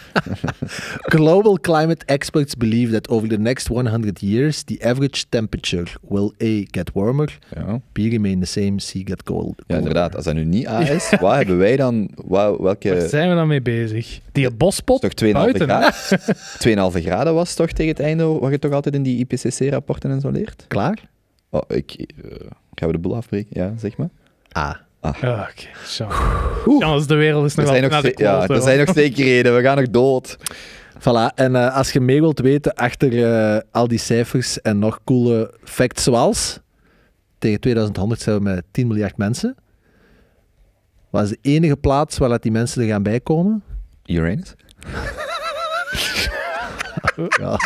Global climate experts believe that over the next 100 years, the average temperature will A, get warmer, ja. B, remain the same, C, get cold. Ja, inderdaad. Als dat nu niet A is, waar hebben wij dan... Waar, welke... zijn we dan mee bezig? Die bospot toch 2,5 graden? 2,5 graden was toch tegen het einde, wat je toch altijd in die IPCC-rapporten en zo leert? Klaar? Oh, ik, uh, gaan we de boel afbreken? Ja, zeg maar. Ah. ah. ah oké, okay. Als de wereld is nog wel naar de Ja, er zijn nog zekerheden, we gaan nog dood. Voilà, en eh, als je mee wilt weten achter eh, al die cijfers en nog coole facts zoals... Tegen 2100 zijn we met 10 miljard mensen. Wat is de enige plaats waar die mensen er gaan bijkomen? Uranus. ja.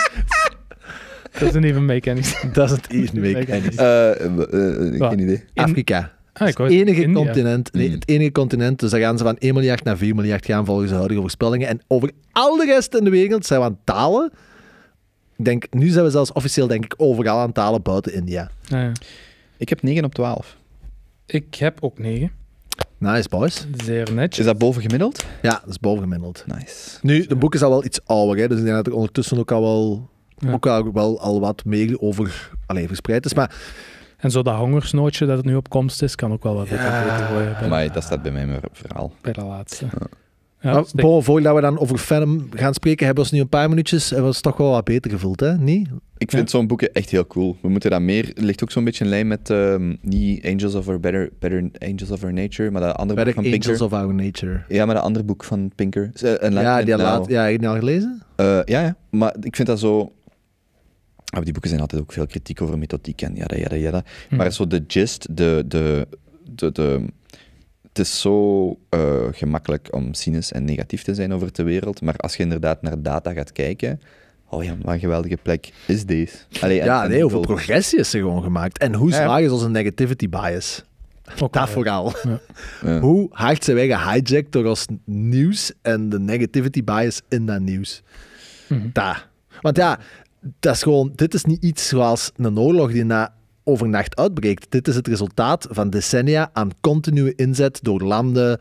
Doesn't even make any sense. Doesn't even make any sense. Uh, geen idee. Afrika. Ah, het enige continent, nee, hmm. het enige continent, dus daar gaan ze van 1 miljard naar 4 miljard gaan volgens de huidige voorspellingen. En over al de rest in de wereld zijn we aan talen. Ik denk, nu zijn we zelfs officieel denk ik overal aan talen buiten India. Ah, ja. Ik heb 9 op 12. Ik heb ook 9. Nice, boys. Zeer netjes. Is dat bovengemiddeld? Ja, dat is bovengemiddeld. Nice. Nu, de boek is al wel iets ouder, hè, dus ik denk dat ondertussen ook al wel ja. ook wel al wat meer over alleen verspreid is. Maar en zo dat hongersnootje dat het nu op komst is, kan ook wel wat beter worden. Maar dat staat bij mij mijn verhaal. Bij de laatste. Ja. maar, dus voordat we dan over film gaan spreken, hebben we ons nu een paar minuutjes hebben we ons toch wel wat beter gevoeld, hè? Niet? Ik vind zo'n boeken echt heel cool. We moeten dat meer... Het ligt ook zo'n beetje in lijn met niet ehm, Angels of Our Better, Better Angels of Our Nature, maar dat andere boek van Pinker. Angels of Our Nature. Ja, maar dat andere boek van Pinker. Eh, ja, die had laat, ja, heb je nou gelezen? Eh, ja, ja, maar ik vind dat zo Ah, maar die boeken zijn altijd ook veel kritiek over methodiek en jada, jada, jada. Hm. Maar zo de gist, de, de, de, de het is zo eh, gemakkelijk om cynisch en negatief te zijn over de wereld, maar als je inderdaad naar data gaat kijken, oh ja, wat een geweldige plek is deze. Allee, ja, nee, hoeveel progressie is er gewoon gemaakt. En hoe zwaar is onze negativity bias? dat vooral. Hoe hard zijn wij gehijacked door ons nieuws en de negativity bias in dat nieuws? Mhm. Daar. Want ja, dat is gewoon, dit is niet iets zoals een oorlog die na overnacht uitbreekt. Dit is het resultaat van decennia aan continue inzet door landen,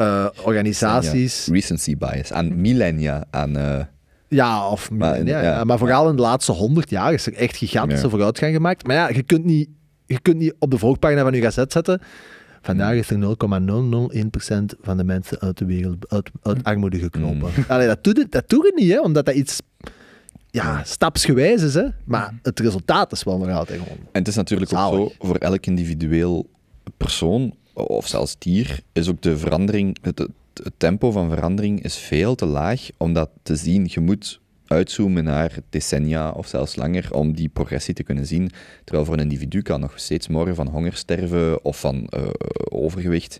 uh, organisaties. Decennia. Recency bias, aan millennia, aan... Eh, ja, of millennia, maar, ja. maar vooral in de laatste honderd jaar is er echt gigantische vooruitgang gemaakt. Maar ja, je kunt, niet, je kunt niet op de voorpagina van je gazet zetten... Vandaag is er 0,001% van de mensen uit de wereld uit, armoede geknopen. Mm. Allee, dat doet het dat niet, hè, omdat dat iets ja, stapsgewijs is, hè, maar mhm. het resultaat is wel nog altijd gewoon. En het is natuurlijk ook zo voor elk individueel persoon of zelfs dier, is ook de verandering, het, tempo van verandering is veel te laag om dat te zien. Je moet uitzoomen naar decennia of zelfs langer om die progressie te kunnen zien. Terwijl voor een individu kan nog steeds morgen van honger sterven of van eh, overgewicht.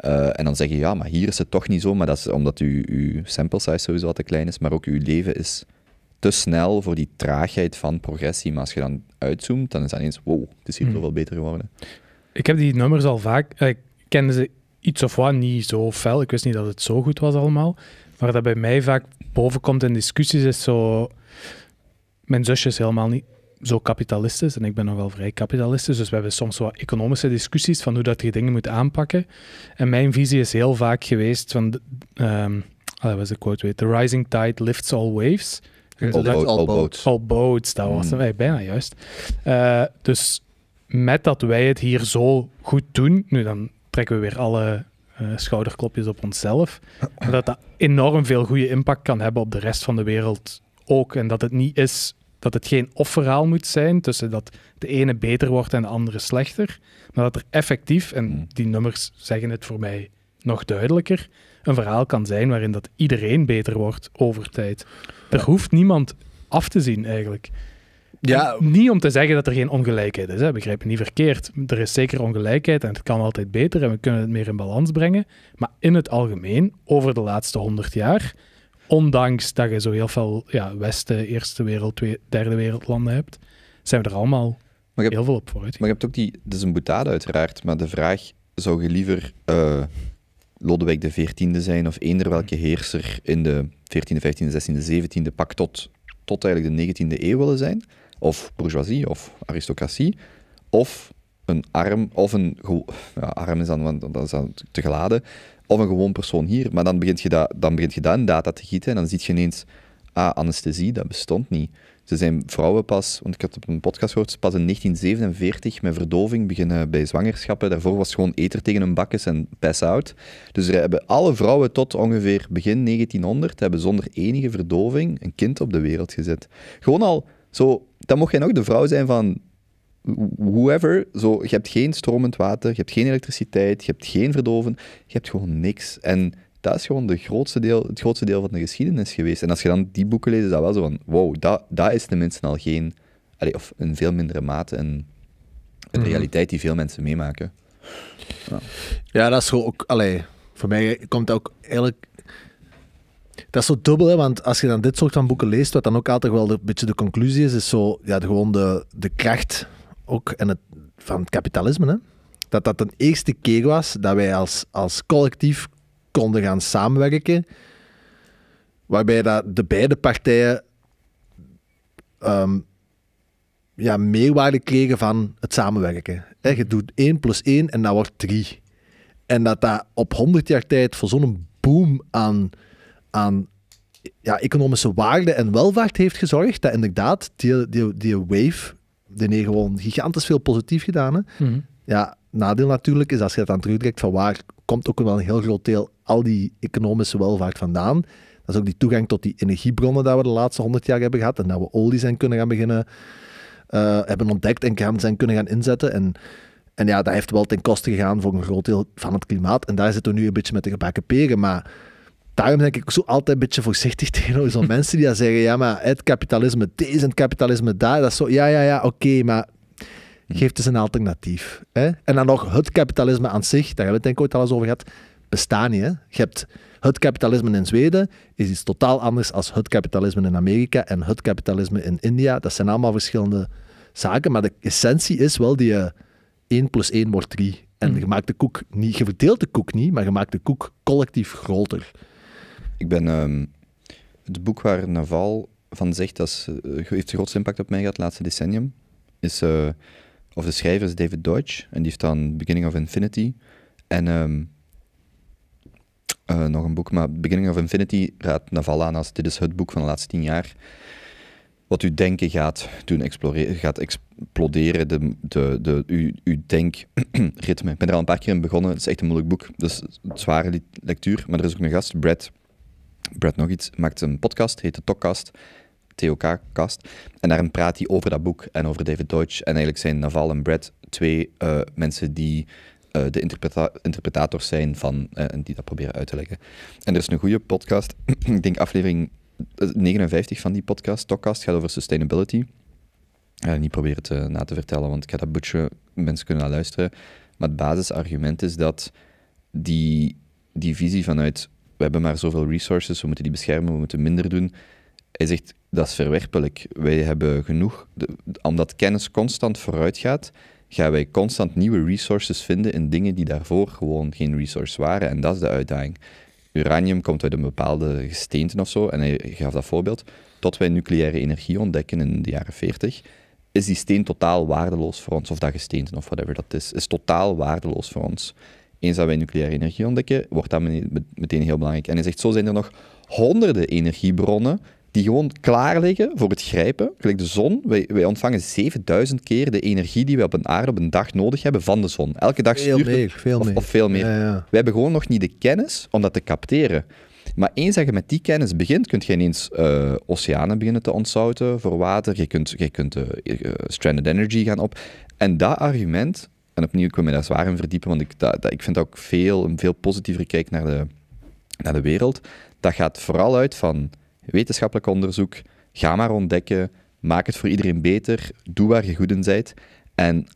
Uh, en dan zeggen ja, maar hier is het toch niet zo, maar dat is omdat uw sample size sowieso al te klein is, maar ook uw leven is te snel voor die traagheid van progressie. Maar als je dan uitzoomt, dan is dat ineens, wow, het is hier mm. wel beter geworden. Ik heb die nummers al vaak, eh, ik kende ze iets of wat niet zo fel. Ik wist niet dat het zo goed was allemaal. Maar dat bij mij vaak bovenkomt in discussies is zo... Mijn zusje is helemaal niet zo kapitalistisch en ik ben nog wel vrij kapitalistisch. Dus we hebben soms zo economische discussies van hoe dat je dingen moet aanpakken. En mijn visie is heel vaak geweest van... De, ehm, was de quote The rising tide lifts all waves. Al boats. All boats, dat was hem. bijna juist. Eh, dus met dat wij het hier zo goed doen, nu dan trekken we weer alle eh, schouderklopjes op onszelf, dat dat enorm veel goede impact kan hebben op de rest van de wereld ook. En dat het niet is dat het geen of-verhaal moet zijn tussen dat de ene beter wordt en de andere slechter, maar dat er effectief, en mm. die nummers zeggen het voor mij nog duidelijker, een verhaal kan zijn waarin dat iedereen beter wordt over tijd. Er hoeft niemand af te zien eigenlijk. Ja. niet om te zeggen dat er geen ongelijkheid is, hè. begrijp me niet verkeerd. Er is zeker ongelijkheid en het kan altijd beter en we kunnen het meer in balans brengen. Maar in het algemeen, over de laatste honderd jaar, ondanks dat je zo heel veel ja, Westen, Eerste Wereld, Derde Wereldlanden hebt, zijn we er allemaal heel veel op vooruit. Maar je hebt ook die, dat is een boetade uiteraard, maar de vraag, zou je liever eh, Lodewijk XIV zijn of eender welke heerser in de 14e, 15e, 16e, 17e, pak tot, tot eigenlijk de 19e eeuw willen zijn, of bourgeoisie of aristocratie, of een arm, of een ja, arm is dan, te geladen, of een gewoon persoon hier. Maar dan begint je, dat, dan begint je data te gieten en dan zie je ineens, ah, anesthesie, dat bestond niet. Ze zijn vrouwen pas, want ik had op een podcast gehoord, pas in 1947 met verdoving beginnen bij zwangerschappen. Daarvoor was gewoon eter tegen hun bakkes en pass out. Dus er hebben alle vrouwen tot ongeveer begin 1900 hebben zonder enige verdoving een kind op de wereld gezet. Gewoon al, zo, dan mocht jij nog de vrouw zijn van whoever, zo, je hebt geen stromend water, je hebt geen elektriciteit, je hebt geen verdoven, je hebt gewoon niks. En dat is gewoon de grootste deel, het grootste deel van de geschiedenis geweest. En als je dan die boeken leest, is dat wel zo van, wow, dat, dat is tenminste al geen, allee, of in veel mindere mate een, een mhm. realiteit die veel mensen meemaken. Ja, dat is gewoon ook, allee, voor mij komt dat ook eigenlijk dat is zo dubbel, hè, want als je dan dit soort van boeken leest, wat dan ook altijd wel een beetje de conclusie is, is zo, ja, gewoon de, de kracht ook en het, van het kapitalisme. Hè? Dat dat de eerste keer was dat wij als, als collectief konden gaan samenwerken. Waarbij dat de beide partijen ehm, ja, meerwaarde kregen van het samenwerken. je doet 1 plus 1 en dat wordt 3. En dat dat op 100 jaar tijd voor zo'n boom aan, aan ja, economische waarde en welvaart heeft gezorgd, dat inderdaad die, die, die wave, die heeft gewoon gigantisch veel positief gedaan. Mhm. Ja, nadeel natuurlijk is, als je dat aan terugtrekt, van waar komt ook wel een heel groot deel al die economische welvaart vandaan. Dat is ook die toegang tot die energiebronnen dat we de laatste honderd jaar hebben gehad. En dat we olie zijn kunnen gaan beginnen, uh, hebben ontdekt en gaan, zijn kunnen gaan inzetten. En, en ja, dat heeft wel ten koste gegaan voor een groot deel van het klimaat. En daar zitten we nu een beetje met de gebakken peren. Maar daarom denk ik zo altijd een beetje voorzichtig tegenover zo'n mensen die dan zeggen, ja, maar het kapitalisme, deze en het kapitalisme, daar, dat is zo, ja, ja, ja, oké, maar Hm. geeft dus een alternatief. Hè? En dan nog het kapitalisme aan zich, daar hebben we het denk ik ooit al eens over gehad, bestaat niet. Je hebt het kapitalisme in Zweden, is iets totaal anders als het kapitalisme in Amerika en het kapitalisme in India. Dat zijn allemaal verschillende zaken, maar de essentie is wel die uh, eh, 1 plus 1 wordt 3. En hm. je maakt de koek niet, je verdeelt de koek niet, maar je maakt de koek collectief groter. Ik ben ehm, het boek waar Naval van zegt, dat het eh, heeft de grootste impact op mij gehad het laatste decennium, is eh, of de schrijver is David Deutsch, en die heeft dan Beginning of Infinity. En ehm, eh, nog een boek, maar Beginning of Infinity raadt Naval aan als dit is het boek van de laatste tien jaar. Wat uw denken gaat doen exploreren, gaat exploderen, de, de, de, uw, uw denkritme. Ik ben er al een paar keer in begonnen, het is echt een moeilijk boek, dus zware lectuur. Maar er is ook een gast, Brad, Brad nog iets, maakt een podcast, heet de Tokkast. TOK-kast. En daarin praat hij over dat boek en over David Deutsch. En eigenlijk zijn Naval en Brett twee eh, mensen die eh, de interpreta interpretators zijn van, eh, en die dat proberen uit te leggen. En er is een goede podcast, ik denk aflevering 59 van die podcast, Talkcast, gaat over sustainability. Ik ga niet proberen te, na te vertellen, want ik ga dat butje mensen kunnen naar luisteren. Maar het basisargument is dat die, die visie vanuit we hebben maar zoveel resources, we moeten die beschermen, we moeten minder doen. Hij zegt, dat is verwerpelijk. Wij hebben genoeg, omdat kennis constant vooruit gaat, gaan wij constant nieuwe resources vinden in dingen die daarvoor gewoon geen resource waren. En dat is de uitdaging. Uranium komt uit een bepaalde gesteente of zo, en hij gaf dat voorbeeld. Tot wij nucleaire energie ontdekken in de jaren 40, is die steen totaal waardeloos voor ons, of dat gesteente of whatever dat is, is totaal waardeloos voor ons. Eens dat wij nucleaire energie ontdekken, wordt dat meteen heel belangrijk. En hij zegt, zo zijn er nog honderden energiebronnen die gewoon klaar liggen voor het grijpen. Gelijk de zon, wij, wij ontvangen 7000 keer de energie die we op een aarde op een dag nodig hebben van de zon. Elke dag stuurt veel meer, veel of, meer. veel meer. We hebben gewoon nog niet de kennis om dat te capteren. Maar eens dat je met die kennis begint, kun je ineens eh, oceanen beginnen te ontzouten voor water. Je kunt, je kunt eh, eh, stranded energy gaan op. En dat argument, en opnieuw, ik je daar zwaar in verdiepen, want ik, dat, ik vind ook veel, een veel positiever kijk naar de, naar de wereld. Dat gaat vooral uit van wetenschappelijk onderzoek, ga maar ontdekken, maak het voor iedereen beter, doe waar je goed in bent. En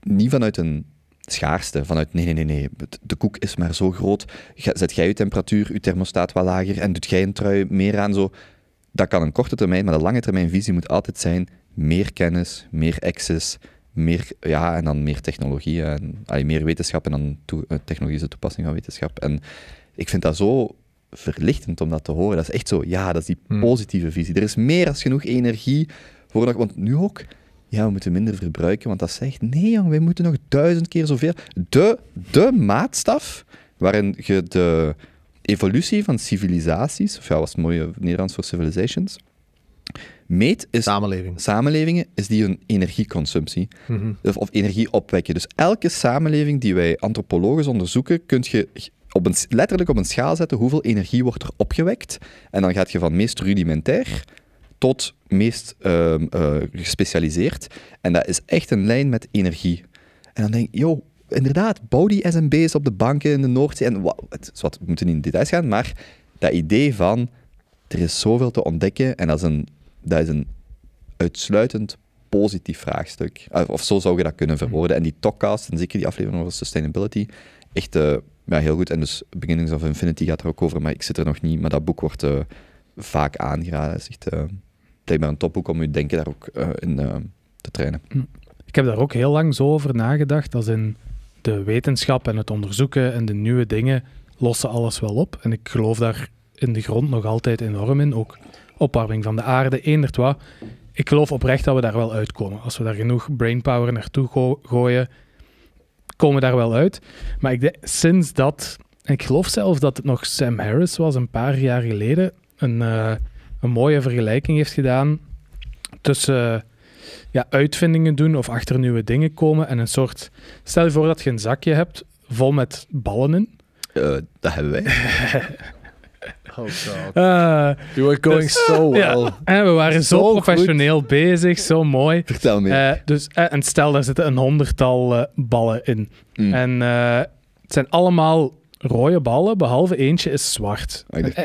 niet vanuit een schaarste, vanuit nee, nee, nee, nee, de koek is maar zo groot, zet jij je temperatuur, je thermostaat wat lager en doet jij een trui meer aan, zo. Dat kan een korte termijn, maar de lange termijn visie moet altijd zijn meer kennis, meer access, meer, ja, en dan meer technologie, en, meer wetenschap en dan eh, technologische toepassing van wetenschap. En ik vind dat zo verlichtend om dat te horen. Dat is echt zo, ja, dat is die hmm. positieve visie. Er is meer dan genoeg energie voor nog, want nu ook, ja, we moeten minder verbruiken, want dat zegt, nee jong, wij moeten nog duizend keer zoveel. De, de maatstaf waarin je de evolutie van civilisaties, of ja, was het mooie Nederlands voor civilizations, meet is Samenleving. samenlevingen is die een energieconsumptie mhm. of, of, energie opwekken. Dus elke samenleving die wij antropologisch onderzoeken, kun je op een, letterlijk op een schaal zetten hoeveel energie wordt er opgewekt. En dan gaat je van meest rudimentair tot meest ehm, eh, gespecialiseerd. En dat is echt een lijn met energie. En dan denk ik, joh, inderdaad, bouw die SMB's op de banken in de Noordzee. En wat, het wat, we moeten niet in details gaan, maar dat idee van er is zoveel te ontdekken en dat is een, dat is een uitsluitend positief vraagstuk. Of, zo zou je dat kunnen verwoorden. En die talkcast, en zeker die aflevering over sustainability, echt eh, ja, heel goed. En dus Beginnings of Infinity gaat er ook over, maar ik zit er nog niet. Maar dat boek wordt eh, vaak aangeraden. Het is echt uh, een topboek om je denken daar ook eh, in te trainen. Hm. Ik heb daar ook heel lang zo over nagedacht, als in de wetenschap en het onderzoeken en de nieuwe dingen lossen alles wel op. En ik geloof daar in de grond nog altijd enorm in. Ook opwarming van de aarde, eendertwa. Ik geloof oprecht dat we daar wel uitkomen. Als we daar genoeg brainpower naartoe gooien, komen daar wel uit. Maar ik sinds dat, en ik geloof zelf dat het nog Sam Harris was, een paar jaar geleden, een, eh, een mooie vergelijking heeft gedaan tussen ja, uitvindingen doen of achter nieuwe dingen komen en een soort... Stel je voor dat je een zakje hebt vol met ballen in. Eh, dat hebben wij. Oh god. Eh, you were going dus, so well. En we waren zo, professioneel bezig, zo mooi. Vertel me. Eh, dus, eh, en stel, daar zitten een honderdtal ballen in. Mm. En het zijn allemaal rode ballen, behalve eentje is zwart.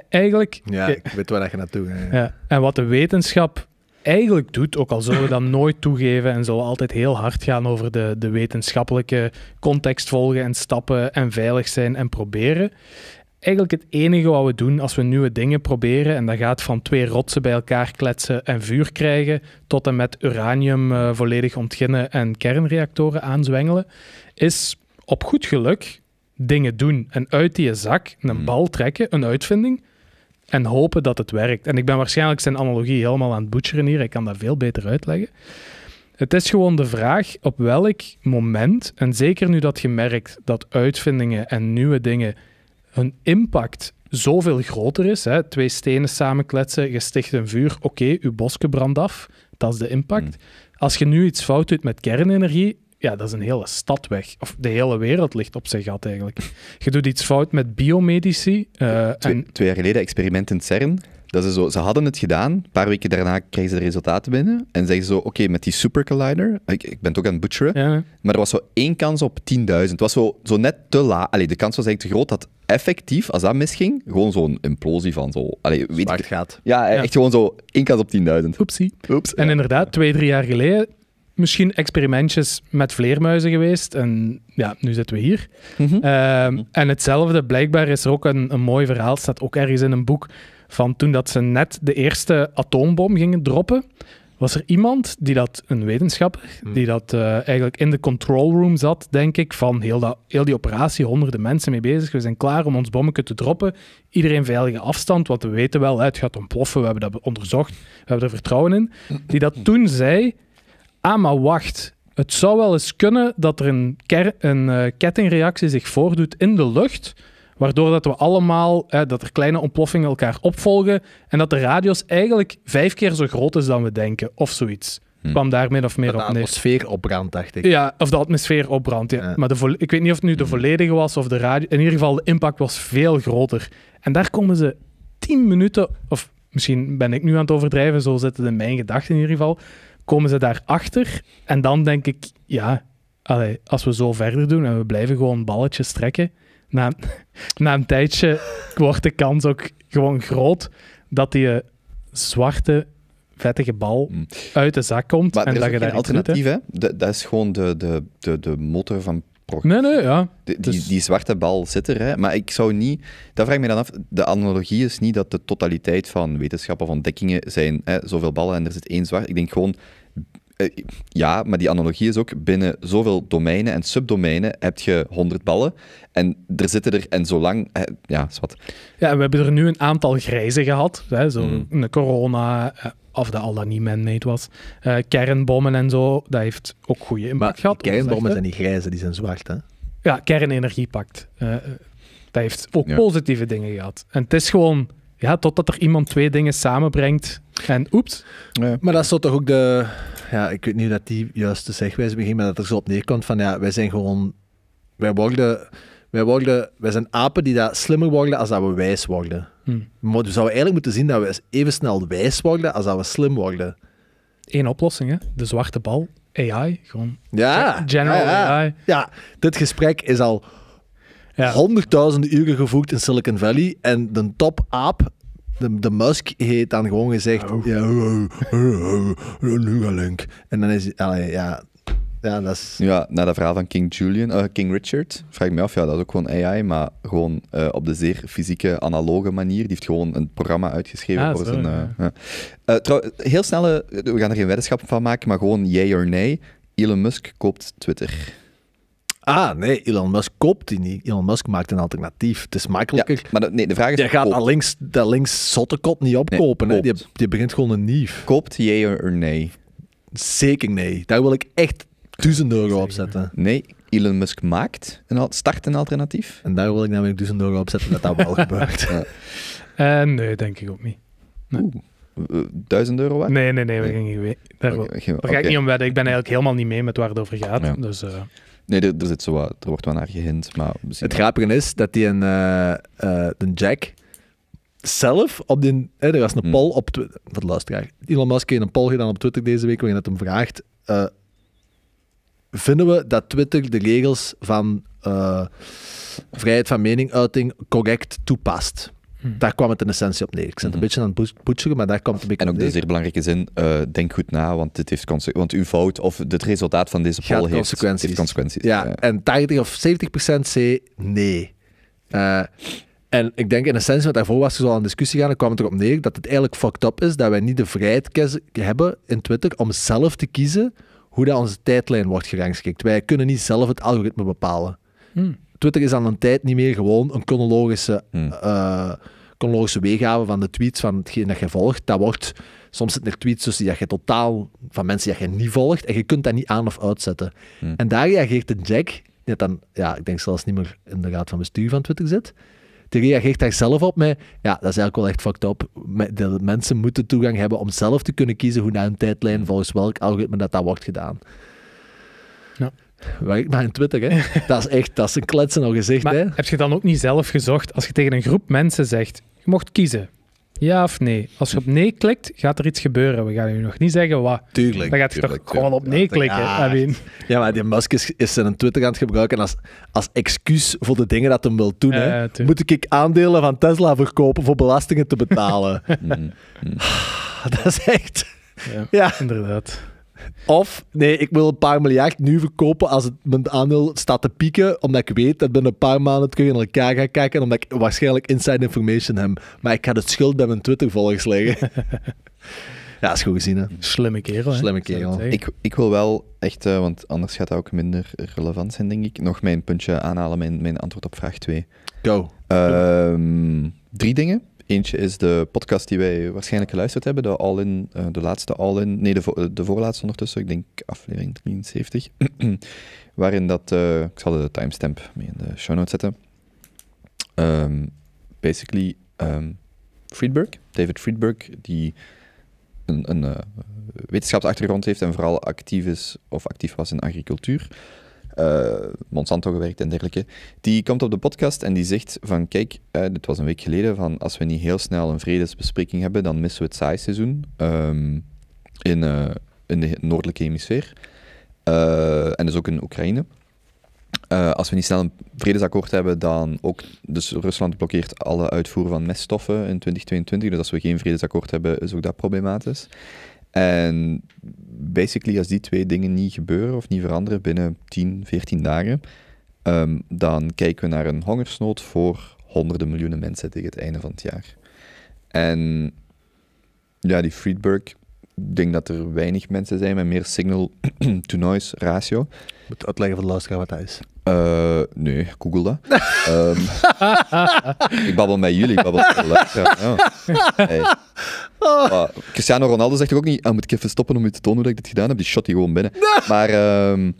Eigenlijk... Ja, ik weet waar je naartoe gaat. Ja. En wat de wetenschap eigenlijk doet, ook al zullen we dat nooit toegeven en zullen we altijd heel hard gaan over de, de wetenschappelijke context volgen en stappen en veilig zijn en proberen, eigenlijk het enige wat we doen als we nieuwe dingen proberen. En dat gaat van twee rotsen bij elkaar kletsen en vuur krijgen, tot en met uranium eh, volledig ontginnen en kernreactoren aanzwengelen, is op goed geluk dingen doen. En uit die zak een hmm. bal trekken, een uitvinding, en hopen dat het werkt. En ik ben waarschijnlijk zijn analogie helemaal aan het butcheren hier, ik kan dat veel beter uitleggen. Het is gewoon de vraag op welk moment, en zeker nu dat je merkt dat uitvindingen en nieuwe dingen een impact zoveel groter is. Hè? Twee stenen samenkletsen, je sticht een vuur, oké, okay, uw bosje brandt af. Dat is de impact. Hmm. Als je nu iets fout doet met kernenergie, ja, dat is een hele stad weg. Of de hele wereld ligt op zijn gat eigenlijk. Je doet iets fout met biomedici. Eh, twee, twee, jaar geleden experiment in CERN. Dat is zo, ze hadden het gedaan, een paar weken daarna kregen ze de resultaten binnen. En zeggen ze zo, oké, met die supercollider, ik, ik ben het ook aan het butcheren, maar er was zo één kans op 10.000. Het was zo, zo net te laag. de kans was eigenlijk te groot dat effectief, als dat misging, gewoon zo'n implosie van zo... Allee, weet ik, gaat. Ja, echt gewoon zo één kans op 10.000. Oepsie. Oeps. En inderdaad, twee, drie jaar geleden misschien experimentjes met vleermuizen geweest. En ja, nu zitten we hier. Mhm. Ehm, mhm. en hetzelfde, blijkbaar is er ook een, een mooi verhaal, staat ook ergens in een boek, van toen dat ze net de eerste atoombom gingen droppen was er iemand die dat, een wetenschapper, hmm. die dat eh, eigenlijk in de control room zat, denk ik, van heel, dat, heel die operatie, honderden mensen mee bezig. We zijn klaar om ons bommetje te droppen. Iedereen veilige afstand, want we weten wel, het gaat ontploffen, we hebben dat onderzocht, we hebben er vertrouwen in. Die dat toen zei, ah maar wacht, het zou wel eens kunnen dat er een, een eh, kettingreactie zich voordoet in de lucht Waardoor dat we allemaal, dat er kleine ontploffingen elkaar opvolgen en dat de radius eigenlijk vijf keer zo groot is dan we denken, of zoiets. Hm. Kwam daar min of meer op neer. De atmosfeer opbrandt, dacht ik. Ja, of de atmosfeer opbrandt. Ja. Maar de ik weet niet of het nu de hm. volledige was of de radio. In ieder geval, de impact was veel groter. En daar komen ze tien minuten, of misschien ben ik nu aan het overdrijven, zo zitten in mijn gedachten in ieder geval. Komen ze daarachter en dan denk ik, ja, als we zo verder doen en we blijven gewoon balletjes trekken na, na een tijdje wordt de kans ook gewoon groot dat die eh, zwarte vettige bal mm. uit de zak komt maar en dat je daar alternatief hè? Dat, is gewoon de, de, de, de motor van Nee, nee, ja. die, dus- die, zwarte bal zit er, hè? maar ik zou niet... Dat vraag ik me dan af. De analogie is niet dat de totaliteit van wetenschappen, van dekkingen zijn hè, zoveel ballen en er zit één zwart. Ik denk gewoon, eh, ja, maar die analogie is ook binnen zoveel domeinen en subdomeinen heb je 100 ballen. En er zitten er, en zolang. Eh, ja, zwart. Ja, we hebben er nu een aantal grijze gehad. Hè, zo mm. Mm-hmm. de corona, eh, of dat al dat niet man-made was. kernbommen en zo, dat heeft ook goede impact maar gehad. Kernbommen zijn niet grijze, die zijn zwart, hè? Ja, kernenergiepact. dat heeft ook positieve dingen gehad. En het is gewoon ja, totdat er iemand twee dingen samenbrengt en oeps. Maar dat is toch ook de... Ja, ik weet niet dat die juiste zegwijze begint, maar dat er zo op neerkomt van ja, wij zijn gewoon... Wij worden... Wij, worden, wij zijn apen die dat slimmer worden als dat we wijs worden. Hmm. we zouden eigenlijk moeten zien dat we even snel wijs worden als dat we slim worden. Eén oplossing, hè? De zwarte bal. AI, gewoon. Ja. General ja, AI. Ja, dit gesprek is al ja. Honderdduizenden uren gevoegd in Silicon Valley. En de top aap de, de, Musk heeft dan gewoon gezegd: oh. ja, oh, oh, En dan is hij. ja. Ja, dat is... ja, na dat verhaal van King, Julian, eh, King Richard, vraag ik me af, ja, dat is ook gewoon AI, maar gewoon eh, op de zeer fysieke, analoge manier. Die heeft gewoon een programma uitgeschreven ah, voor zijn... ja. Eh, ja. heel snelle, we gaan er geen wetenschap van maken, maar gewoon yay or nay. Elon Musk koopt Twitter. Ah, nee, Elon Musk koopt die niet. Elon Musk maakt een alternatief. Het is makkelijker. maar nee, de vraag is... Je gaat dat links, dat links zottekot niet opkopen. hè? Die, die begint gewoon een nieuw. Koopt jij er nee? Zeker nee. Daar wil ik echt duizend euro op zetten. Nee, Elon Musk maakt, een, start een alternatief. En daar wil ik namelijk duizend euro op zetten dat dat wel gebeurt. Ja. Eh, nee, denk ik ook niet. Nee. Eh, euro waard? Nee, nee, nee, we gingen daar, ga ik niet om wedden. Ik ben eigenlijk helemaal niet mee met waar het over gaat. Dus, eh, Nee, er, zit zo wat, er wordt wel naar gehind. Maar het grappige is dat die een, eh, eh, de Jack zelf op die... Hè, er was een hmm. poll op Twitter... Voor de luisteraar. Elon Musk heeft een poll gedaan op Twitter deze week waarin het hem vraagt... Eh, vinden we dat Twitter de regels van vrijheid van meningsuiting correct toepast? Hm. Daar kwam het in essentie op neer. Ik zit een mhm. beetje aan het poetsen, maar daar komt het een beetje En ook de zeer belangrijke zin, eh, denk goed na, want dit heeft consequenties. Want uw fout of het resultaat van deze poll heeft consequenties. heeft consequenties. Ja, en 80 of 70 procent zei nee. Eh, en ik denk in essentie, want daarvoor was er al een discussie gaan, dan kwam het erop neer dat het eigenlijk fucked up is dat wij niet de vrijheid hebben in Twitter om zelf te kiezen hoe dat onze tijdlijn wordt gerangschikt. Wij kunnen niet zelf het algoritme bepalen. Hm. Twitter is al een tijd niet meer gewoon een chronologische, hmm. eh, weegave van de tweets van hetgeen dat je volgt. Dat wordt, soms zitten er tweets tussen die je totaal, van mensen die je niet volgt, en je kunt dat niet aan of uitzetten. Hmm. En daar reageert een Jack, die dan, ja, ik denk zelfs niet meer in de raad van bestuur van Twitter zit, die reageert daar zelf op mee. Ja, dat is eigenlijk wel echt fucked up. De mensen moeten toegang hebben om zelf te kunnen kiezen hoe naar een tijdlijn, hmm. volgens welk algoritme dat, dat wordt gedaan. Ja werk maar in Twitter, hè. Dat is echt, dat is een kletsen al gezegd, maar hè. heb je dan ook niet zelf gezocht, als je tegen een groep mensen zegt, je mocht kiezen, ja of nee? Als je op nee klikt, gaat er iets gebeuren. We gaan u nog niet zeggen wat. Tuurlijk. Dan gaat je toch gewoon op nee klikken, ja, ja, maar die Musk is, is zijn Twitter aan het gebruiken als, als excuus voor de dingen dat hij wil doen. hè. Moet ik aandelen van Tesla verkopen voor belastingen te betalen? Mm, mm. dat is echt... ja. inderdaad. Of, nee, ik wil een paar miljard nu verkopen als het, mijn aandeel staat te pieken, omdat ik weet dat binnen een paar maanden je naar elkaar gaan kijken, omdat ik waarschijnlijk inside information heb. Maar ik ga het schuld bij mijn twitter volgens leggen. ja, is goed gezien, hè. Slimme kerel, hè? Slimme kerel. Ik, ik wil wel echt, eh, want anders gaat dat ook minder relevant zijn, denk ik, nog mijn puntje aanhalen, mijn, mijn antwoord op vraag 2. Go. Ehm, drie dingen. Eentje is de podcast die wij waarschijnlijk geluisterd hebben, de, all in, eh, de laatste All-in, nee, de, eh, de voorlaatste ondertussen, ik denk aflevering 73, waarin dat, eh, ik zal de timestamp mee in de show notes zetten, ehm, basically ehm, Friedberg, David Friedberg, die een, een wetenschapsachtergrond heeft en vooral actief is of actief was in agricultuur, uh, Monsanto gewerkt en dergelijke, die komt op de podcast en die zegt van kijk, uh, dit was een week geleden, van als we niet heel snel een vredesbespreking hebben, dan missen we het saaiseizoen ehm, in, uh, in de noordelijke hemisfeer. en dus ook in Oekraïne. als we niet snel een vredesakkoord hebben, dan ook. Dus Rusland blokkeert alle uitvoer van meststoffen in 2022. Dus als we geen vredesakkoord hebben, is ook dat problematisch. En basically, als die twee dingen niet gebeuren of niet veranderen binnen 10, 14 dagen, ehm, dan kijken we naar een hongersnood voor honderden miljoenen mensen tegen het einde van het jaar. En ja, die Friedberg denk dat er weinig mensen zijn met meer signal-to-noise ratio. Moet uitleggen van de luisteraar wat dat is. Eh, nee, google dat. Ehm, ik babbel met jullie, ik babbel met de luisteraar. Ja. Oh. Ah, Cristiano Ronaldo zegt ook niet, ah, moet ik even stoppen om je te tonen hoe ik dit gedaan heb? Die shot die gewoon binnen. Maar... Um...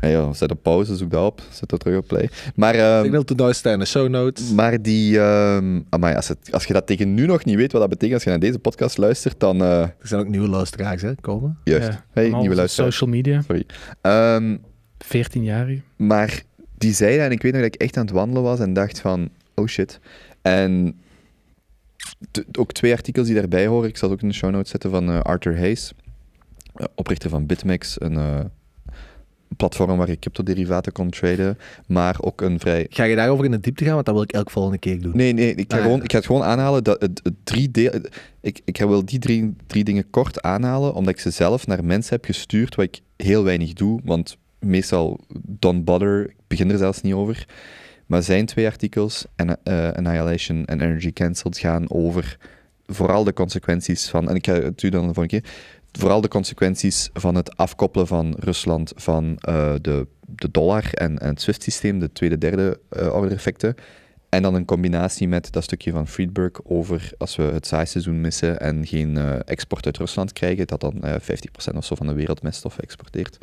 Hé, ja, zet op pauze, zoek dat op. Zet dat terug op play. Maar, um, ik wil het nou staan, show notes. Maar die, um, amai, als, als je dat tegen nu nog niet weet wat dat betekent, als je naar deze podcast luistert, dan... Eh, er zijn ook nieuwe luisteraars, hè, komen. Juist. hey, nieuwe luisteraars. Social media. Sorry. 14 ehm, jaar. Maar die zei en ik weet nog dat ik echt aan het wandelen was en dacht van, oh shit. En ook twee artikels die daarbij horen. Ik zal het ook in de show notes zetten van uh, Arthur Hayes, eh, oprichter van BitMEX, een platform waar ik crypto derivaten kon traden, maar ook een vrij... Ga je daarover in de diepte gaan? Want dat wil ik elk volgende keer doen. Nee, nee, ik ga, ah, gewoon, ik ga het gewoon aanhalen. Dat het, drie deel, ik, ik wil die drie, drie dingen kort aanhalen, omdat ik ze zelf naar mensen heb gestuurd, wat ik heel weinig doe, want meestal don't bother, ik begin er zelfs niet over. Maar zijn twee artikels, en, eh, Annihilation en Energy Cancelled, gaan over vooral de consequenties van, en ik ga het u dan de volgende keer, vooral de consequenties van het afkoppelen van Rusland van eh, de, de dollar en, het SWIFT-systeem, de tweede, derde eh, order effecten. En dan een combinatie met dat stukje van Friedberg over als we het saaiseizoen missen en geen eh, export uit Rusland krijgen, dat dan 50% of zo van de wereldmeststoffen exporteert.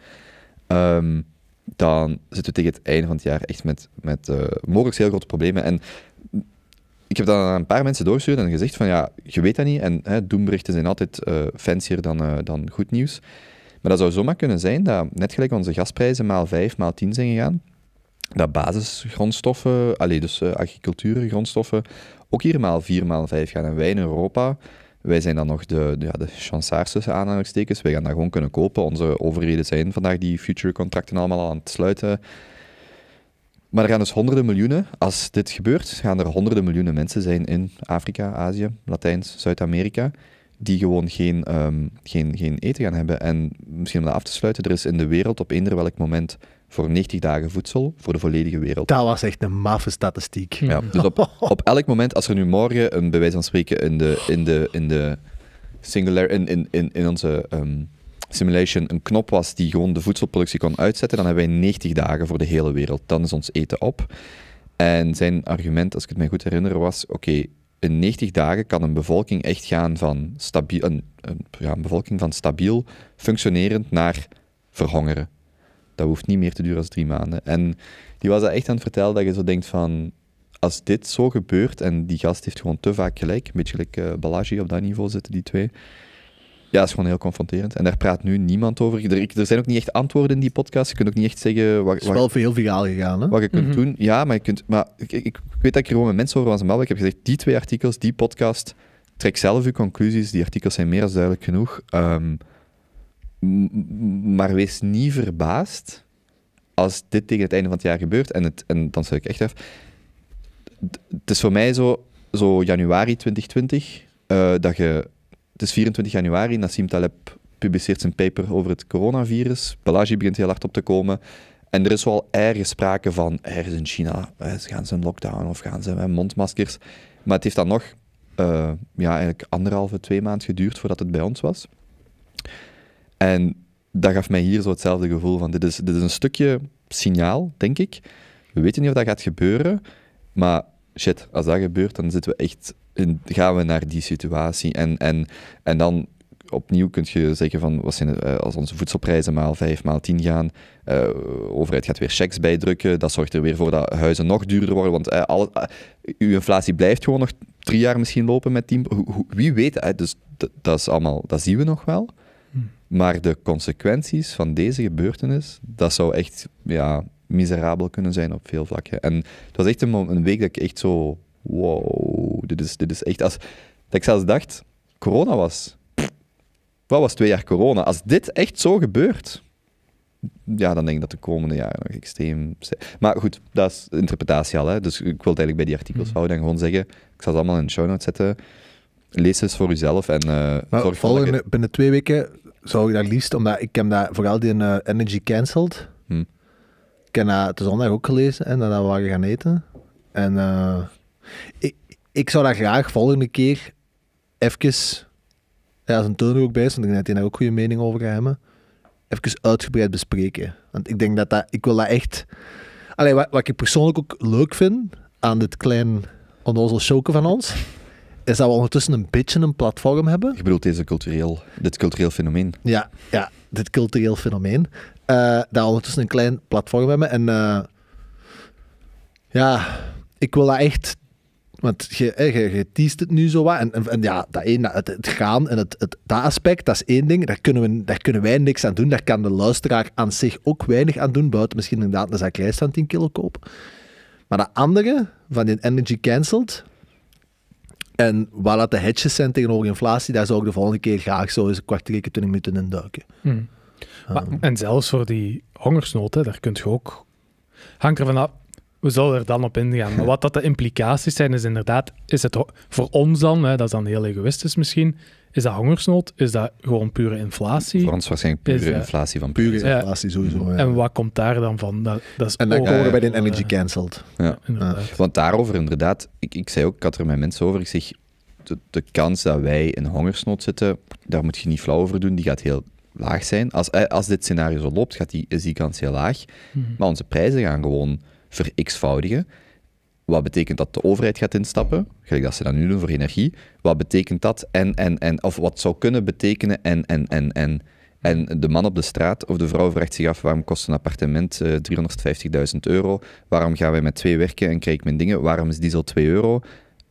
Ehm, dan zitten we tegen het einde van het jaar echt met, met mogelijk heel grote problemen. En ik heb dat aan een paar mensen doorgestuurd en gezegd van ja, je weet dat niet. En hè, zijn altijd uh, fancier dan, eh, dan goed nieuws. Maar dat zou zomaar kunnen zijn dat, net gelijk onze gasprijzen maal 5, maal 10 zijn gegaan, dat basisgrondstoffen, allee, dus uh, eh, grondstoffen, ook hier maal 4, maal 5 gaan. En wij in Europa, wij zijn dan nog de, de, ja, de chansaars tussen aanhalingstekens. Wij gaan dat gewoon kunnen kopen. Onze overheden zijn vandaag die future contracten allemaal aan het sluiten. Maar er gaan dus honderden miljoenen, als dit gebeurt, gaan er honderden miljoenen mensen zijn in Afrika, Azië, Latijns, Zuid-Amerika, die gewoon geen, ehm, geen, geen eten gaan hebben. En misschien om dat af te sluiten, er is in de wereld op eender welk moment voor 90 dagen voedsel voor de volledige wereld. Dat was echt een maffe statistiek. Ja, dus op, op elk moment, als er nu morgen, een bewijs wijze van spreken, in de, in de, in de singular, in, in, in, in onze... Ehm, simulation een knop was die gewoon de voedselproductie kon uitzetten, dan hebben wij 90 dagen voor de hele wereld. Dan is ons eten op. En zijn argument, als ik het mij goed herinner, was: oké, in 90 dagen kan een bevolking echt gaan van stabiel, een, een, ja, een bevolking van stabiel functionerend naar verhongeren. Dat hoeft niet meer te duren als drie maanden. En die was dat echt aan het vertellen dat je zo denkt van als dit zo gebeurt, en die gast heeft gewoon te vaak gelijk, een beetje gelijk uh, op dat niveau zitten, die twee, ja, dat is gewoon heel confronterend. En daar praat nu niemand over. Er, zijn ook niet echt antwoorden in die podcast. Je kunt ook niet echt zeggen... Wat, het is wel veel viraal gegaan, hè? Wat je kunt mhm. doen. Ja, maar, je kunt, maar ik, ik, ik weet dat ik er gewoon met mensen over was aan Ik heb gezegd, die twee artikels, die podcast, trek zelf uw conclusies. Die artikels zijn meer dan duidelijk genoeg. Ehm, maar wees niet verbaasd als dit tegen het einde van het jaar gebeurt. En, het, en dan stel ik echt af... Het is voor mij zo, zo januari 2020... Eh, dat je het is 24 januari, Nassim Taleb publiceert zijn paper over het coronavirus. Balaji begint heel hard op te komen. En er is wel ergens sprake van, ergens in China, eh, gaan ze een lockdown of gaan ze mondmaskers. Maar het heeft dan nog eh, ja, eigenlijk anderhalve, twee maand geduurd voordat het bij ons was. En dat gaf mij hier zo hetzelfde gevoel van, dit is, dit is een stukje signaal, denk ik. We weten niet of dat gaat gebeuren, maar shit, als dat gebeurt, dan zitten we echt gaan we naar die situatie. En, en, en dan opnieuw kun je zeggen van wat zijn, eh, als onze voedselprijzen maal 5, maal 10 gaan, de eh, overheid gaat weer checks bijdrukken, dat zorgt er weer voor dat huizen nog duurder worden, want uh, eh, alle, uw inflatie blijft gewoon nog drie jaar misschien lopen met tien. Wie weet, dus dat is allemaal, dat zien we nog wel. Hm. Maar de consequenties van deze gebeurtenis, dat zou echt ja, miserabel kunnen zijn op veel vlakken. En het was echt een, een week dat ik echt zo, wow, dit is, dit is echt... Als zelfs dacht, corona was... wat was twee jaar corona? Als dit echt zo gebeurt, ja, dan denk ik dat de komende jaren nog extreem... Maar goed, dat is interpretatie al. Hè? Dus ik wil het eigenlijk bij die artikels hmm. houden en gewoon zeggen, ik zal ze allemaal in de show notes zetten. Lees eens voor uzelf en uh, eh, voor Binnen twee weken zou ik dat liefst, omdat ik heb dat, vooral die eh, Energy Cancelled, hmm. ik heb dat de zondag ook gelezen en dat we gaan eten. En eh, ik, ik zou daar graag volgende keer even, ja, als een ook bij is, want ik denk dat hij daar ook goede mening over gaat hebben, even uitgebreid bespreken. Want ik denk dat dat, ik wil dat echt... Alleen wat, wat ik persoonlijk ook leuk vind aan dit klein onnozel showke van ons, is dat we ondertussen een beetje een platform hebben. Je bedoelt deze cultureel, dit cultureel fenomeen? Ja, ja dit cultureel fenomeen. Eh, dat we ondertussen een klein platform hebben. En eh, ja, ik wil dat echt want je, je, je het nu zo wat. En, en, ja, dat het, het, gaan en het, het, dat aspect, dat is één ding. Daar kunnen, we, daar kunnen wij niks aan doen. Daar kan de luisteraar aan zich ook weinig aan doen. Buiten misschien inderdaad een zak lijst van 10 kilo kopen. Maar dat andere, van die energy cancelled. En waar dat de hedges zijn tegenover inflatie, daar zou ik de volgende keer graag zo eens een kwartier, 20 minuten in duiken. Hmm. Maar, ehm. en zelfs voor die hongersnood, daar kunt je ook... hang er vanaf we zullen er dan op ingaan. Maar wat dat de implicaties zijn, is inderdaad, is het voor ons dan, hè, dat is dan heel egoïstisch misschien, is dat hongersnood? Is dat gewoon pure inflatie? Voor ons waarschijnlijk pure eh, inflatie van pure inflatie sowieso. Ja. En wat komt daar dan van? Dat, dat is en dan komen we bij de eh, energy cancelled. Ja. Want daarover inderdaad, ik, ik zei ook, ik had er met mensen over, ik zeg, de, de, kans dat wij in hongersnood zitten, daar moet je niet flauw over doen, die gaat heel laag zijn. Als, eh, als dit scenario zo loopt, gaat die, is die kans heel laag. Mhm. Maar onze prijzen gaan gewoon verxvoudigen. Wat betekent dat de overheid gaat instappen, gelijk dat ze dat nu doen voor energie? Wat betekent dat en, en, en, of wat zou kunnen betekenen en, en, en, en? En de man op de straat of de vrouw vraagt zich af waarom kost een appartement 350.000 eh, euro? Waarom gaan wij met twee werken en krijg ik mijn dingen? Waarom is diesel 2 euro?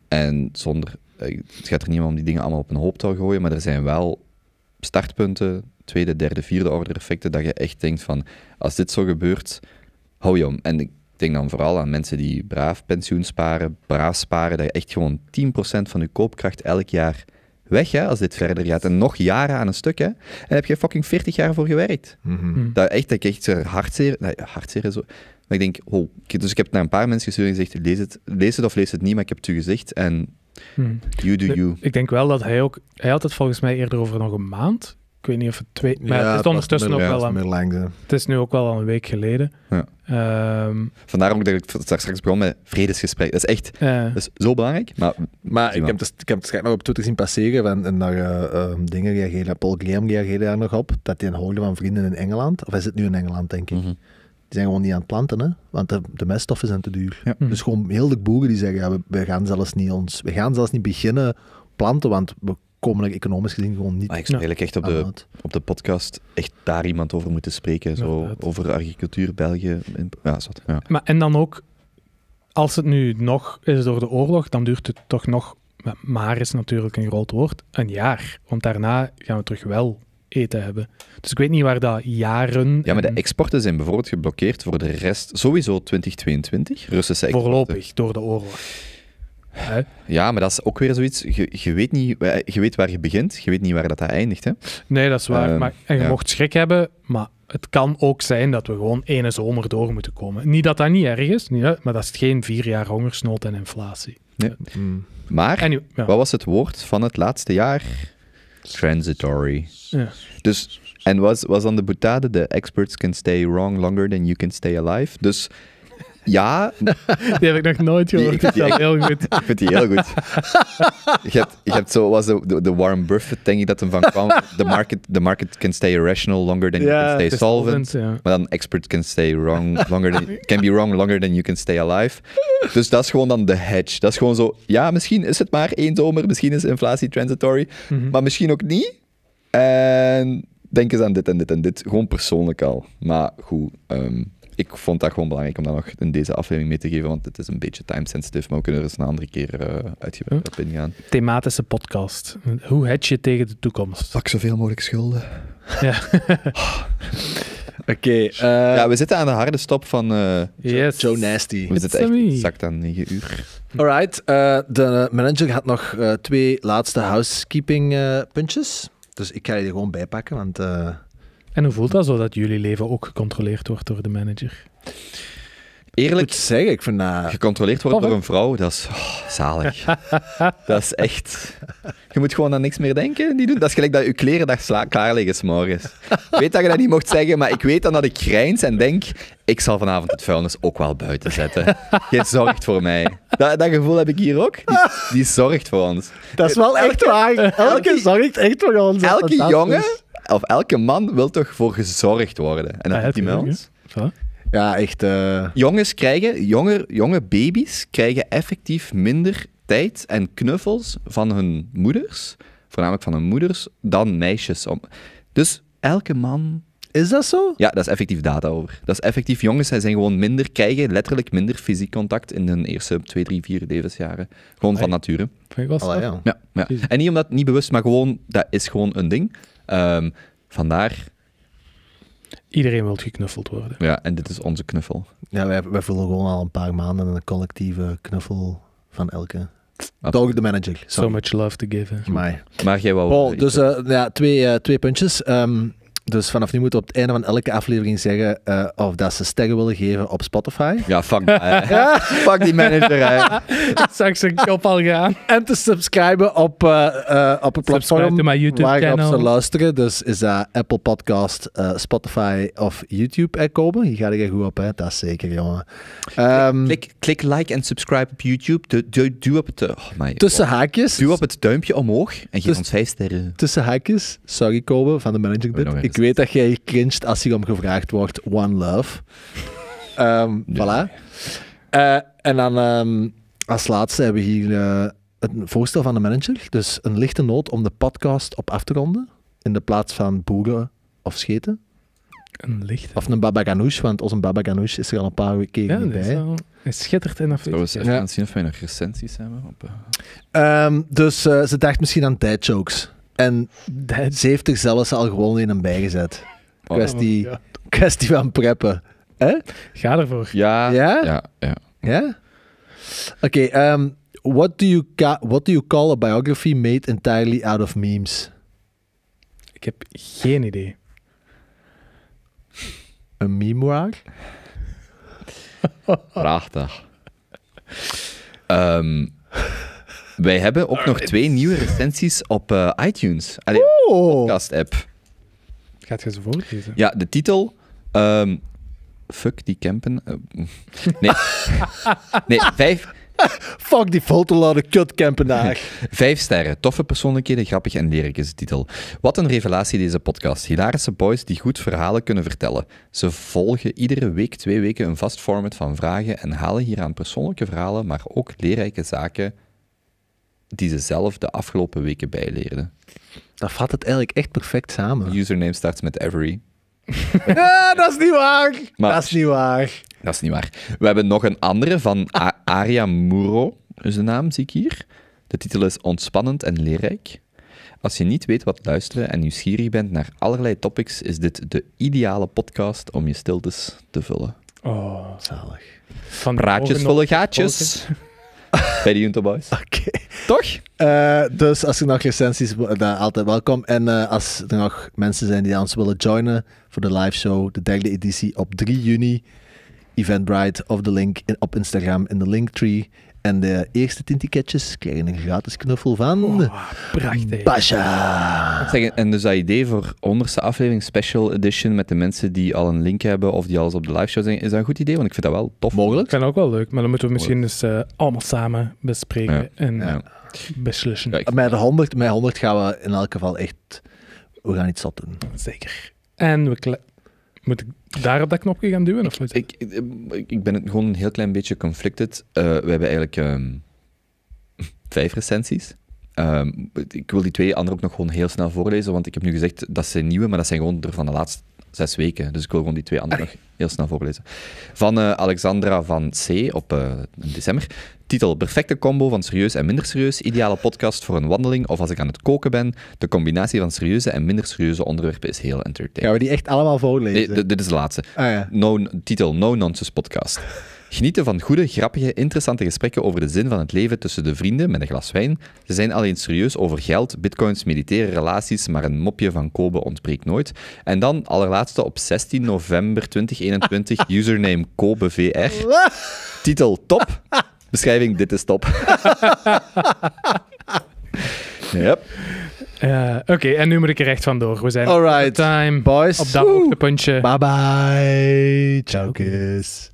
En zonder, eh, het gaat er niet om die dingen allemaal op een hoop te gooien, maar er zijn wel startpunten, tweede, derde, vierde order effecten, dat je echt denkt van als dit zo gebeurt, hou je om. En ik ik denk dan vooral aan mensen die braaf pensioen sparen, braaf sparen, dat je echt gewoon 10% van je koopkracht elk jaar weg hè, als dit verder gaat. En nog jaren aan een stuk. Hè. En heb je fucking 40 jaar voor gewerkt. Mhm. Mm Dat echt, dat ik echt eh, hartzeer, nee, hartzeer zo. Maar ik denk, oh, dus ik heb naar een paar mensen gestuurd en gezegd, lees het, lees het of lees het niet, maar ik heb het u gezegd. En mm. you do you. Ik denk wel dat hij ook, hij had het volgens mij eerder over nog een maand. Ik weet niet of het twee, maar het is ondertussen ook wel, een, het is nu ook wel al een week geleden. Ja. Um, Vandaar ook dat ik straks begon met vredesgesprek. Dat is echt dat is zo belangrijk. Maar, maar ik, heb het, ik heb het straks nog op Twitter zien passeren van, en daar eh, ehm, dingen um, dingen Paul Graham reageerde daar nog op. Dat hij hoorde van vrienden in Engeland. Of hij zit nu in Engeland, denk ik. Mhm. Die zijn gewoon niet aan het planten, hè? want de, de meststoffen zijn te duur. Dus gewoon heel de boeren die zeggen: ja, we, gaan zelfs niet ons, we gaan zelfs niet beginnen planten, want we economisch gezien gewoon niet. Maar ik zou eigenlijk echt op de, op de podcast echt daar iemand over moeten spreken. Zo, over agricultuur, België. In, ja, zat, ja. Maar en dan ook, als het nu nog is door de oorlog, dan duurt het toch nog, maar is natuurlijk een groot woord, een jaar. Want daarna gaan we terug wel eten hebben. Dus ik weet niet waar dat jaren. Ja, maar de exporten zijn bijvoorbeeld geblokkeerd voor de rest, sowieso 2022, Russische Voorlopig door de oorlog. Ja, maar dat is ook weer zoiets. Je, je, weet niet, je weet waar je begint, je weet niet waar dat, dat eindigt. Hè? Nee, dat is waar. Ehm, maar, en je mocht schrik hebben, maar het kan ook zijn dat we gewoon ene zomer door moeten komen. Niet dat dat niet erg is, maar dat is geen vier jaar hongersnood en inflatie. Mm. Maar, wat was het woord van het laatste jaar? Transitory. Ja. Dus, en was, was dan de boetade, the experts can stay wrong longer than you can stay alive. Dus ja. Die heb ik nog nooit gehoord. Die, ik vind die heel goed. Ik vind die heel goed. Je hebt, je hebt zo, was de, de Warren Buffett, denk ik dat hem van kwam. The market, the market can stay irrational longer than yeah, you can stay solvent. Maar dan expert can stay wrong longer than, can be wrong longer than you can stay alive. Dus dat is gewoon dan de hedge. Dat is gewoon zo, ja, misschien is het maar één zomer, misschien is inflatie transitory, mhm. maar misschien ook niet. En denk eens aan dit en dit en dit. Gewoon persoonlijk al. Maar goed, ehm, ik vond dat gewoon belangrijk om dat nog in deze aflevering mee te geven, want het is een beetje time-sensitive, maar we kunnen er eens een andere keer uh, uitgebreid hm? op ingaan. Thematische podcast. Hoe hedge je tegen de toekomst? Pak zoveel mogelijk schulden. Ja. Oké. Eh, ja, we zitten aan de harde stop van eh, yes. Joe Nasty. We zitten echt exact aan 9 uur. Alright, uh, de manager had nog twee laatste housekeeping puntjes. Dus ik ga die er gewoon bijpakken, want... En hoe voelt dat zo dat jullie leven ook gecontroleerd wordt door de manager? Eerlijk Goed zeggen, ik vind Gecontroleerd worden door een vrouw, dat is oh, zalig. dat is echt... Je moet gewoon aan niks meer denken. Die doen. Dat is gelijk dat je kleren daar klaar liggen s'morgens. Ik weet dat je dat niet mocht zeggen, maar ik weet dan dat ik grijns en denk... Ik zal vanavond het vuilnis ook wel buiten zetten. Je zorgt voor mij. Dat, dat gevoel heb ik hier ook. Die, die, zorgt voor ons. Dat is wel echt waar. Elke zorgt echt voor ons. Elke jongen of elke man wil toch voor gezorgd worden. En dat die meld. Ja, echt. Eh, jongens krijgen, jonge, jonge baby's krijgen effectief minder tijd en knuffels van hun moeders, voornamelijk van hun moeders, dan meisjes. Om... Dus elke man. Is dat zo? Ja, dat is effectief data over. Dat is effectief. Jongens zij zijn gewoon minder, krijgen letterlijk minder fysiek contact in hun eerste 2, 3, vier levensjaren. Gewoon van nature. ja. Ja, ja. En niet omdat niet bewust, maar gewoon, dat is gewoon een ding. Um, vandaar. Iedereen wil geknuffeld worden. Ja, en dit is onze knuffel. Ja, wij, voelen gewoon al een paar maanden een collectieve knuffel van elke Dog the manager. So much love to give. Maar jij wou... dus eh, ja, twee, eh, twee puntjes. Um, dus vanaf nu moeten we op het einde van elke aflevering zeggen eh, of dat ze sterren willen geven op Spotify. Ja, fuck ja. Fuck die manager, hè. ze zijn kop al gaan. En te subscriben op, uh, uh, op het platform waar channel. je op ze luisteren. Dus is dat Apple Podcast, Spotify of YouTube, er komen? Hier ga ik er goed op, hè. Dat is zeker, jongen. Um, klik, klik, like en subscribe op YouTube. Doe, op het... Oh, tussen haakjes. Doe op het duimpje omhoog en geef ons vijf sterren. Tussen haakjes. Sorry, Kobe, van de manager. Oh, ik ik weet dat jij cringet als je om gevraagd wordt, One Love. Um, Voilà. Eh, en dan ehm, als laatste hebben we hier uh, eh, een voorstel van de manager. Dus een lichte noot om de podcast op af te ronden. In de plaats van boeren of scheten. Een lichte. Of een baba ganoush, want onze baba ganoush is er al een paar weken ja, bij. Is Hij schittert en afwezig. zou we eens even ja. zien of wij nog recensies hebben? Op, eh. ehm, dus ze dacht misschien aan dad jokes. En ze heeft er zelfs al gewoon in een bijgezet. Oh, kwestie, oh, kwestie van preppen. Ga ervoor. Ja. Ja? Ja. ja. Oké, ehm, what, do you what do you call a biography made entirely out of memes? Ik heb geen idee. Een memoir? Prachtig. um, wij hebben ook nog twee nieuwe recensies op uh, iTunes. Allee, oh. podcast-app. Gaat je ze voorlezen? Ja, de titel... Ehm, fuck die campen. Eh, nee. nee, vijf... Fuck die campen kutkampenaar. Vijf sterren, toffe persoonlijkheden, grappig en leerlijk is de titel. Wat een revelatie deze podcast. Hilarische boys die goed verhalen kunnen vertellen. Ze volgen iedere week twee weken een vast format van vragen en halen hieraan persoonlijke verhalen, maar ook leerrijke zaken die ze zelf de afgelopen weken bijleerden. Dat vat het eigenlijk echt perfect samen. Username starts met every. ja, dat is niet waar. dat is niet waar. Dat is niet waar. We hebben nog een andere van A Aria Muro, is naam, zie ik hier. De titel is Ontspannend en leerrijk. Als je niet weet wat luisteren en nieuwsgierig bent naar allerlei topics, is dit de ideale podcast om je stiltes te vullen. Oh, zalig. Van Praatjes volle gaatjes bij de Junto Boys. Oké. Toch? Eh, dus als er nog recensies, eh, dan altijd welkom. En eh, als er nog mensen zijn die ons willen joinen voor de live show, de derde editie op 3 juni. Eventbrite of de link op Instagram in de linktree. En de eerste tintiketjes krijgen een gratis knuffel van... Oh, prachtig. Basha. en dus dat idee voor onderste aflevering, special edition, met de mensen die al een link hebben of die alles op de live show zijn, is dat een goed idee? Want ik vind dat wel tof. Mogelijk. Ik vind ook wel leuk, maar dan moeten we misschien dus, eh, allemaal samen bespreken en beslissen. Kijk. Met 100, met 100 gaan we in elk geval echt... We gaan iets zat doen. Zeker. En we... moeten daar op dat knopje gaan duwen? of niet? Ik, ik, ben het gewoon een heel klein beetje conflicted. Eh, we hebben eigenlijk ehm, vijf recensies. Ehm, ik wil die twee andere ook nog gewoon heel snel voorlezen, want ik heb nu gezegd dat ze nieuwe, maar dat zijn gewoon er van de laatste zes weken. Dus ik wil gewoon die twee andere nog heel snel voorlezen. Van eh, Alexandra van C. op eh, december. Titel: Perfecte combo van serieus en minder serieus. Ideale podcast voor een wandeling of als ik aan het koken ben. De combinatie van serieuze en minder serieuze onderwerpen is heel entertaining. Gaan we die echt allemaal voorlezen? dit is de laatste. Ah, ja. no, titel: No Nonsense Podcast. Genieten van goede, grappige, interessante gesprekken over de zin van het leven tussen de vrienden met een glas wijn. Ze zijn alleen serieus over geld, bitcoins, militaire relaties, maar een mopje van Kobe ontbreekt nooit. En dan, allerlaatste, op 16 november 2021, username KobeVR. Titel top. Beschrijving, dit is top. yep. Eh, oké, en nu moet ik er echt vandoor. We zijn right time. Boys. Op dat hoogtepuntje. Bye bye. Ciao, kiss.